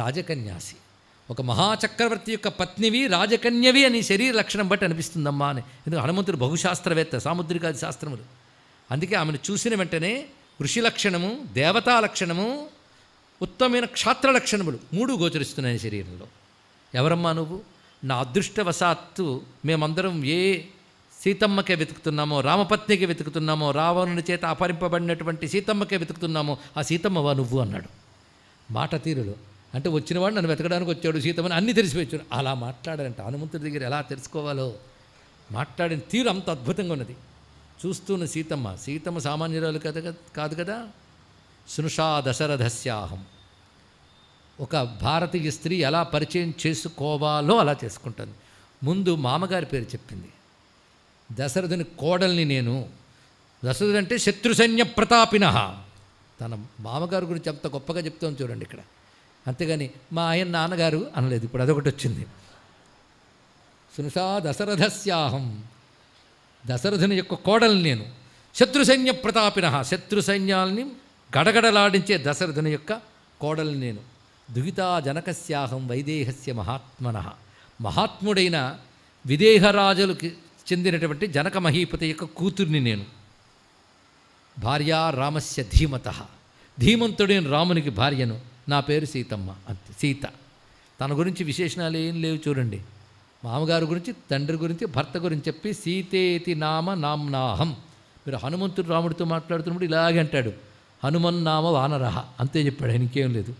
రాజకన్యాసి ఒక మహాచక్రవర్తి యొక్క పత్నివి రాజకన్యవి అని శరీర లక్షణం బట్టి అనిపిస్తుందమ్మా అని ఎందుకు హనుమంతుడు బహుశాస్త్రవేత్త సాముద్రికాది శాస్త్రములు అందుకే ఆమెను చూసిన వెంటనే ఋషి లక్షణము దేవతా లక్షణము ఉత్తమైన క్షాత్ర లక్షణములు మూడు గోచరిస్తున్నాయి శరీరంలో ఎవరమ్మా నువ్వు నా అదృష్టవశాత్తు మేమందరం ఏ సీతమ్మకే వెతుకుతున్నామో రామపత్నికి వెతుకుతున్నామో రావణుని చేత అపరింపబడినటువంటి సీతమ్మకే వెతుకుతున్నామో ఆ సీతమ్మవా నువ్వు అన్నాడు మాట తీరులో అంటే వచ్చినవాడు నన్ను వెతకడానికి వచ్చాడు సీతమ్మని అన్ని తెలిసిపోయాడు అలా మాట్లాడారంట హనుమంతుడి దగ్గర ఎలా తెలుసుకోవాలో మాట్లాడిన తీరు అంత అద్భుతంగా ఉన్నది చూస్తున్న సీతమ్మ సీతమ్మ సామాన్యురాలు కదా కాదు కదా సునుషా దశరథస్యాహం ఒక భారతీయ స్త్రీ ఎలా పరిచయం చేసుకోవాలో అలా చేసుకుంటుంది ముందు మామగారి పేరు చెప్పింది దశరథుని కోడల్ని నేను దశరథుడు అంటే శత్రుసైన్య ప్రతాపిన తన మామగారు గురించి అంత గొప్పగా చెప్తాం చూడండి ఇక్కడ అంతేగాని మా ఆయన నాన్నగారు అనలేదు ఇప్పుడు అదొకటి వచ్చింది సునుసా దశరథస్యాహం దశరథుని యొక్క కోడలు నేను శత్రు సైన్య ప్రతాపిన శత్రు సైన్యాల్ని గడగడలాడించే దశరథుని యొక్క కోడలు నేను దుహితా జనకస్యాహం వైదేహస్య మహాత్మన మహాత్ముడైన విదేహరాజులకు చెందినటువంటి జనక మహీపతి యొక్క కూతుర్ని నేను భార్య రామస్య ధీమత ధీమంతుడైన రామునికి భార్యను నా పేరు సీతమ్మ అంతే సీత తన గురించి విశేషణాలు ఏం లేవు చూడండి మామగారు గురించి తండ్రి గురించి భర్త గురించి చెప్పి సీతేతి నామ నామ్నాహం మీరు హనుమంతుడు రాముడితో మాట్లాడుతున్నప్పుడు ఇలాగే అంటాడు హనుమన్నామ వానరహ అంతే చెప్పాడు ఆయనకేం లేదు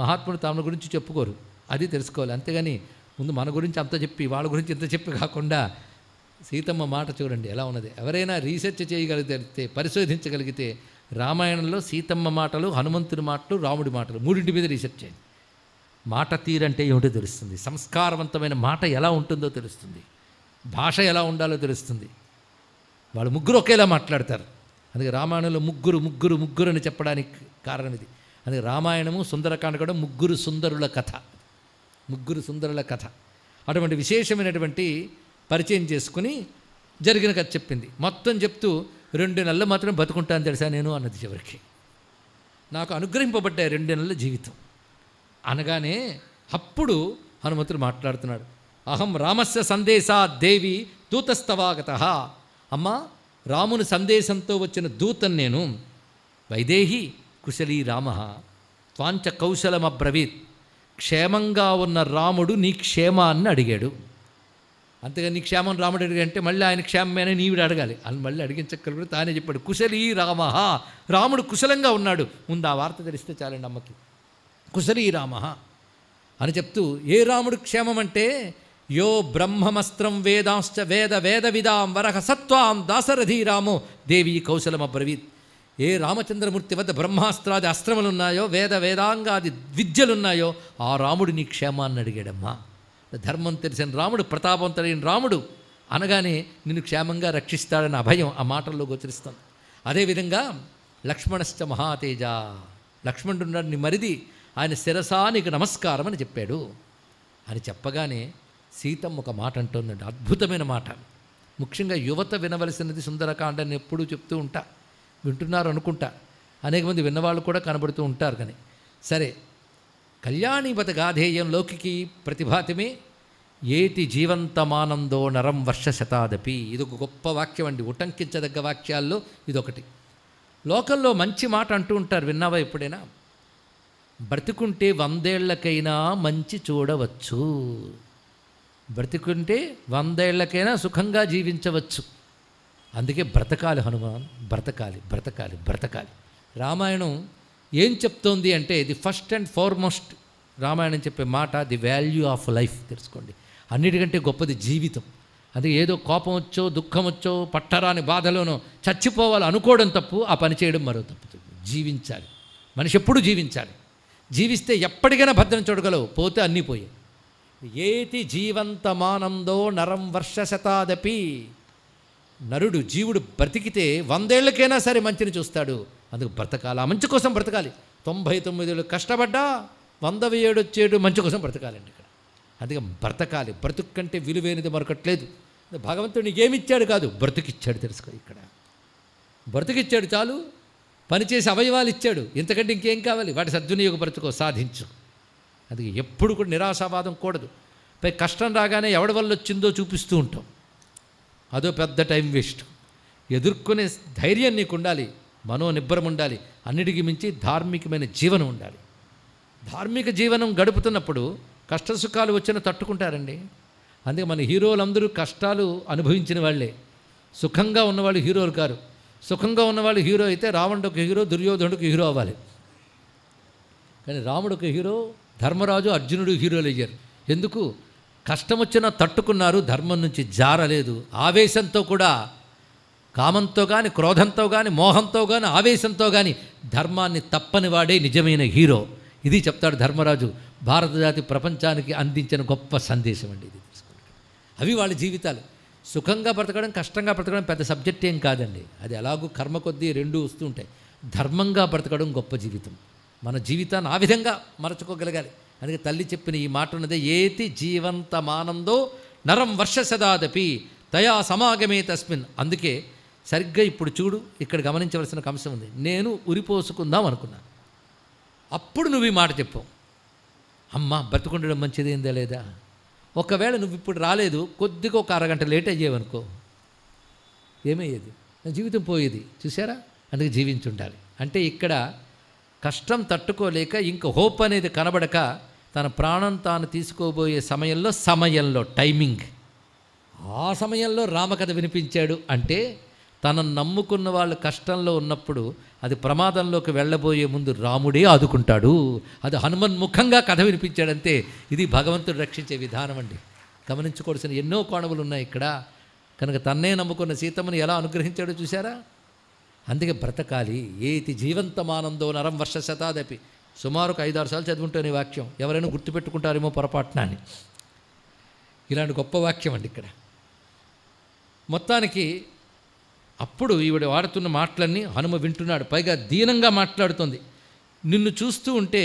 మహాత్ముడు తమను గురించి చెప్పుకోరు అది తెలుసుకోవాలి అంతేగాని ముందు మన గురించి అంత చెప్పి వాళ్ళ గురించి ఇంత చెప్పి కాకుండా సీతమ్మ మాట చూడండి ఎలా ఉన్నది ఎవరైనా రీసెర్చ్ చేయగలిగితే పరిశోధించగలిగితే రామాయణంలో సీతమ్మ మాటలు హనుమంతుడి మాటలు రాముడి మాటలు మూడింటి మీద రీసెర్చ్ చేయండి మాట తీరంటే ఏమిటో తెలుస్తుంది సంస్కారవంతమైన మాట ఎలా ఉంటుందో తెలుస్తుంది భాష ఎలా ఉండాలో తెలుస్తుంది వాళ్ళు ముగ్గురు ఒకేలా మాట్లాడతారు అందుకే రామాయణంలో ముగ్గురు ముగ్గురు ముగ్గురు అని చెప్పడానికి కారణం ఇది అది రామాయణము సుందరకాండ కూడా ముగ్గురు సుందరుల కథ ముగ్గురు సుందరుల కథ అటువంటి విశేషమైనటువంటి పరిచయం చేసుకుని జరిగిన కథ చెప్పింది మొత్తం చెప్తూ రెండు నెలలు మాత్రం బతుకుంటాను తెలుసా నేను అన్నది చివరికి నాకు అనుగ్రహింపబడ్డాయి రెండు నెలల జీవితం అనగానే అప్పుడు హనుమంతుడు మాట్లాడుతున్నాడు అహం రామస్య సందేశా దేవి దూతస్తవాగత అమ్మా రాముని సందేశంతో వచ్చిన దూతన్ నేను వైదేహి కుశలీ రామ త్వాంచ కౌశలమబ్రవీత్ క్షేమంగా ఉన్న రాముడు నీ క్షేమాన్ని అడిగాడు అంతేగా నీ క్షేమం రాముడు అడిగంటే మళ్ళీ ఆయన క్షేమమేనే నీవిడు అడగాలి అని మళ్ళీ అడిగించగలరు తానే చెప్పాడు కుశలీ రామ రాముడు కుశలంగా ఉన్నాడు ముందు ఆ వార్త తెలిస్తే చాలండి అమ్మకి కుశలీ రామ అని చెప్తూ ఏ రాముడు క్షేమం అంటే యో బ్రహ్మమస్త్రం వేదాంశ్చ వేద వేద విధాం వరహ సత్వాం దాసరథీ రామో దేవి కౌశలమ బ్రవీత్ ఏ రామచంద్రమూర్తి వద్ద బ్రహ్మాస్త్రాది అస్త్రములున్నాయో వేద వేదాంగాది విద్యలున్నాయో ఆ రాముడు నీ క్షేమాన్ని అడిగాడమ్మా ధర్మం తెలిసిన రాముడు ప్రతాపం తెలియని రాముడు అనగానే నిన్ను క్షేమంగా రక్షిస్తాడని అభయం ఆ మాటల్లో గోచరిస్తాం అదేవిధంగా లక్ష్మణశ్చ మహాతేజ ఉన్నాడు నీ మరిది ఆయన శిరసా నీకు నమస్కారం అని చెప్పాడు అని చెప్పగానే సీతమ్మ ఒక మాట అంటుందండి అద్భుతమైన మాట ముఖ్యంగా యువత వినవలసినది సుందరకాండ అని ఎప్పుడూ చెప్తూ ఉంటా వింటున్నారు అనుకుంటా అనేక మంది విన్నవాళ్ళు కూడా కనబడుతూ ఉంటారు కానీ సరే కళ్యాణీవత గాధేయం లోకికి ప్రతిభాతిమే ఏతి జీవంతమానందో నరం వర్ష శతాదపి ఇది ఒక గొప్ప వాక్యం అండి ఉటంకించదగ్గ వాక్యాల్లో ఇదొకటి లోకల్లో మంచి మాట అంటూ ఉంటారు విన్నావా ఎప్పుడైనా బ్రతికుంటే వందేళ్లకైనా మంచి చూడవచ్చు బ్రతికుంటే వందేళ్లకైనా సుఖంగా జీవించవచ్చు అందుకే బ్రతకాలి హనుమాన్ బ్రతకాలి బ్రతకాలి బ్రతకాలి రామాయణం ఏం చెప్తోంది అంటే ది ఫస్ట్ అండ్ ఫార్మోస్ట్ రామాయణం చెప్పే మాట ది వాల్యూ ఆఫ్ లైఫ్ తెలుసుకోండి అన్నిటికంటే గొప్పది జీవితం అది ఏదో కోపం వచ్చో దుఃఖం వచ్చో పట్టరాని బాధలోనో చచ్చిపోవాలి అనుకోవడం తప్పు ఆ పని చేయడం మరో తప్పు జీవించాలి మనిషి ఎప్పుడు జీవించాలి జీవిస్తే ఎప్పటికైనా భద్రం చూడగలవు పోతే అన్నీ పోయాయి ఏతి జీవంతమానందో నరం వర్షశతాదపి నరుడు జీవుడు బ్రతికితే వందేళ్లకైనా సరే మంచిని చూస్తాడు అందుకు బ్రతకాలి ఆ మంచి కోసం బ్రతకాలి తొంభై తొమ్మిదేళ్ళు కష్టపడ్డా వందవ వచ్చేడు మంచి కోసం బ్రతకాలండి ఇక్కడ అందుకే బ్రతకాలి బ్రతుకు కంటే విలువైనది మరొకట్లేదు భగవంతుడు ఇచ్చాడు కాదు బ్రతుకిచ్చాడు తెలుసుకో ఇక్కడ బ్రతుకిచ్చాడు చాలు పనిచేసే అవయవాలు ఇచ్చాడు ఇంతకంటే ఇంకేం కావాలి వాటి సద్వినియోగ బ్రతుకో సాధించు అది ఎప్పుడు కూడా నిరాశావాదం కూడదు పై కష్టం రాగానే ఎవడి వల్ల వచ్చిందో చూపిస్తూ ఉంటాం అదో పెద్ద టైం వేస్ట్ ఎదుర్కొనే ధైర్యం నీకు ఉండాలి మనోనిబ్బరం ఉండాలి అన్నిటికీ మించి ధార్మికమైన జీవనం ఉండాలి ధార్మిక జీవనం గడుపుతున్నప్పుడు కష్టసుఖాలు వచ్చిన తట్టుకుంటారండి అందుకే మన హీరోలందరూ కష్టాలు అనుభవించిన వాళ్ళే సుఖంగా ఉన్నవాళ్ళు హీరోలు కారు సుఖంగా ఉన్నవాళ్ళు హీరో అయితే రావణుడు ఒక హీరో దుర్యోధనుడికి హీరో అవ్వాలి కానీ రాముడు ఒక హీరో ధర్మరాజు అర్జునుడు హీరోలు అయ్యారు ఎందుకు కష్టం వచ్చినా తట్టుకున్నారు ధర్మం నుంచి జారలేదు ఆవేశంతో కూడా కామంతో కానీ క్రోధంతో కానీ మోహంతో కానీ ఆవేశంతో కానీ ధర్మాన్ని తప్పని వాడే నిజమైన హీరో ఇది చెప్తాడు ధర్మరాజు భారత జాతి ప్రపంచానికి అందించిన గొప్ప సందేశం అండి ఇది అవి వాళ్ళ జీవితాలు సుఖంగా బ్రతకడం కష్టంగా బ్రతకడం పెద్ద సబ్జెక్ట్ ఏం కాదండి అది ఎలాగూ కర్మ కొద్దీ రెండు వస్తూ ఉంటాయి ధర్మంగా బ్రతకడం గొప్ప జీవితం మన జీవితాన్ని ఆ విధంగా మరచుకోగలగాలి అందుకే తల్లి చెప్పిన ఈ మాట ఉన్నదే ఏతి జీవంతమానందో నరం వర్షసదాదపి దయా సమాగమే తస్మిన్ అందుకే సరిగ్గా ఇప్పుడు చూడు ఇక్కడ గమనించవలసిన అంశం ఉంది నేను ఉరిపోసుకుందాం అనుకున్నాను అప్పుడు నువ్వు ఈ మాట చెప్పావు అమ్మ బ్రతుకుండడం మంచిది ఏందా లేదా ఒకవేళ నువ్వు ఇప్పుడు రాలేదు కొద్దిగా ఒక అరగంట లేట్ అయ్యేవనుకో ఏమయ్యేది నా జీవితం పోయేది చూసారా అందుకే జీవించుండాలి అంటే ఇక్కడ కష్టం తట్టుకోలేక ఇంక హోప్ అనేది కనబడక తన ప్రాణం తాను తీసుకోబోయే సమయంలో సమయంలో టైమింగ్ ఆ సమయంలో రామకథ వినిపించాడు అంటే తనను నమ్ముకున్న వాళ్ళు కష్టంలో ఉన్నప్పుడు అది ప్రమాదంలోకి వెళ్ళబోయే ముందు రాముడే ఆదుకుంటాడు అది హనుమన్ముఖంగా కథ వినిపించాడంతే ఇది భగవంతుడు రక్షించే విధానం అండి గమనించుకోవాల్సిన ఎన్నో కోణములు ఉన్నాయి ఇక్కడ కనుక తన్నే నమ్ముకున్న సీతమ్మని ఎలా అనుగ్రహించాడో చూసారా అందుకే బ్రతకాలి ఏతి జీవంతమానందో నరం వర్ష శతాదపి సుమారు ఒక ఐదారు సార్లు చదువుకుంటాను ఈ వాక్యం ఎవరైనా గుర్తుపెట్టుకుంటారేమో పొరపాటున అని ఇలాంటి గొప్ప వాక్యం అండి ఇక్కడ మొత్తానికి అప్పుడు ఈవిడ వాడుతున్న మాటలన్నీ హనుమ వింటున్నాడు పైగా దీనంగా మాట్లాడుతుంది నిన్ను చూస్తూ ఉంటే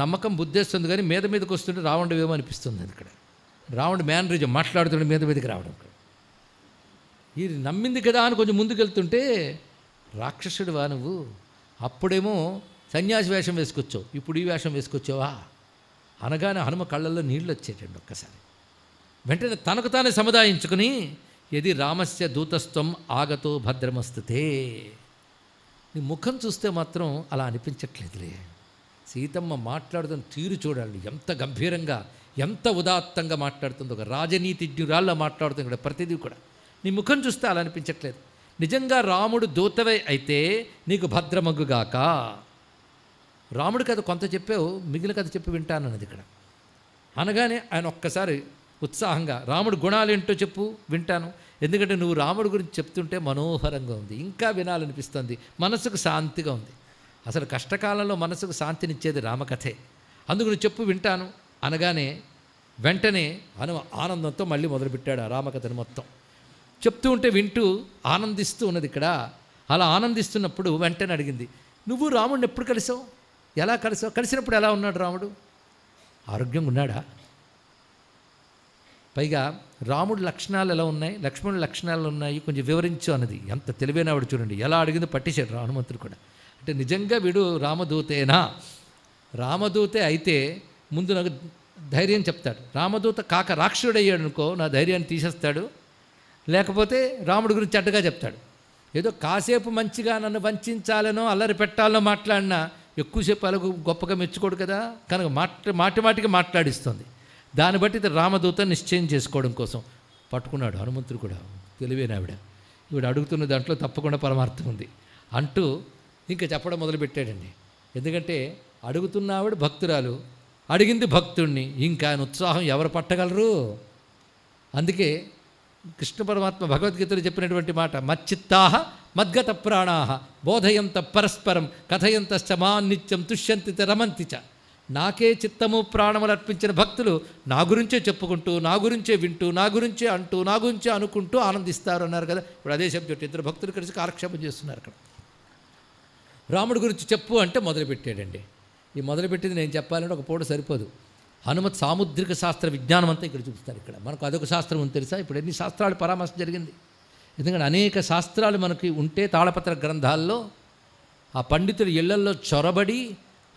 నమ్మకం బుద్ధేస్తుంది కానీ మీద మీదకి వస్తుంటే ఏమో అనిపిస్తుంది ఇక్కడ రావణ మేనరిజం మాట్లాడుతుంటే మీద మీదకి రావడం ఇక్కడ ఇది నమ్మింది కదా అని కొంచెం ముందుకెళ్తుంటే రాక్షసుడు వా నువ్వు అప్పుడేమో సన్యాసి వేషం వేసుకొచ్చావు ఇప్పుడు ఈ వేషం వేసుకొచ్చావా అనగానే హనుమ కళ్ళల్లో నీళ్ళు వచ్చేటండి ఒక్కసారి వెంటనే తనకు తానే సముదాయించుకుని ఎది రామస్య దూతస్థం ఆగతో భద్రమస్తుతే నీ ముఖం చూస్తే మాత్రం అలా అనిపించట్లేదులే సీతమ్మ మాట్లాడుతున్న తీరు చూడాలి ఎంత గంభీరంగా ఎంత ఉదాత్తంగా మాట్లాడుతుంది ఒక రాజనీతిజ్ఞురాల్లో మాట్లాడుతుంది ఇక్కడ ప్రతిదీ కూడా నీ ముఖం చూస్తే అలా అనిపించట్లేదు నిజంగా రాముడు దూతవే అయితే నీకు భద్రమగ్గుగాక రాముడి కథ కొంత చెప్పావు మిగిలిన కథ చెప్పి వింటానన్నది ఇక్కడ అనగానే ఆయన ఒక్కసారి ఉత్సాహంగా రాముడు గుణాలు ఏంటో చెప్పు వింటాను ఎందుకంటే నువ్వు రాముడి గురించి చెప్తుంటే మనోహరంగా ఉంది ఇంకా వినాలనిపిస్తుంది మనసుకు శాంతిగా ఉంది అసలు కష్టకాలంలో మనసుకు శాంతినిచ్చేది రామకథే అందుకు నువ్వు చెప్పు వింటాను అనగానే వెంటనే అను ఆనందంతో మళ్ళీ మొదలుపెట్టాడు ఆ రామకథను మొత్తం చెప్తూ ఉంటే వింటూ ఆనందిస్తూ ఉన్నది ఇక్కడ అలా ఆనందిస్తున్నప్పుడు వెంటనే అడిగింది నువ్వు రాముడిని ఎప్పుడు కలిసావు ఎలా కలిసి కలిసినప్పుడు ఎలా ఉన్నాడు రాముడు ఆరోగ్యంగా ఉన్నాడా పైగా రాముడి లక్షణాలు ఎలా ఉన్నాయి లక్ష్మణుడి లక్షణాలు ఉన్నాయి కొంచెం వివరించు అన్నది ఎంత తెలివైన వాడు చూడండి ఎలా అడిగిందో పట్టేశాడు హనుమంతుడు కూడా అంటే నిజంగా వీడు రామదూతేనా రామదూతే అయితే ముందు నాకు ధైర్యం చెప్తాడు రామదూత కాక రాక్షసుడయ్యాడు అనుకో నా ధైర్యాన్ని తీసేస్తాడు లేకపోతే రాముడి గురించి అడ్డగా చెప్తాడు ఏదో కాసేపు మంచిగా నన్ను వంచాలనో అల్లరి పెట్టాలనో మాట్లాడినా ఎక్కువసేపు అలాగ గొప్పగా మెచ్చుకోడు కదా కనుక మాట మాటి మాటికి మాట్లాడిస్తుంది దాన్ని బట్టి రామదూత నిశ్చయం చేసుకోవడం కోసం పట్టుకున్నాడు హనుమంతుడు కూడా తెలివైన ఆవిడ ఈవిడ అడుగుతున్న దాంట్లో తప్పకుండా పరమార్థం ఉంది అంటూ ఇంకా చెప్పడం మొదలుపెట్టాడండి ఎందుకంటే అడుగుతున్న ఆవిడ భక్తురాలు అడిగింది భక్తుణ్ణి ఇంకా ఆయన ఉత్సాహం ఎవరు పట్టగలరు అందుకే కృష్ణ పరమాత్మ భగవద్గీతలో చెప్పినటువంటి మాట మచ్చిత్తాహ మద్గత ప్రాణా బోధయంత పరస్పరం కథయంతశ్చ నిత్యం తుష్యంతి రమంతి చ నాకే చిత్తము ప్రాణములు అర్పించిన భక్తులు నా గురించే చెప్పుకుంటూ నా గురించే వింటూ నా గురించే అంటూ నా గురించే అనుకుంటూ ఆనందిస్తారు అన్నారు కదా ఇప్పుడు అదే శబ్దం ఇద్దరు భక్తులు కలిసి కాలక్షేపం చేస్తున్నారు అక్కడ రాముడి గురించి చెప్పు అంటే మొదలుపెట్టాడండి ఈ మొదలుపెట్టింది నేను చెప్పాలంటే ఒక పూట సరిపోదు హనుమత్ సాముద్రిక శాస్త్ర విజ్ఞానం అంతా ఇక్కడ చూపిస్తారు ఇక్కడ మనకు అదొక శాస్త్రం తెలుసా ఇప్పుడు ఎన్ని శాస్త్రాలు పరామర్శం జరిగింది ఎందుకంటే అనేక శాస్త్రాలు మనకి ఉంటే తాళపత్ర గ్రంథాల్లో ఆ పండితుడు ఇళ్లల్లో చొరబడి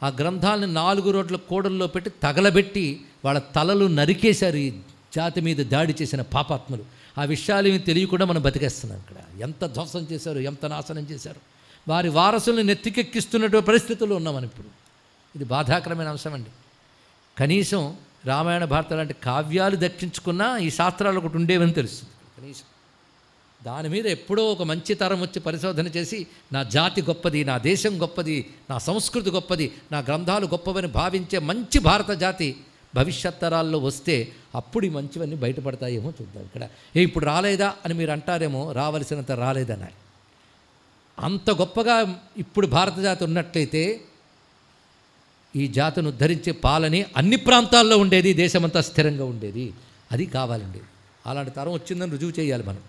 ఆ గ్రంథాలను నాలుగు రోడ్ల కోడల్లో పెట్టి తగలబెట్టి వాళ్ళ తలలు నరికేశారు ఈ జాతి మీద దాడి చేసిన పాపాత్మలు ఆ విషయాలు ఏమి తెలియకుండా మనం బతికేస్తున్నాం ఇక్కడ ఎంత ధ్వంసం చేశారు ఎంత నాశనం చేశారు వారి వారసుల్ని నెత్తికెక్కిస్తున్నటువంటి పరిస్థితుల్లో ఉన్నాం మనం ఇప్పుడు ఇది బాధాకరమైన అంశం అండి కనీసం రామాయణ భారత లాంటి కావ్యాలు దక్కించుకున్నా ఈ శాస్త్రాలు ఒకటి ఉండేవని తెలుస్తుంది కనీసం దాని మీద ఎప్పుడో ఒక మంచి తరం వచ్చి పరిశోధన చేసి నా జాతి గొప్పది నా దేశం గొప్పది నా సంస్కృతి గొప్పది నా గ్రంథాలు గొప్పవని భావించే మంచి భారత జాతి భవిష్యత్ తరాల్లో వస్తే అప్పుడు ఈ మంచివన్నీ బయటపడతాయేమో చూద్దాం ఇక్కడ ఏ ఇప్పుడు రాలేదా అని మీరు అంటారేమో రావలసినంత రాలేదన్న అంత గొప్పగా ఇప్పుడు భారత జాతి ఉన్నట్లయితే ఈ జాతిని ఉద్ధరించే పాలని అన్ని ప్రాంతాల్లో ఉండేది దేశమంతా స్థిరంగా ఉండేది అది కావాలండి అలాంటి తరం వచ్చిందని రుజువు చేయాలి మనం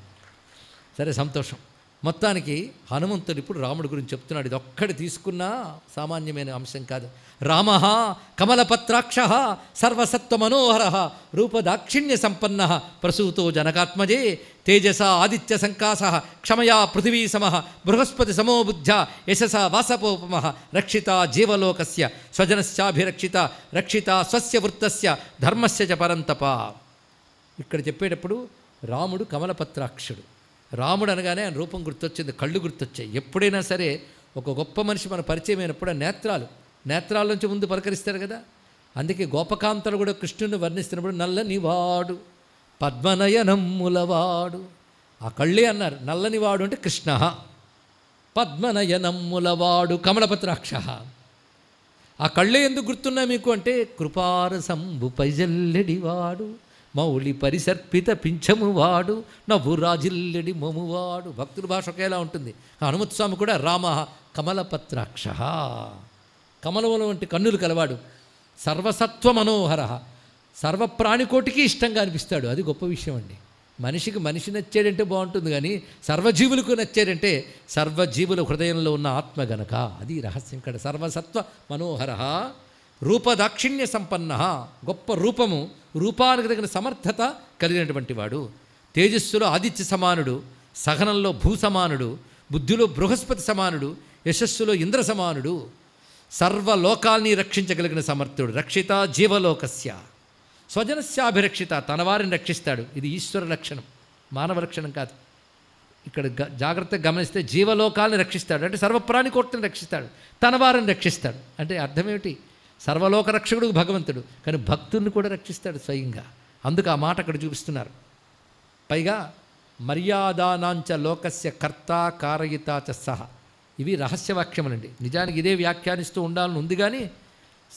సరే సంతోషం మొత్తానికి హనుమంతుడు ఇప్పుడు రాముడి గురించి చెప్తున్నాడు ఇది ఒక్కడి తీసుకున్నా సామాన్యమైన అంశం కాదు రామ కమలపత్రాక్ష సర్వసత్వ మనోహర రూపదాక్షిణ్య సంపన్న ప్రసూతో జనకాత్మజే తేజస ఆదిత్య సంకాస క్షమయా పృథివీ సమ బృహస్పతి సమో యశస వాసపోపమ రక్షిత జీవలోకస్య స్వజనశ్చాభిరక్షిత రక్షిత స్వస్య వృత్తస్ ధర్మస్య చ పరంతప ఇక్కడ చెప్పేటప్పుడు రాముడు కమలపత్రాక్షుడు రాముడు అనగానే ఆయన రూపం గుర్తొచ్చింది కళ్ళు గుర్తొచ్చాయి ఎప్పుడైనా సరే ఒక గొప్ప మనిషి మన పరిచయం అయినప్పుడు నేత్రాలు నేత్రాల నుంచి ముందు పలకరిస్తారు కదా అందుకే గోపకాంతలు కూడా కృష్ణుని వర్ణిస్తున్నప్పుడు నల్లనివాడు పద్మనయనమ్ములవాడు ఆ కళ్ళే అన్నారు నల్లనివాడు అంటే కృష్ణ పద్మనయనమ్ములవాడు కమలపత్రాక్ష ఆ కళ్ళే ఎందుకు గుర్తున్నా మీకు అంటే కృపారసంబు పైజల్లెడివాడు మౌళి పరిసర్పిత పింఛమువాడు రాజిల్లెడి మమువాడు భక్తుల భాష ఒకేలా ఉంటుంది హనుమత్స్వామి కూడా రామ కమలపత్రాక్ష కమలముల వంటి కన్నులు కలవాడు సర్వసత్వ మనోహర సర్వప్రాణికోటికి ఇష్టంగా అనిపిస్తాడు అది గొప్ప విషయం అండి మనిషికి మనిషి నచ్చాడంటే బాగుంటుంది కానీ సర్వజీవులకు నచ్చాడంటే సర్వజీవుల హృదయంలో ఉన్న ఆత్మ గనక అది రహస్యం ఇక్కడ సర్వసత్వ మనోహర రూపదాక్షిణ్య సంపన్న గొప్ప రూపము రూపానికి తగిన సమర్థత కలిగినటువంటి వాడు తేజస్సులో ఆదిత్య సమానుడు సహనంలో భూ సమానుడు బుద్ధిలో బృహస్పతి సమానుడు యశస్సులో ఇంద్ర సమానుడు సర్వలోకాల్ని రక్షించగలిగిన సమర్థుడు రక్షిత జీవలోకస్య స్వజనస్యాభిరక్షిత తన వారిని రక్షిస్తాడు ఇది ఈశ్వర లక్షణం మానవ లక్షణం కాదు ఇక్కడ జాగ్రత్తగా గమనిస్తే జీవలోకాలను రక్షిస్తాడు అంటే సర్వప్రాణి కోట్లను రక్షిస్తాడు తన వారిని రక్షిస్తాడు అంటే అర్థం ఏమిటి సర్వలోక రక్షకుడు భగవంతుడు కానీ భక్తుల్ని కూడా రక్షిస్తాడు స్వయంగా అందుకు ఆ మాట అక్కడ చూపిస్తున్నారు పైగా మర్యాదానాంచ లోకస్య కర్త కారయిత చ సహ ఇవి రహస్యవాక్యములండి నిజానికి ఇదే వ్యాఖ్యానిస్తూ ఉండాలని ఉంది కానీ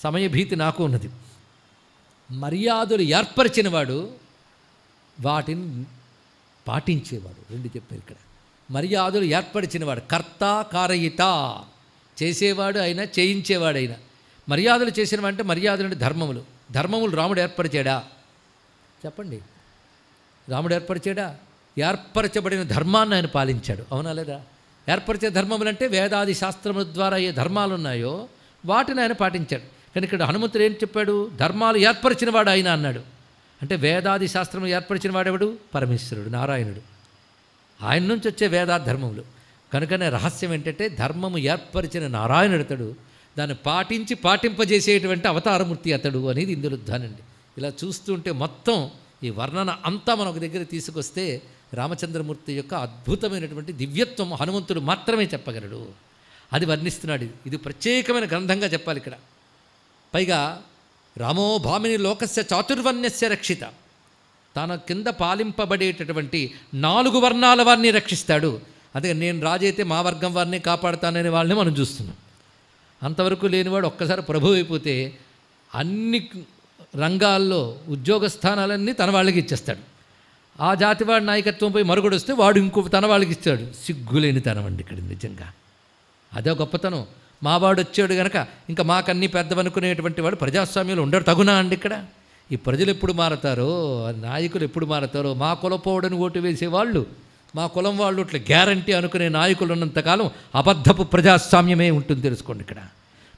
సమయభీతి నాకు ఉన్నది మర్యాదలు ఏర్పరిచినవాడు వాటిని పాటించేవాడు రెండు చెప్పారు ఇక్కడ మర్యాదలు ఏర్పరిచినవాడు కర్త కారయిత చేసేవాడు అయినా చేయించేవాడైనా మర్యాదలు చేసినవంటే మర్యాదలు ధర్మములు ధర్మములు రాముడు ఏర్పరిచాడా చెప్పండి రాముడు ఏర్పరిచాడా ఏర్పరచబడిన ధర్మాన్ని ఆయన పాలించాడు అవునా లేదా ఏర్పరిచే ధర్మములు అంటే వేదాది శాస్త్రముల ద్వారా ఏ ధర్మాలు ఉన్నాయో వాటిని ఆయన పాటించాడు కానీ ఇక్కడ హనుమంతుడు ఏం చెప్పాడు ధర్మాలు ఏర్పరిచినవాడు ఆయన అన్నాడు అంటే వేదాది శాస్త్రము ఏర్పరిచిన వాడెవడు పరమేశ్వరుడు నారాయణుడు ఆయన నుంచి వచ్చే వేదా ధర్మములు కనుకనే రహస్యం ఏంటంటే ధర్మము ఏర్పరిచిన నారాయణుడతడు దాన్ని పాటించి పాటింపజేసేటువంటి అవతారమూర్తి అతడు అనేది ఇందులో ధ్వనండి ఇలా చూస్తుంటే మొత్తం ఈ వర్ణన అంతా మన ఒక దగ్గర తీసుకొస్తే రామచంద్రమూర్తి యొక్క అద్భుతమైనటువంటి దివ్యత్వం హనుమంతుడు మాత్రమే చెప్పగలడు అది వర్ణిస్తున్నాడు ఇది ప్రత్యేకమైన గ్రంథంగా చెప్పాలి ఇక్కడ పైగా రామో భామిని లోకస్య చాతుర్వర్ణస్య రక్షిత తన కింద పాలింపబడేటటువంటి నాలుగు వర్ణాల వారిని రక్షిస్తాడు అందుకే నేను రాజైతే మా వర్గం వారిని కాపాడుతాననే వాళ్ళని మనం చూస్తున్నాం అంతవరకు లేనివాడు ఒక్కసారి ప్రభు అయిపోతే అన్ని రంగాల్లో ఉద్యోగ స్థానాలన్నీ తన వాళ్ళకి ఇచ్చేస్తాడు ఆ జాతివాడి నాయకత్వం పోయి మరొకడు వస్తే వాడు ఇంకో తన వాళ్ళకి ఇస్తాడు సిగ్గులేని తనం అండి ఇక్కడ నిజంగా అదే గొప్పతనం మా వాడు వచ్చాడు కనుక ఇంకా మాకన్నీ పెద్దవనుకునేటువంటి వాడు ప్రజాస్వామ్యంలో ఉండడు తగునా అండి ఇక్కడ ఈ ప్రజలు ఎప్పుడు మారతారో నాయకులు ఎప్పుడు మారతారో మా కులపోవడని ఓటు వేసేవాళ్ళు మా కులం వాళ్ళు ఇట్లా గ్యారంటీ అనుకునే నాయకులు ఉన్నంతకాలం అబద్ధపు ప్రజాస్వామ్యమే ఉంటుంది తెలుసుకోండి ఇక్కడ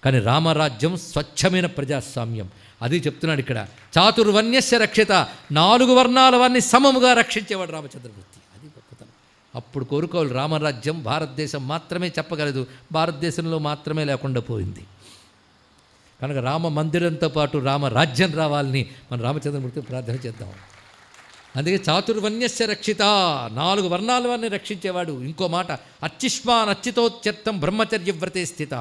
కానీ రామరాజ్యం స్వచ్ఛమైన ప్రజాస్వామ్యం అది చెప్తున్నాడు ఇక్కడ చాతుర్వర్ణ్యస్య రక్షిత నాలుగు వర్ణాల వారిని సమముగా రక్షించేవాడు రామచంద్రమూర్తి అది గొప్పతనం అప్పుడు కోరుకోవాలి రామరాజ్యం భారతదేశం మాత్రమే చెప్పగలదు భారతదేశంలో మాత్రమే లేకుండా పోయింది కనుక రామ మందిరంతో పాటు రామరాజ్యం రావాలని మన రామచంద్రమూర్తి ప్రార్థన చేద్దాం అందుకే చాతుర్వన్యస్య రక్షిత నాలుగు వర్ణాల వారిని రక్షించేవాడు ఇంకో మాట అర్చిష్మాన్ అర్చితోత్యర్థం బ్రహ్మచర్య వ్రతే స్థిత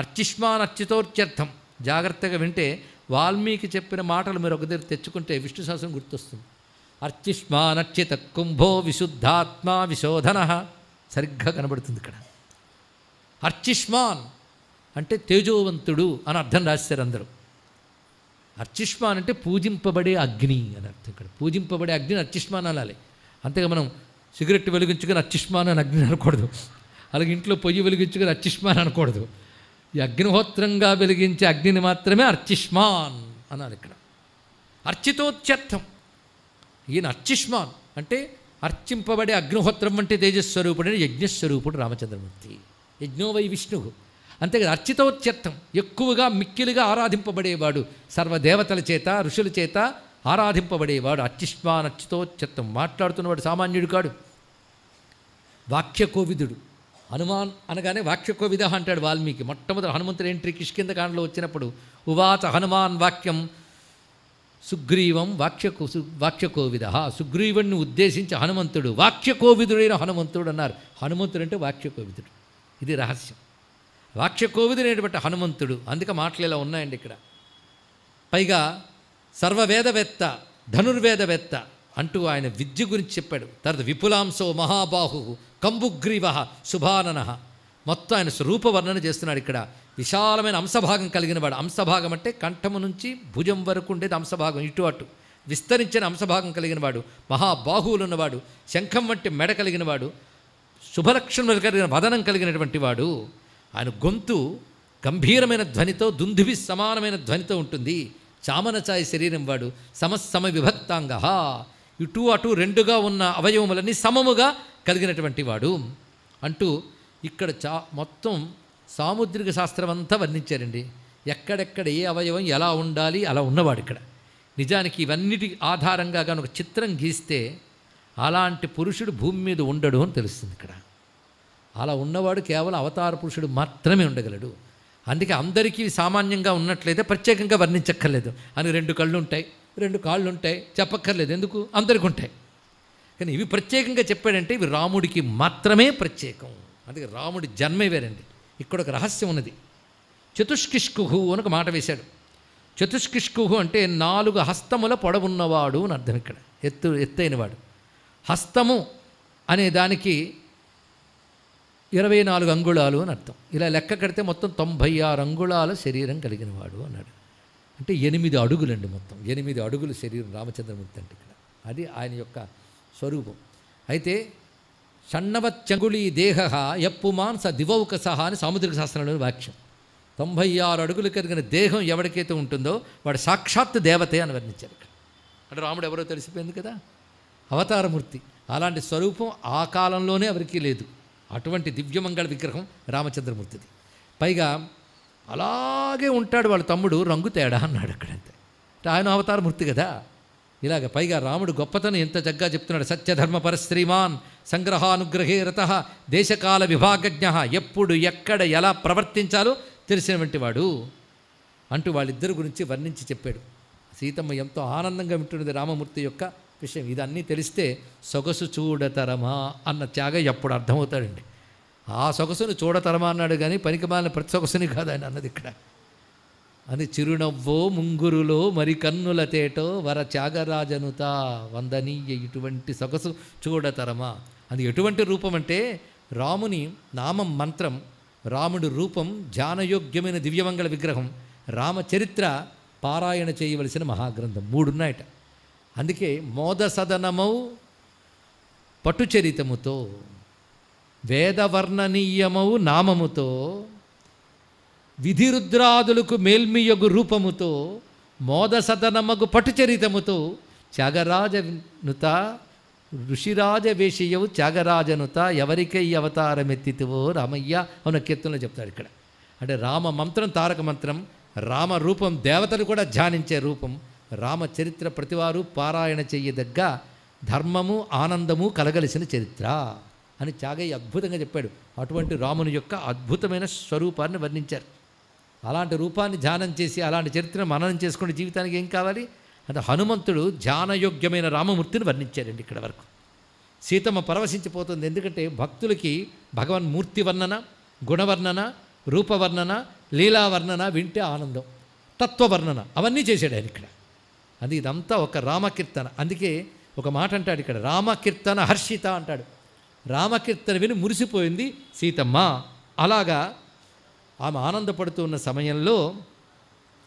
అర్చిష్మాన్ అర్చితోత్యర్థం జాగ్రత్తగా వింటే వాల్మీకి చెప్పిన మాటలు మీరు ఒక దగ్గర తెచ్చుకుంటే విష్ణు శాసనం గుర్తొస్తుంది అర్చిష్మాన్ అర్చిత కుంభో విశుద్ధాత్మ విశోధన సరిగ్గా కనబడుతుంది ఇక్కడ అర్చిష్మాన్ అంటే తేజోవంతుడు అని అర్థం రాశారు అందరూ అర్చిష్మాన్ అంటే పూజింపబడే అగ్ని అని అర్థం ఇక్కడ పూజింపబడే అగ్ని అర్చిష్మాన్ అనాలి అంతేగా మనం సిగరెట్ వెలిగించుకొని అర్చిష్మాన్ అని అగ్ని అనకూడదు అలాగే ఇంట్లో పొయ్యి వెలిగించుకొని అర్చిష్మాన్ అనకూడదు ఈ అగ్నిహోత్రంగా వెలిగించే అగ్నిని మాత్రమే అర్చిష్మాన్ అనాలి ఇక్కడ అర్చితోత్యర్థం ఈయన అర్చిష్మాన్ అంటే అర్చింపబడే అగ్నిహోత్రం అంటే తేజస్వరూపుడు అని యజ్ఞస్వరూపుడు రామచంద్రమూర్తి యజ్ఞోవై విష్ణువు అంతే కదా అర్చితోత్యర్థం ఎక్కువగా మిక్కిలుగా ఆరాధింపబడేవాడు సర్వదేవతల చేత ఋషుల చేత ఆరాధింపబడేవాడు అర్చిష్మాన్ అర్చితోత్యర్థం మాట్లాడుతున్నవాడు సామాన్యుడు కాడు వాక్యకోవిదుడు హనుమాన్ అనగానే వాక్యకోవిద అంటాడు వాల్మీకి మొట్టమొదటి హనుమంతుడు ఎంట్రీ కాండలో వచ్చినప్పుడు ఉవాచ హనుమాన్ వాక్యం సుగ్రీవం వాక్య వాక్యకోవిద సుగ్రీవుణ్ణి ఉద్దేశించి హనుమంతుడు వాక్యకోవిదుడైన హనుమంతుడు అన్నారు హనుమంతుడు అంటే వాక్యకోవిదుడు ఇది రహస్యం వాక్య అనేటువంటి హనుమంతుడు అందుకే మాటలు ఇలా ఉన్నాయండి ఇక్కడ పైగా సర్వవేదవేత్త ధనుర్వేదవేత్త అంటూ ఆయన విద్య గురించి చెప్పాడు తర్వాత విపులాంశో మహాబాహు కంబుగ్రీవ శుభానన మొత్తం ఆయన స్వరూప వర్ణన చేస్తున్నాడు ఇక్కడ విశాలమైన అంశభాగం కలిగిన వాడు అంశభాగం అంటే కంఠము నుంచి భుజం వరకు ఉండేది అంశభాగం ఇటు అటు విస్తరించిన అంశభాగం కలిగిన వాడు మహాబాహువులున్నవాడు శంఖం వంటి మెడ కలిగిన వాడు శుభలక్షణములు కలిగిన వదనం కలిగినటువంటి వాడు ఆయన గొంతు గంభీరమైన ధ్వనితో దుంధువి సమానమైన ధ్వనితో ఉంటుంది చామనచాయ శరీరం వాడు సమసమ విభక్తాంగ ఇటు అటు రెండుగా ఉన్న అవయవములన్నీ సమముగా కలిగినటువంటి వాడు అంటూ ఇక్కడ చా మొత్తం సాముద్రిక శాస్త్రం అంతా వర్ణించారండి ఎక్కడెక్కడ ఏ అవయవం ఎలా ఉండాలి అలా ఉన్నవాడు ఇక్కడ నిజానికి ఇవన్నిటి ఆధారంగా కానీ ఒక చిత్రం గీస్తే అలాంటి పురుషుడు భూమి మీద ఉండడు అని తెలుస్తుంది ఇక్కడ అలా ఉన్నవాడు కేవలం అవతార పురుషుడు మాత్రమే ఉండగలడు అందుకే అందరికీ సామాన్యంగా ఉన్నట్లయితే ప్రత్యేకంగా వర్ణించక్కర్లేదు అని రెండు కళ్ళు ఉంటాయి రెండు కాళ్ళు ఉంటాయి చెప్పక్కర్లేదు ఎందుకు అందరికి ఉంటాయి కానీ ఇవి ప్రత్యేకంగా చెప్పాడంటే ఇవి రాముడికి మాత్రమే ప్రత్యేకం అందుకే రాముడి జన్మే వేరండి ఇక్కడ ఒక రహస్యం ఉన్నది చతుష్కిష్కుహు అని ఒక మాట వేశాడు చతుష్కిష్కుహు అంటే నాలుగు హస్తముల పొడవున్నవాడు అని అర్థం ఇక్కడ ఎత్తు ఎత్తైనవాడు హస్తము అనే దానికి ఇరవై నాలుగు అంగుళాలు అని అర్థం ఇలా లెక్క కడితే మొత్తం తొంభై ఆరు అంగుళాల శరీరం కలిగిన వాడు అన్నాడు అంటే ఎనిమిది అడుగులండి మొత్తం ఎనిమిది అడుగుల శరీరం రామచంద్రమూర్తి అంటే ఇక్కడ అది ఆయన యొక్క స్వరూపం అయితే షణ్ణవత్యంగుళి దేహ ఎప్పు స దివౌక సహా అని సాముద్రిక శాస్త్రంలోని వాక్యం తొంభై ఆరు అడుగులు కలిగిన దేహం ఎవరికైతే ఉంటుందో వాడు సాక్షాత్ దేవతే అని వర్ణించారు ఇక్కడ అంటే రాముడు ఎవరో తెలిసిపోయింది కదా అవతారమూర్తి అలాంటి స్వరూపం ఆ కాలంలోనే ఎవరికీ లేదు అటువంటి దివ్యమంగళ విగ్రహం రామచంద్రమూర్తిది పైగా అలాగే ఉంటాడు వాళ్ళ తమ్ముడు రంగు తేడా అన్నాడు అక్కడంతే ఆయన అవతారమూర్తి కదా ఇలాగ పైగా రాముడు గొప్పతనం ఎంత చక్కగా చెప్తున్నాడు సత్యధర్మ పరశ్రీమాన్ సంగ్రహానుగ్రహే రత దేశకాల విభాగజ్ఞ ఎప్పుడు ఎక్కడ ఎలా ప్రవర్తించాలో తెలిసినటువంటి వాడు అంటూ వాళ్ళిద్దరి గురించి వర్ణించి చెప్పాడు సీతమ్మ ఎంతో ఆనందంగా వింటున్నది రామమూర్తి యొక్క విషయం ఇదన్నీ తెలిస్తే సొగసు చూడతరమా అన్న త్యాగ ఎప్పుడు అర్థమవుతాడండి ఆ సొగసును చూడతరమా అన్నాడు కానీ పనికిమాలిన ప్రతి సొగసుని కాదు ఆయన అన్నది ఇక్కడ అని చిరునవ్వో ముంగురులో మరి కన్నుల తేటో వర త్యాగరాజనుత వందనీయ ఇటువంటి సొగసు చూడతరమా అది ఎటువంటి రూపం అంటే రాముని నామం మంత్రం రాముడు రూపం ధ్యానయోగ్యమైన దివ్యమంగళ విగ్రహం రామచరిత్ర పారాయణ చేయవలసిన మహాగ్రంథం మూడున్నాయట అందుకే మోద సదనమౌ పట్టుచరితముతో వేదవర్ణనీయమౌ నామముతో విధిరుద్రాదులకు మేల్మియగు రూపముతో మోదసదనమగు పట్టుచరితముతో త్యాగరాజ నుత ఋషిరాజ వేషయవు త్యాగరాజనుత ఎవరికై అవతారమెత్తితివో రామయ్య అవున కీర్తనలో చెప్తాడు ఇక్కడ అంటే రామ మంత్రం తారక మంత్రం రామ రూపం దేవతలు కూడా ధ్యానించే రూపం రామచరిత్ర ప్రతివారు పారాయణ చేయదగ్గ ధర్మము ఆనందము కలగలిసిన చరిత్ర అని చాగయ్య అద్భుతంగా చెప్పాడు అటువంటి రాముని యొక్క అద్భుతమైన స్వరూపాన్ని వర్ణించారు అలాంటి రూపాన్ని ధ్యానం చేసి అలాంటి చరిత్రను మననం చేసుకునే జీవితానికి ఏం కావాలి అంటే హనుమంతుడు ధ్యానయోగ్యమైన రామమూర్తిని వర్ణించారండి ఇక్కడ వరకు సీతమ్మ పరవశించిపోతుంది ఎందుకంటే భక్తులకి భగవన్ మూర్తి వర్ణన గుణవర్ణన రూపవర్ణన లీలావర్ణన వింటే ఆనందం తత్వవర్ణన అవన్నీ చేశాడు ఆయన ఇక్కడ అది ఇదంతా ఒక రామకీర్తన అందుకే ఒక మాట అంటాడు ఇక్కడ రామకీర్తన హర్షిత అంటాడు రామకీర్తన విని మురిసిపోయింది సీతమ్మ అలాగా ఆమె ఆనందపడుతూ ఉన్న సమయంలో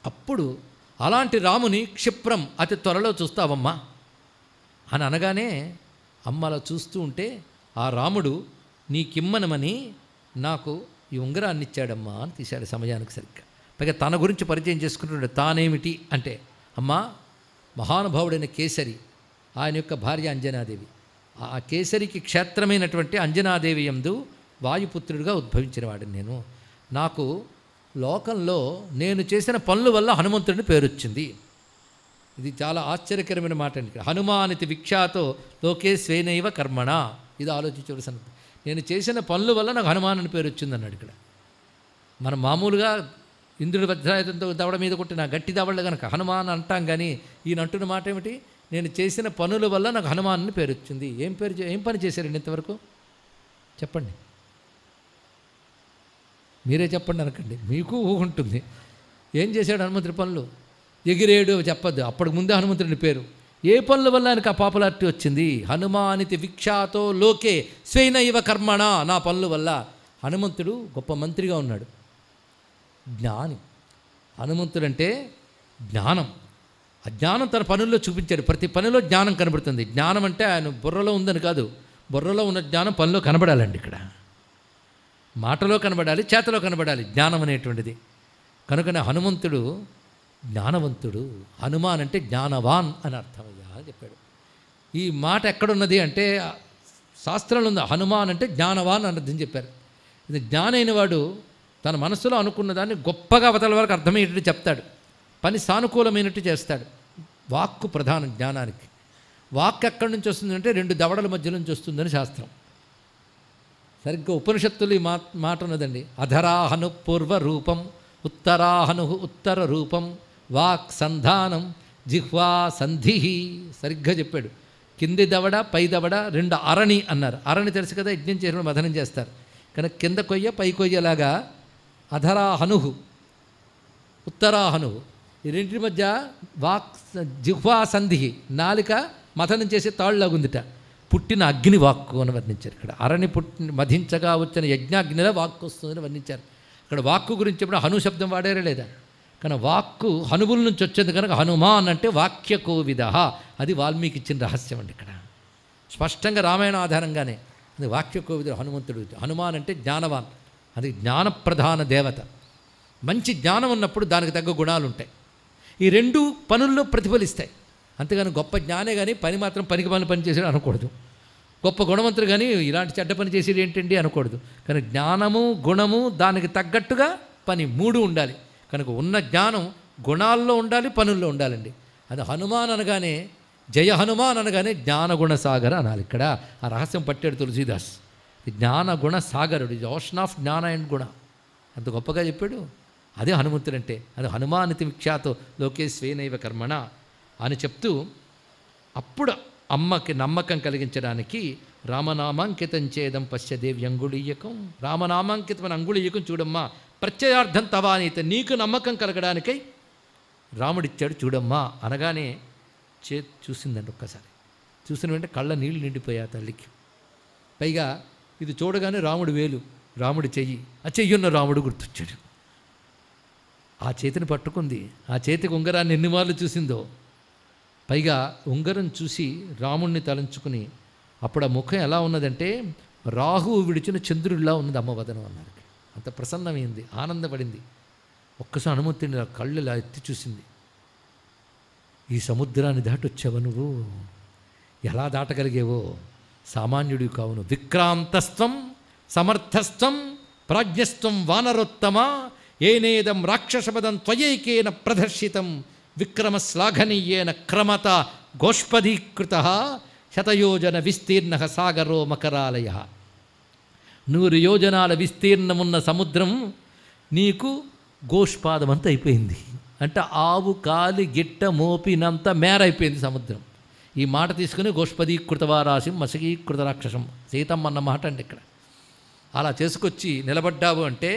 అప్పుడు అలాంటి రాముని క్షిప్రం అతి త్వరలో చూస్తావమ్మా అని అనగానే అమ్మలా చూస్తూ ఉంటే ఆ రాముడు నీకిమ్మనమని నాకు ఈ ఉంగరాన్ని ఇచ్చాడమ్మా అని తీశాడు సమయానికి సరిగ్గా పైగా తన గురించి పరిచయం చేసుకుంటుండే తానేమిటి అంటే అమ్మా మహానుభావుడైన కేసరి ఆయన యొక్క భార్య అంజనాదేవి ఆ కేసరికి క్షేత్రమైనటువంటి అంజనాదేవి ఎందు వాయుపుత్రుడిగా వాడిని నేను నాకు లోకంలో నేను చేసిన పనుల వల్ల హనుమంతుడిని పేరొచ్చింది ఇది చాలా ఆశ్చర్యకరమైన మాట అండి హనుమానితి విఖ్యాతో లోకే స్వేనైవ కర్మణ ఇది ఆలోచించవలసిన నేను చేసిన పనుల వల్ల నాకు హనుమాన్ అని పేరు వచ్చిందన్నాడు ఇక్కడ మనం మామూలుగా ఇంద్రుడి వజ్రాయుధంతో దవడ మీద కొట్టిన గట్టి దవడలు కనుక హనుమాన్ అంటాం కానీ ఈయన అంటున్న మాట ఏమిటి నేను చేసిన పనుల వల్ల నాకు హనుమాన్ అని పేరు వచ్చింది ఏం పేరు ఏం పని చేశారండి ఇంతవరకు చెప్పండి మీరే చెప్పండి అనకండి మీకు ఉంటుంది ఏం చేశాడు హనుమంతుడి పనులు ఎగిరేడు చెప్పద్దు అప్పటికి ముందే హనుమంతుడిని పేరు ఏ పనుల వల్ల ఆయనకు ఆ పాపులారిటీ వచ్చింది హనుమానితి విఖ్యాతో లోకే స్వైన ఇవ కర్మణ నా పనుల వల్ల హనుమంతుడు గొప్ప మంత్రిగా ఉన్నాడు జ్ఞాని హనుమంతుడంటే జ్ఞానం ఆ జ్ఞానం తన పనుల్లో చూపించాడు ప్రతి పనిలో జ్ఞానం కనబడుతుంది జ్ఞానం అంటే ఆయన బుర్రలో ఉందని కాదు బుర్రలో ఉన్న జ్ఞానం పనిలో కనబడాలండి ఇక్కడ మాటలో కనబడాలి చేతలో కనబడాలి జ్ఞానం అనేటువంటిది కనుకనే హనుమంతుడు జ్ఞానవంతుడు హనుమాన్ అంటే జ్ఞానవాన్ అని అర్థమయ్యా అని చెప్పాడు ఈ మాట ఎక్కడున్నది అంటే శాస్త్రంలో ఉంది హనుమాన్ అంటే జ్ఞానవాన్ అర్థం చెప్పారు ఇది జ్ఞానైన వాడు తన మనసులో అనుకున్న దాన్ని గొప్పగా అవతల వరకు అర్థమయ్యేటట్టు చెప్తాడు పని సానుకూలమైనట్టు చేస్తాడు వాక్కు ప్రధానం జ్ఞానానికి వాక్ ఎక్కడి నుంచి వస్తుందంటే రెండు దవడల మధ్య నుంచి వస్తుందని శాస్త్రం సరిగ్గా ఉపనిషత్తులు ఈ మాట మాట ఉన్నదండి అధరాహను పూర్వ రూపం ఉత్తరాహను ఉత్తర రూపం వాక్ సంధానం జిహ్వా సంధి సరిగ్గా చెప్పాడు కింది దవడ పై దవడ రెండు అరణి అన్నారు అరణి తెలుసు కదా యజ్ఞం చేసిన మదనం చేస్తారు కనుక కింద కొయ్య పై కొయ్యలాగా అధరాహను ఉత్తరాహను ఈ రెండింటి మధ్య వాక్ జిహ్వా సంధి నాలిక మథనం చేసే ఉందిట పుట్టిన అగ్ని వాక్కు అని వర్ణించారు ఇక్కడ అరణి పుట్టిన మధించగా వచ్చిన యజ్ఞాగ్నిలా వాక్కు వస్తుందని వర్ణించారు ఇక్కడ వాక్కు గురించి ఎప్పుడు హను శబ్దం వాడేరే లేదా కానీ వాక్కు హనుబుల నుంచి వచ్చింది కనుక హనుమాన్ అంటే వాక్య కోవిద అది వాల్మీకి ఇచ్చిన రహస్యం అండి ఇక్కడ స్పష్టంగా రామాయణ ఆధారంగానే అది వాక్య కోవిద హనుమంతుడు హనుమాన్ అంటే జ్ఞానవాన్ అది జ్ఞానప్రధాన దేవత మంచి జ్ఞానం ఉన్నప్పుడు దానికి తగ్గ గుణాలు ఉంటాయి ఈ రెండు పనుల్లో ప్రతిఫలిస్తాయి అంతేగాని గొప్ప జ్ఞానే కానీ పని మాత్రం పనికి పని పని చేసేది అనకూడదు గొప్ప గుణవంతులు కానీ ఇలాంటి చెడ్డ పని చేసేది ఏంటండి అనకూడదు కానీ జ్ఞానము గుణము దానికి తగ్గట్టుగా పని మూడు ఉండాలి కనుక ఉన్న జ్ఞానం గుణాల్లో ఉండాలి పనుల్లో ఉండాలండి అది హనుమాన్ అనగానే జయ హనుమాన్ అనగానే జ్ఞానగుణ సాగర్ అనాలి ఇక్కడ ఆ రహస్యం పట్టాడు తులసీదాస్ జ్ఞాన గుణ సాగరుడు ఇది ఓషన్ ఆఫ్ జ్ఞాన అండ్ గుణ ఎంత గొప్పగా చెప్పాడు అదే హనుమంతుడు అంటే అది హనుమానితి విఖ్యాతో లోకే స్వేనైవ కర్మణ అని చెప్తూ అప్పుడు అమ్మకి నమ్మకం కలిగించడానికి రామనామాంకితం చేదం పశ్యదేవి అంగుళీయకం రామనామాంకితమైన అంగుళీయకం చూడమ్మా ప్రత్యయార్థం తవానీత నీకు నమ్మకం కలగడానికై రాముడిచ్చాడు చూడమ్మా అనగానే చే చూసిందండి ఒక్కసారి చూసిన వెంటనే కళ్ళ నీళ్ళు నిండిపోయా తల్లికి పైగా ఇది చూడగానే రాముడు వేలు రాముడు చెయ్యి ఆ చెయ్యున్న రాముడు గుర్తొచ్చాడు ఆ చేతిని పట్టుకుంది ఆ చేతికి ఉంగరాన్ని ఎన్నిమార్లు చూసిందో పైగా ఉంగరం చూసి రాముణ్ణి తలంచుకుని అప్పుడు ఆ ముఖం ఎలా ఉన్నదంటే రాహువు విడిచిన చంద్రుడిలా ఉన్నది అమ్మవదనం అన్నారు అంత ప్రసన్నమైంది ఆనందపడింది ఒక్కసారి అనుమతిని నా కళ్ళు ఇలా ఎత్తి చూసింది ఈ సముద్రాన్ని దాటొచ్చావు నువ్వు ఎలా దాటగలిగేవో సామాన్యుడు కావును విక్రాంతస్థం సమర్థస్త్వం ప్రాజ్ఞస్థం వానరోత్తమ ఏనేదం రాక్షసపదం త్వయైకేన ప్రదర్శితం విక్రమశ్లాఘనీయేన క్రమత గోష్పదీకృత శతయోజన విస్తీర్ణ సాగరో మకరాలయ నూరు యోజనాల విస్తీర్ణమున్న సముద్రం నీకు గోష్పాదం అంత అయిపోయింది అంటే ఆవు కాలి గిట్ట మోపినంత మేరైపోయింది సముద్రం ఈ మాట తీసుకుని గోష్పదీకృతవారాశిం మసకీకృత రాక్షసం సీతమ్మ అన్న మాట అండి ఇక్కడ అలా చేసుకొచ్చి నిలబడ్డావు అంటే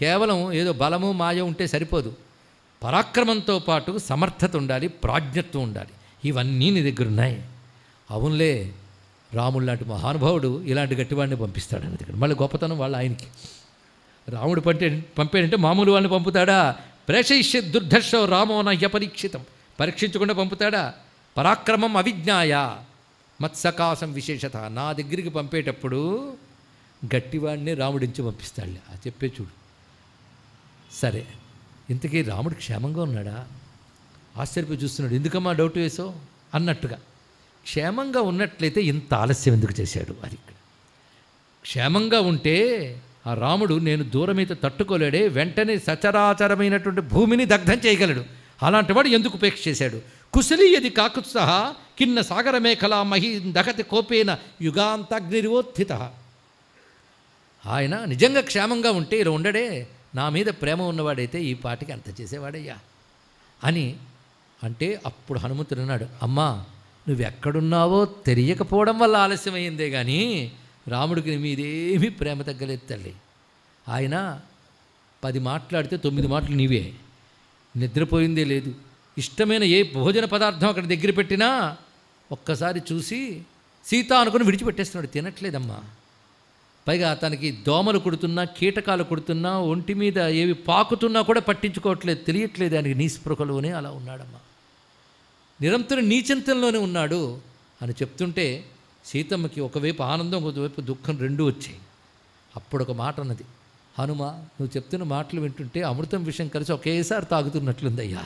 కేవలం ఏదో బలము మాయ ఉంటే సరిపోదు పరాక్రమంతో పాటు సమర్థత ఉండాలి ప్రాజ్ఞత్వం ఉండాలి ఇవన్నీ నీ దగ్గర ఉన్నాయి అవునులే రాముడు లాంటి మహానుభావుడు ఇలాంటి గట్టివాడిని పంపిస్తాడు అని దగ్గర మళ్ళీ గొప్పతనం వాళ్ళు ఆయనకి రాముడు పంపే పంపాడంటే మామూలు వాళ్ళని పంపుతాడా ప్రేషయిష్య దుర్ధర్షో రామో నహ్య పరీక్షితం పరీక్షించకుండా పంపుతాడా పరాక్రమం అవిజ్ఞాయ మత్సకాశం విశేషత నా దగ్గరికి పంపేటప్పుడు గట్టివాడిని రాముడించి పంపిస్తాడులే ఆ చెప్పే చూడు సరే ఇంతకీ రాముడు క్షేమంగా ఉన్నాడా ఆశ్చర్యపోయి చూస్తున్నాడు ఎందుకమ్మా డౌట్ వేసో అన్నట్టుగా క్షేమంగా ఉన్నట్లయితే ఇంత ఆలస్యం ఎందుకు చేశాడు అది ఇక్కడ క్షేమంగా ఉంటే ఆ రాముడు నేను దూరమైతే తట్టుకోలేడే వెంటనే సచరాచరమైనటువంటి భూమిని దగ్ధం చేయగలడు అలాంటివాడు ఎందుకు ఉపేక్ష చేశాడు కుశలీయది కాకుత్సహ కిన్న సాగరమేఖలా మహీ దహతి కోపేన యుగాంతగ్నిరివోత్థిత ఆయన నిజంగా క్షేమంగా ఉంటే ఇలా ఉండడే నా మీద ప్రేమ ఉన్నవాడైతే ఈ పాటికి అంత చేసేవాడయ్యా అని అంటే అప్పుడు హనుమంతుడు అన్నాడు అమ్మా నువ్వెక్కడున్నావో తెలియకపోవడం వల్ల ఆలస్యమైందే కానీ రాముడికి మీదేమీ ప్రేమ తగ్గలేదు తల్లి ఆయన పది మాట్లాడితే తొమ్మిది మాటలు నీవే నిద్రపోయిందే లేదు ఇష్టమైన ఏ భోజన పదార్థం అక్కడ దగ్గర పెట్టినా ఒక్కసారి చూసి సీత అనుకుని విడిచిపెట్టేస్తున్నాడు తినట్లేదమ్మా పైగా తనకి దోమలు కుడుతున్నా కీటకాలు కుడుతున్నా ఒంటి మీద ఏవి పాకుతున్నా కూడా పట్టించుకోవట్లేదు తెలియట్లేదు ఆయనకి నీస్పృహలోనే అలా ఉన్నాడమ్మా నిరంతరం నీచింతనలోనే ఉన్నాడు అని చెప్తుంటే సీతమ్మకి ఒకవైపు ఆనందం ఒకవైపు దుఃఖం రెండూ వచ్చాయి అప్పుడు ఒక మాట అన్నది హనుమ నువ్వు చెప్తున్న మాటలు వింటుంటే అమృతం విషయం కలిసి ఒకేసారి తాగుతున్నట్లుందయ్యా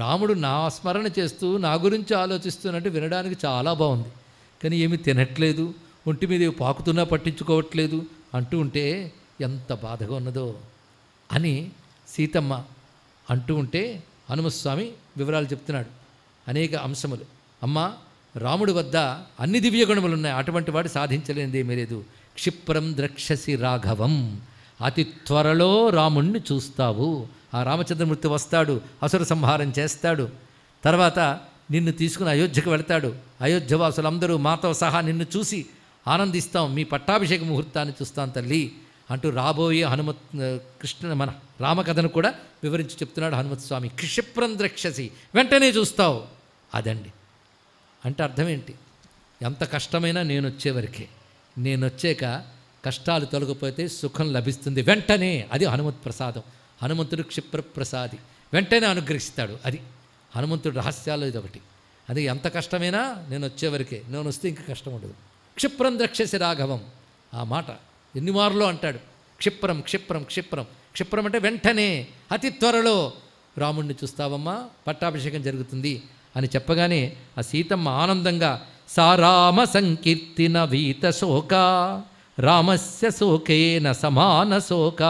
రాముడు నా స్మరణ చేస్తూ నా గురించి ఆలోచిస్తున్నట్టు వినడానికి చాలా బాగుంది కానీ ఏమి తినట్లేదు ఒంటి మీద పాకుతున్నా పట్టించుకోవట్లేదు అంటూ ఉంటే ఎంత బాధగా ఉన్నదో అని సీతమ్మ అంటూ ఉంటే హనుమస్వామి వివరాలు చెప్తున్నాడు అనేక అంశములు అమ్మ రాముడి వద్ద అన్ని గుణములు ఉన్నాయి అటువంటి వాడు సాధించలేనిది ఏమీ లేదు క్షిప్రం ద్రక్షసి రాఘవం అతి త్వరలో రాముణ్ణి చూస్తావు ఆ రామచంద్రమూర్తి వస్తాడు అసుర సంహారం చేస్తాడు తర్వాత నిన్ను తీసుకుని అయోధ్యకు వెళతాడు అయోధ్యవాసులందరూ మాతో సహా నిన్ను చూసి ఆనందిస్తాం మీ పట్టాభిషేక ముహూర్తాన్ని చూస్తాను తల్లి అంటూ రాబోయే హనుమ కృష్ణ మన రామకథను కూడా వివరించి చెప్తున్నాడు హనుమత్ స్వామి క్షిప్రం ద్రక్షసి వెంటనే చూస్తావు అదండి అంటే అర్థమేంటి ఎంత కష్టమైనా నేను వచ్చేవరకే నేను వచ్చాక కష్టాలు తొలగిపోతే సుఖం లభిస్తుంది వెంటనే అది హనుమత్ ప్రసాదం హనుమంతుడు క్షిప్రప్రసాది వెంటనే అనుగ్రహిస్తాడు అది హనుమంతుడు రహస్యాలు ఇది ఒకటి అది ఎంత కష్టమైనా నేను వచ్చేవరకే నేను వస్తే ఇంక కష్టం ఉండదు క్షిప్రం ద్రక్షసి రాఘవం ఆ మాట ఎన్ని మార్లు అంటాడు క్షిప్రం క్షిప్రం క్షిప్రం క్షిప్రం అంటే వెంటనే అతి త్వరలో రాముణ్ణి చూస్తావమ్మా పట్టాభిషేకం జరుగుతుంది అని చెప్పగానే ఆ సీతమ్మ ఆనందంగా సారామ రామ సంకీర్తిన వీత శోక రామస్య శోకేన సమాన శోక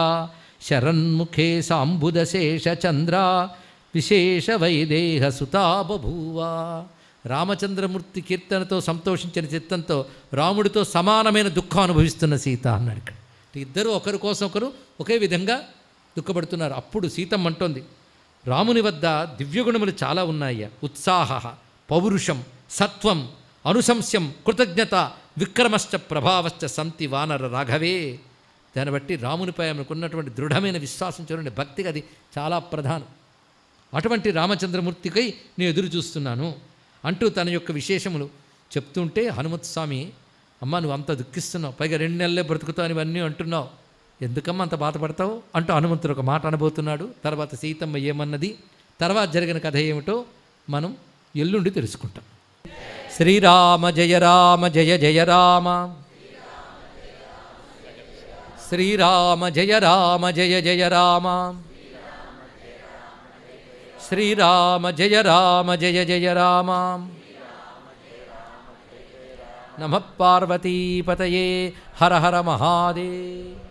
సాంబుదశేష చంద్ర విశేష వైదేహ సుతాబభూవా రామచంద్రమూర్తి కీర్తనతో సంతోషించిన చిత్తంతో రాముడితో సమానమైన దుఃఖం అనుభవిస్తున్న సీత అన్నాడు ఇక్కడ ఇద్దరు ఒకరి కోసం ఒకరు ఒకే విధంగా దుఃఖపడుతున్నారు అప్పుడు సీతమ్మ అంటోంది రాముని వద్ద దివ్యగుణములు చాలా ఉన్నాయ ఉత్సాహ పౌరుషం సత్వం అనుశంస్యం కృతజ్ఞత విక్రమశ్చ ప్రభావశ్చ సంతి వానర రాఘవే దాన్ని బట్టి రామునిపై ఆమెకున్నటువంటి దృఢమైన విశ్వాసం చూడండి భక్తికి అది చాలా ప్రధానం అటువంటి రామచంద్రమూర్తికై నేను ఎదురు చూస్తున్నాను అంటూ తన యొక్క విశేషములు చెప్తుంటే స్వామి అమ్మ నువ్వు అంత దుఃఖిస్తున్నావు పైగా రెండు నెలలే బ్రతుకుతావు ఇవన్నీ అంటున్నావు ఎందుకమ్మా అంత బాధపడతావు అంటూ హనుమంతుడు ఒక మాట అనబోతున్నాడు తర్వాత సీతమ్మ ఏమన్నది తర్వాత జరిగిన కథ ఏమిటో మనం ఎల్లుండి తెలుసుకుంటాం శ్రీరామ జయ రామ జయ జయ రామ श्री राम जय राम जय जय राम श्री राम जय राम जय जय राम नमः पार्वती पतये हर हर महादेव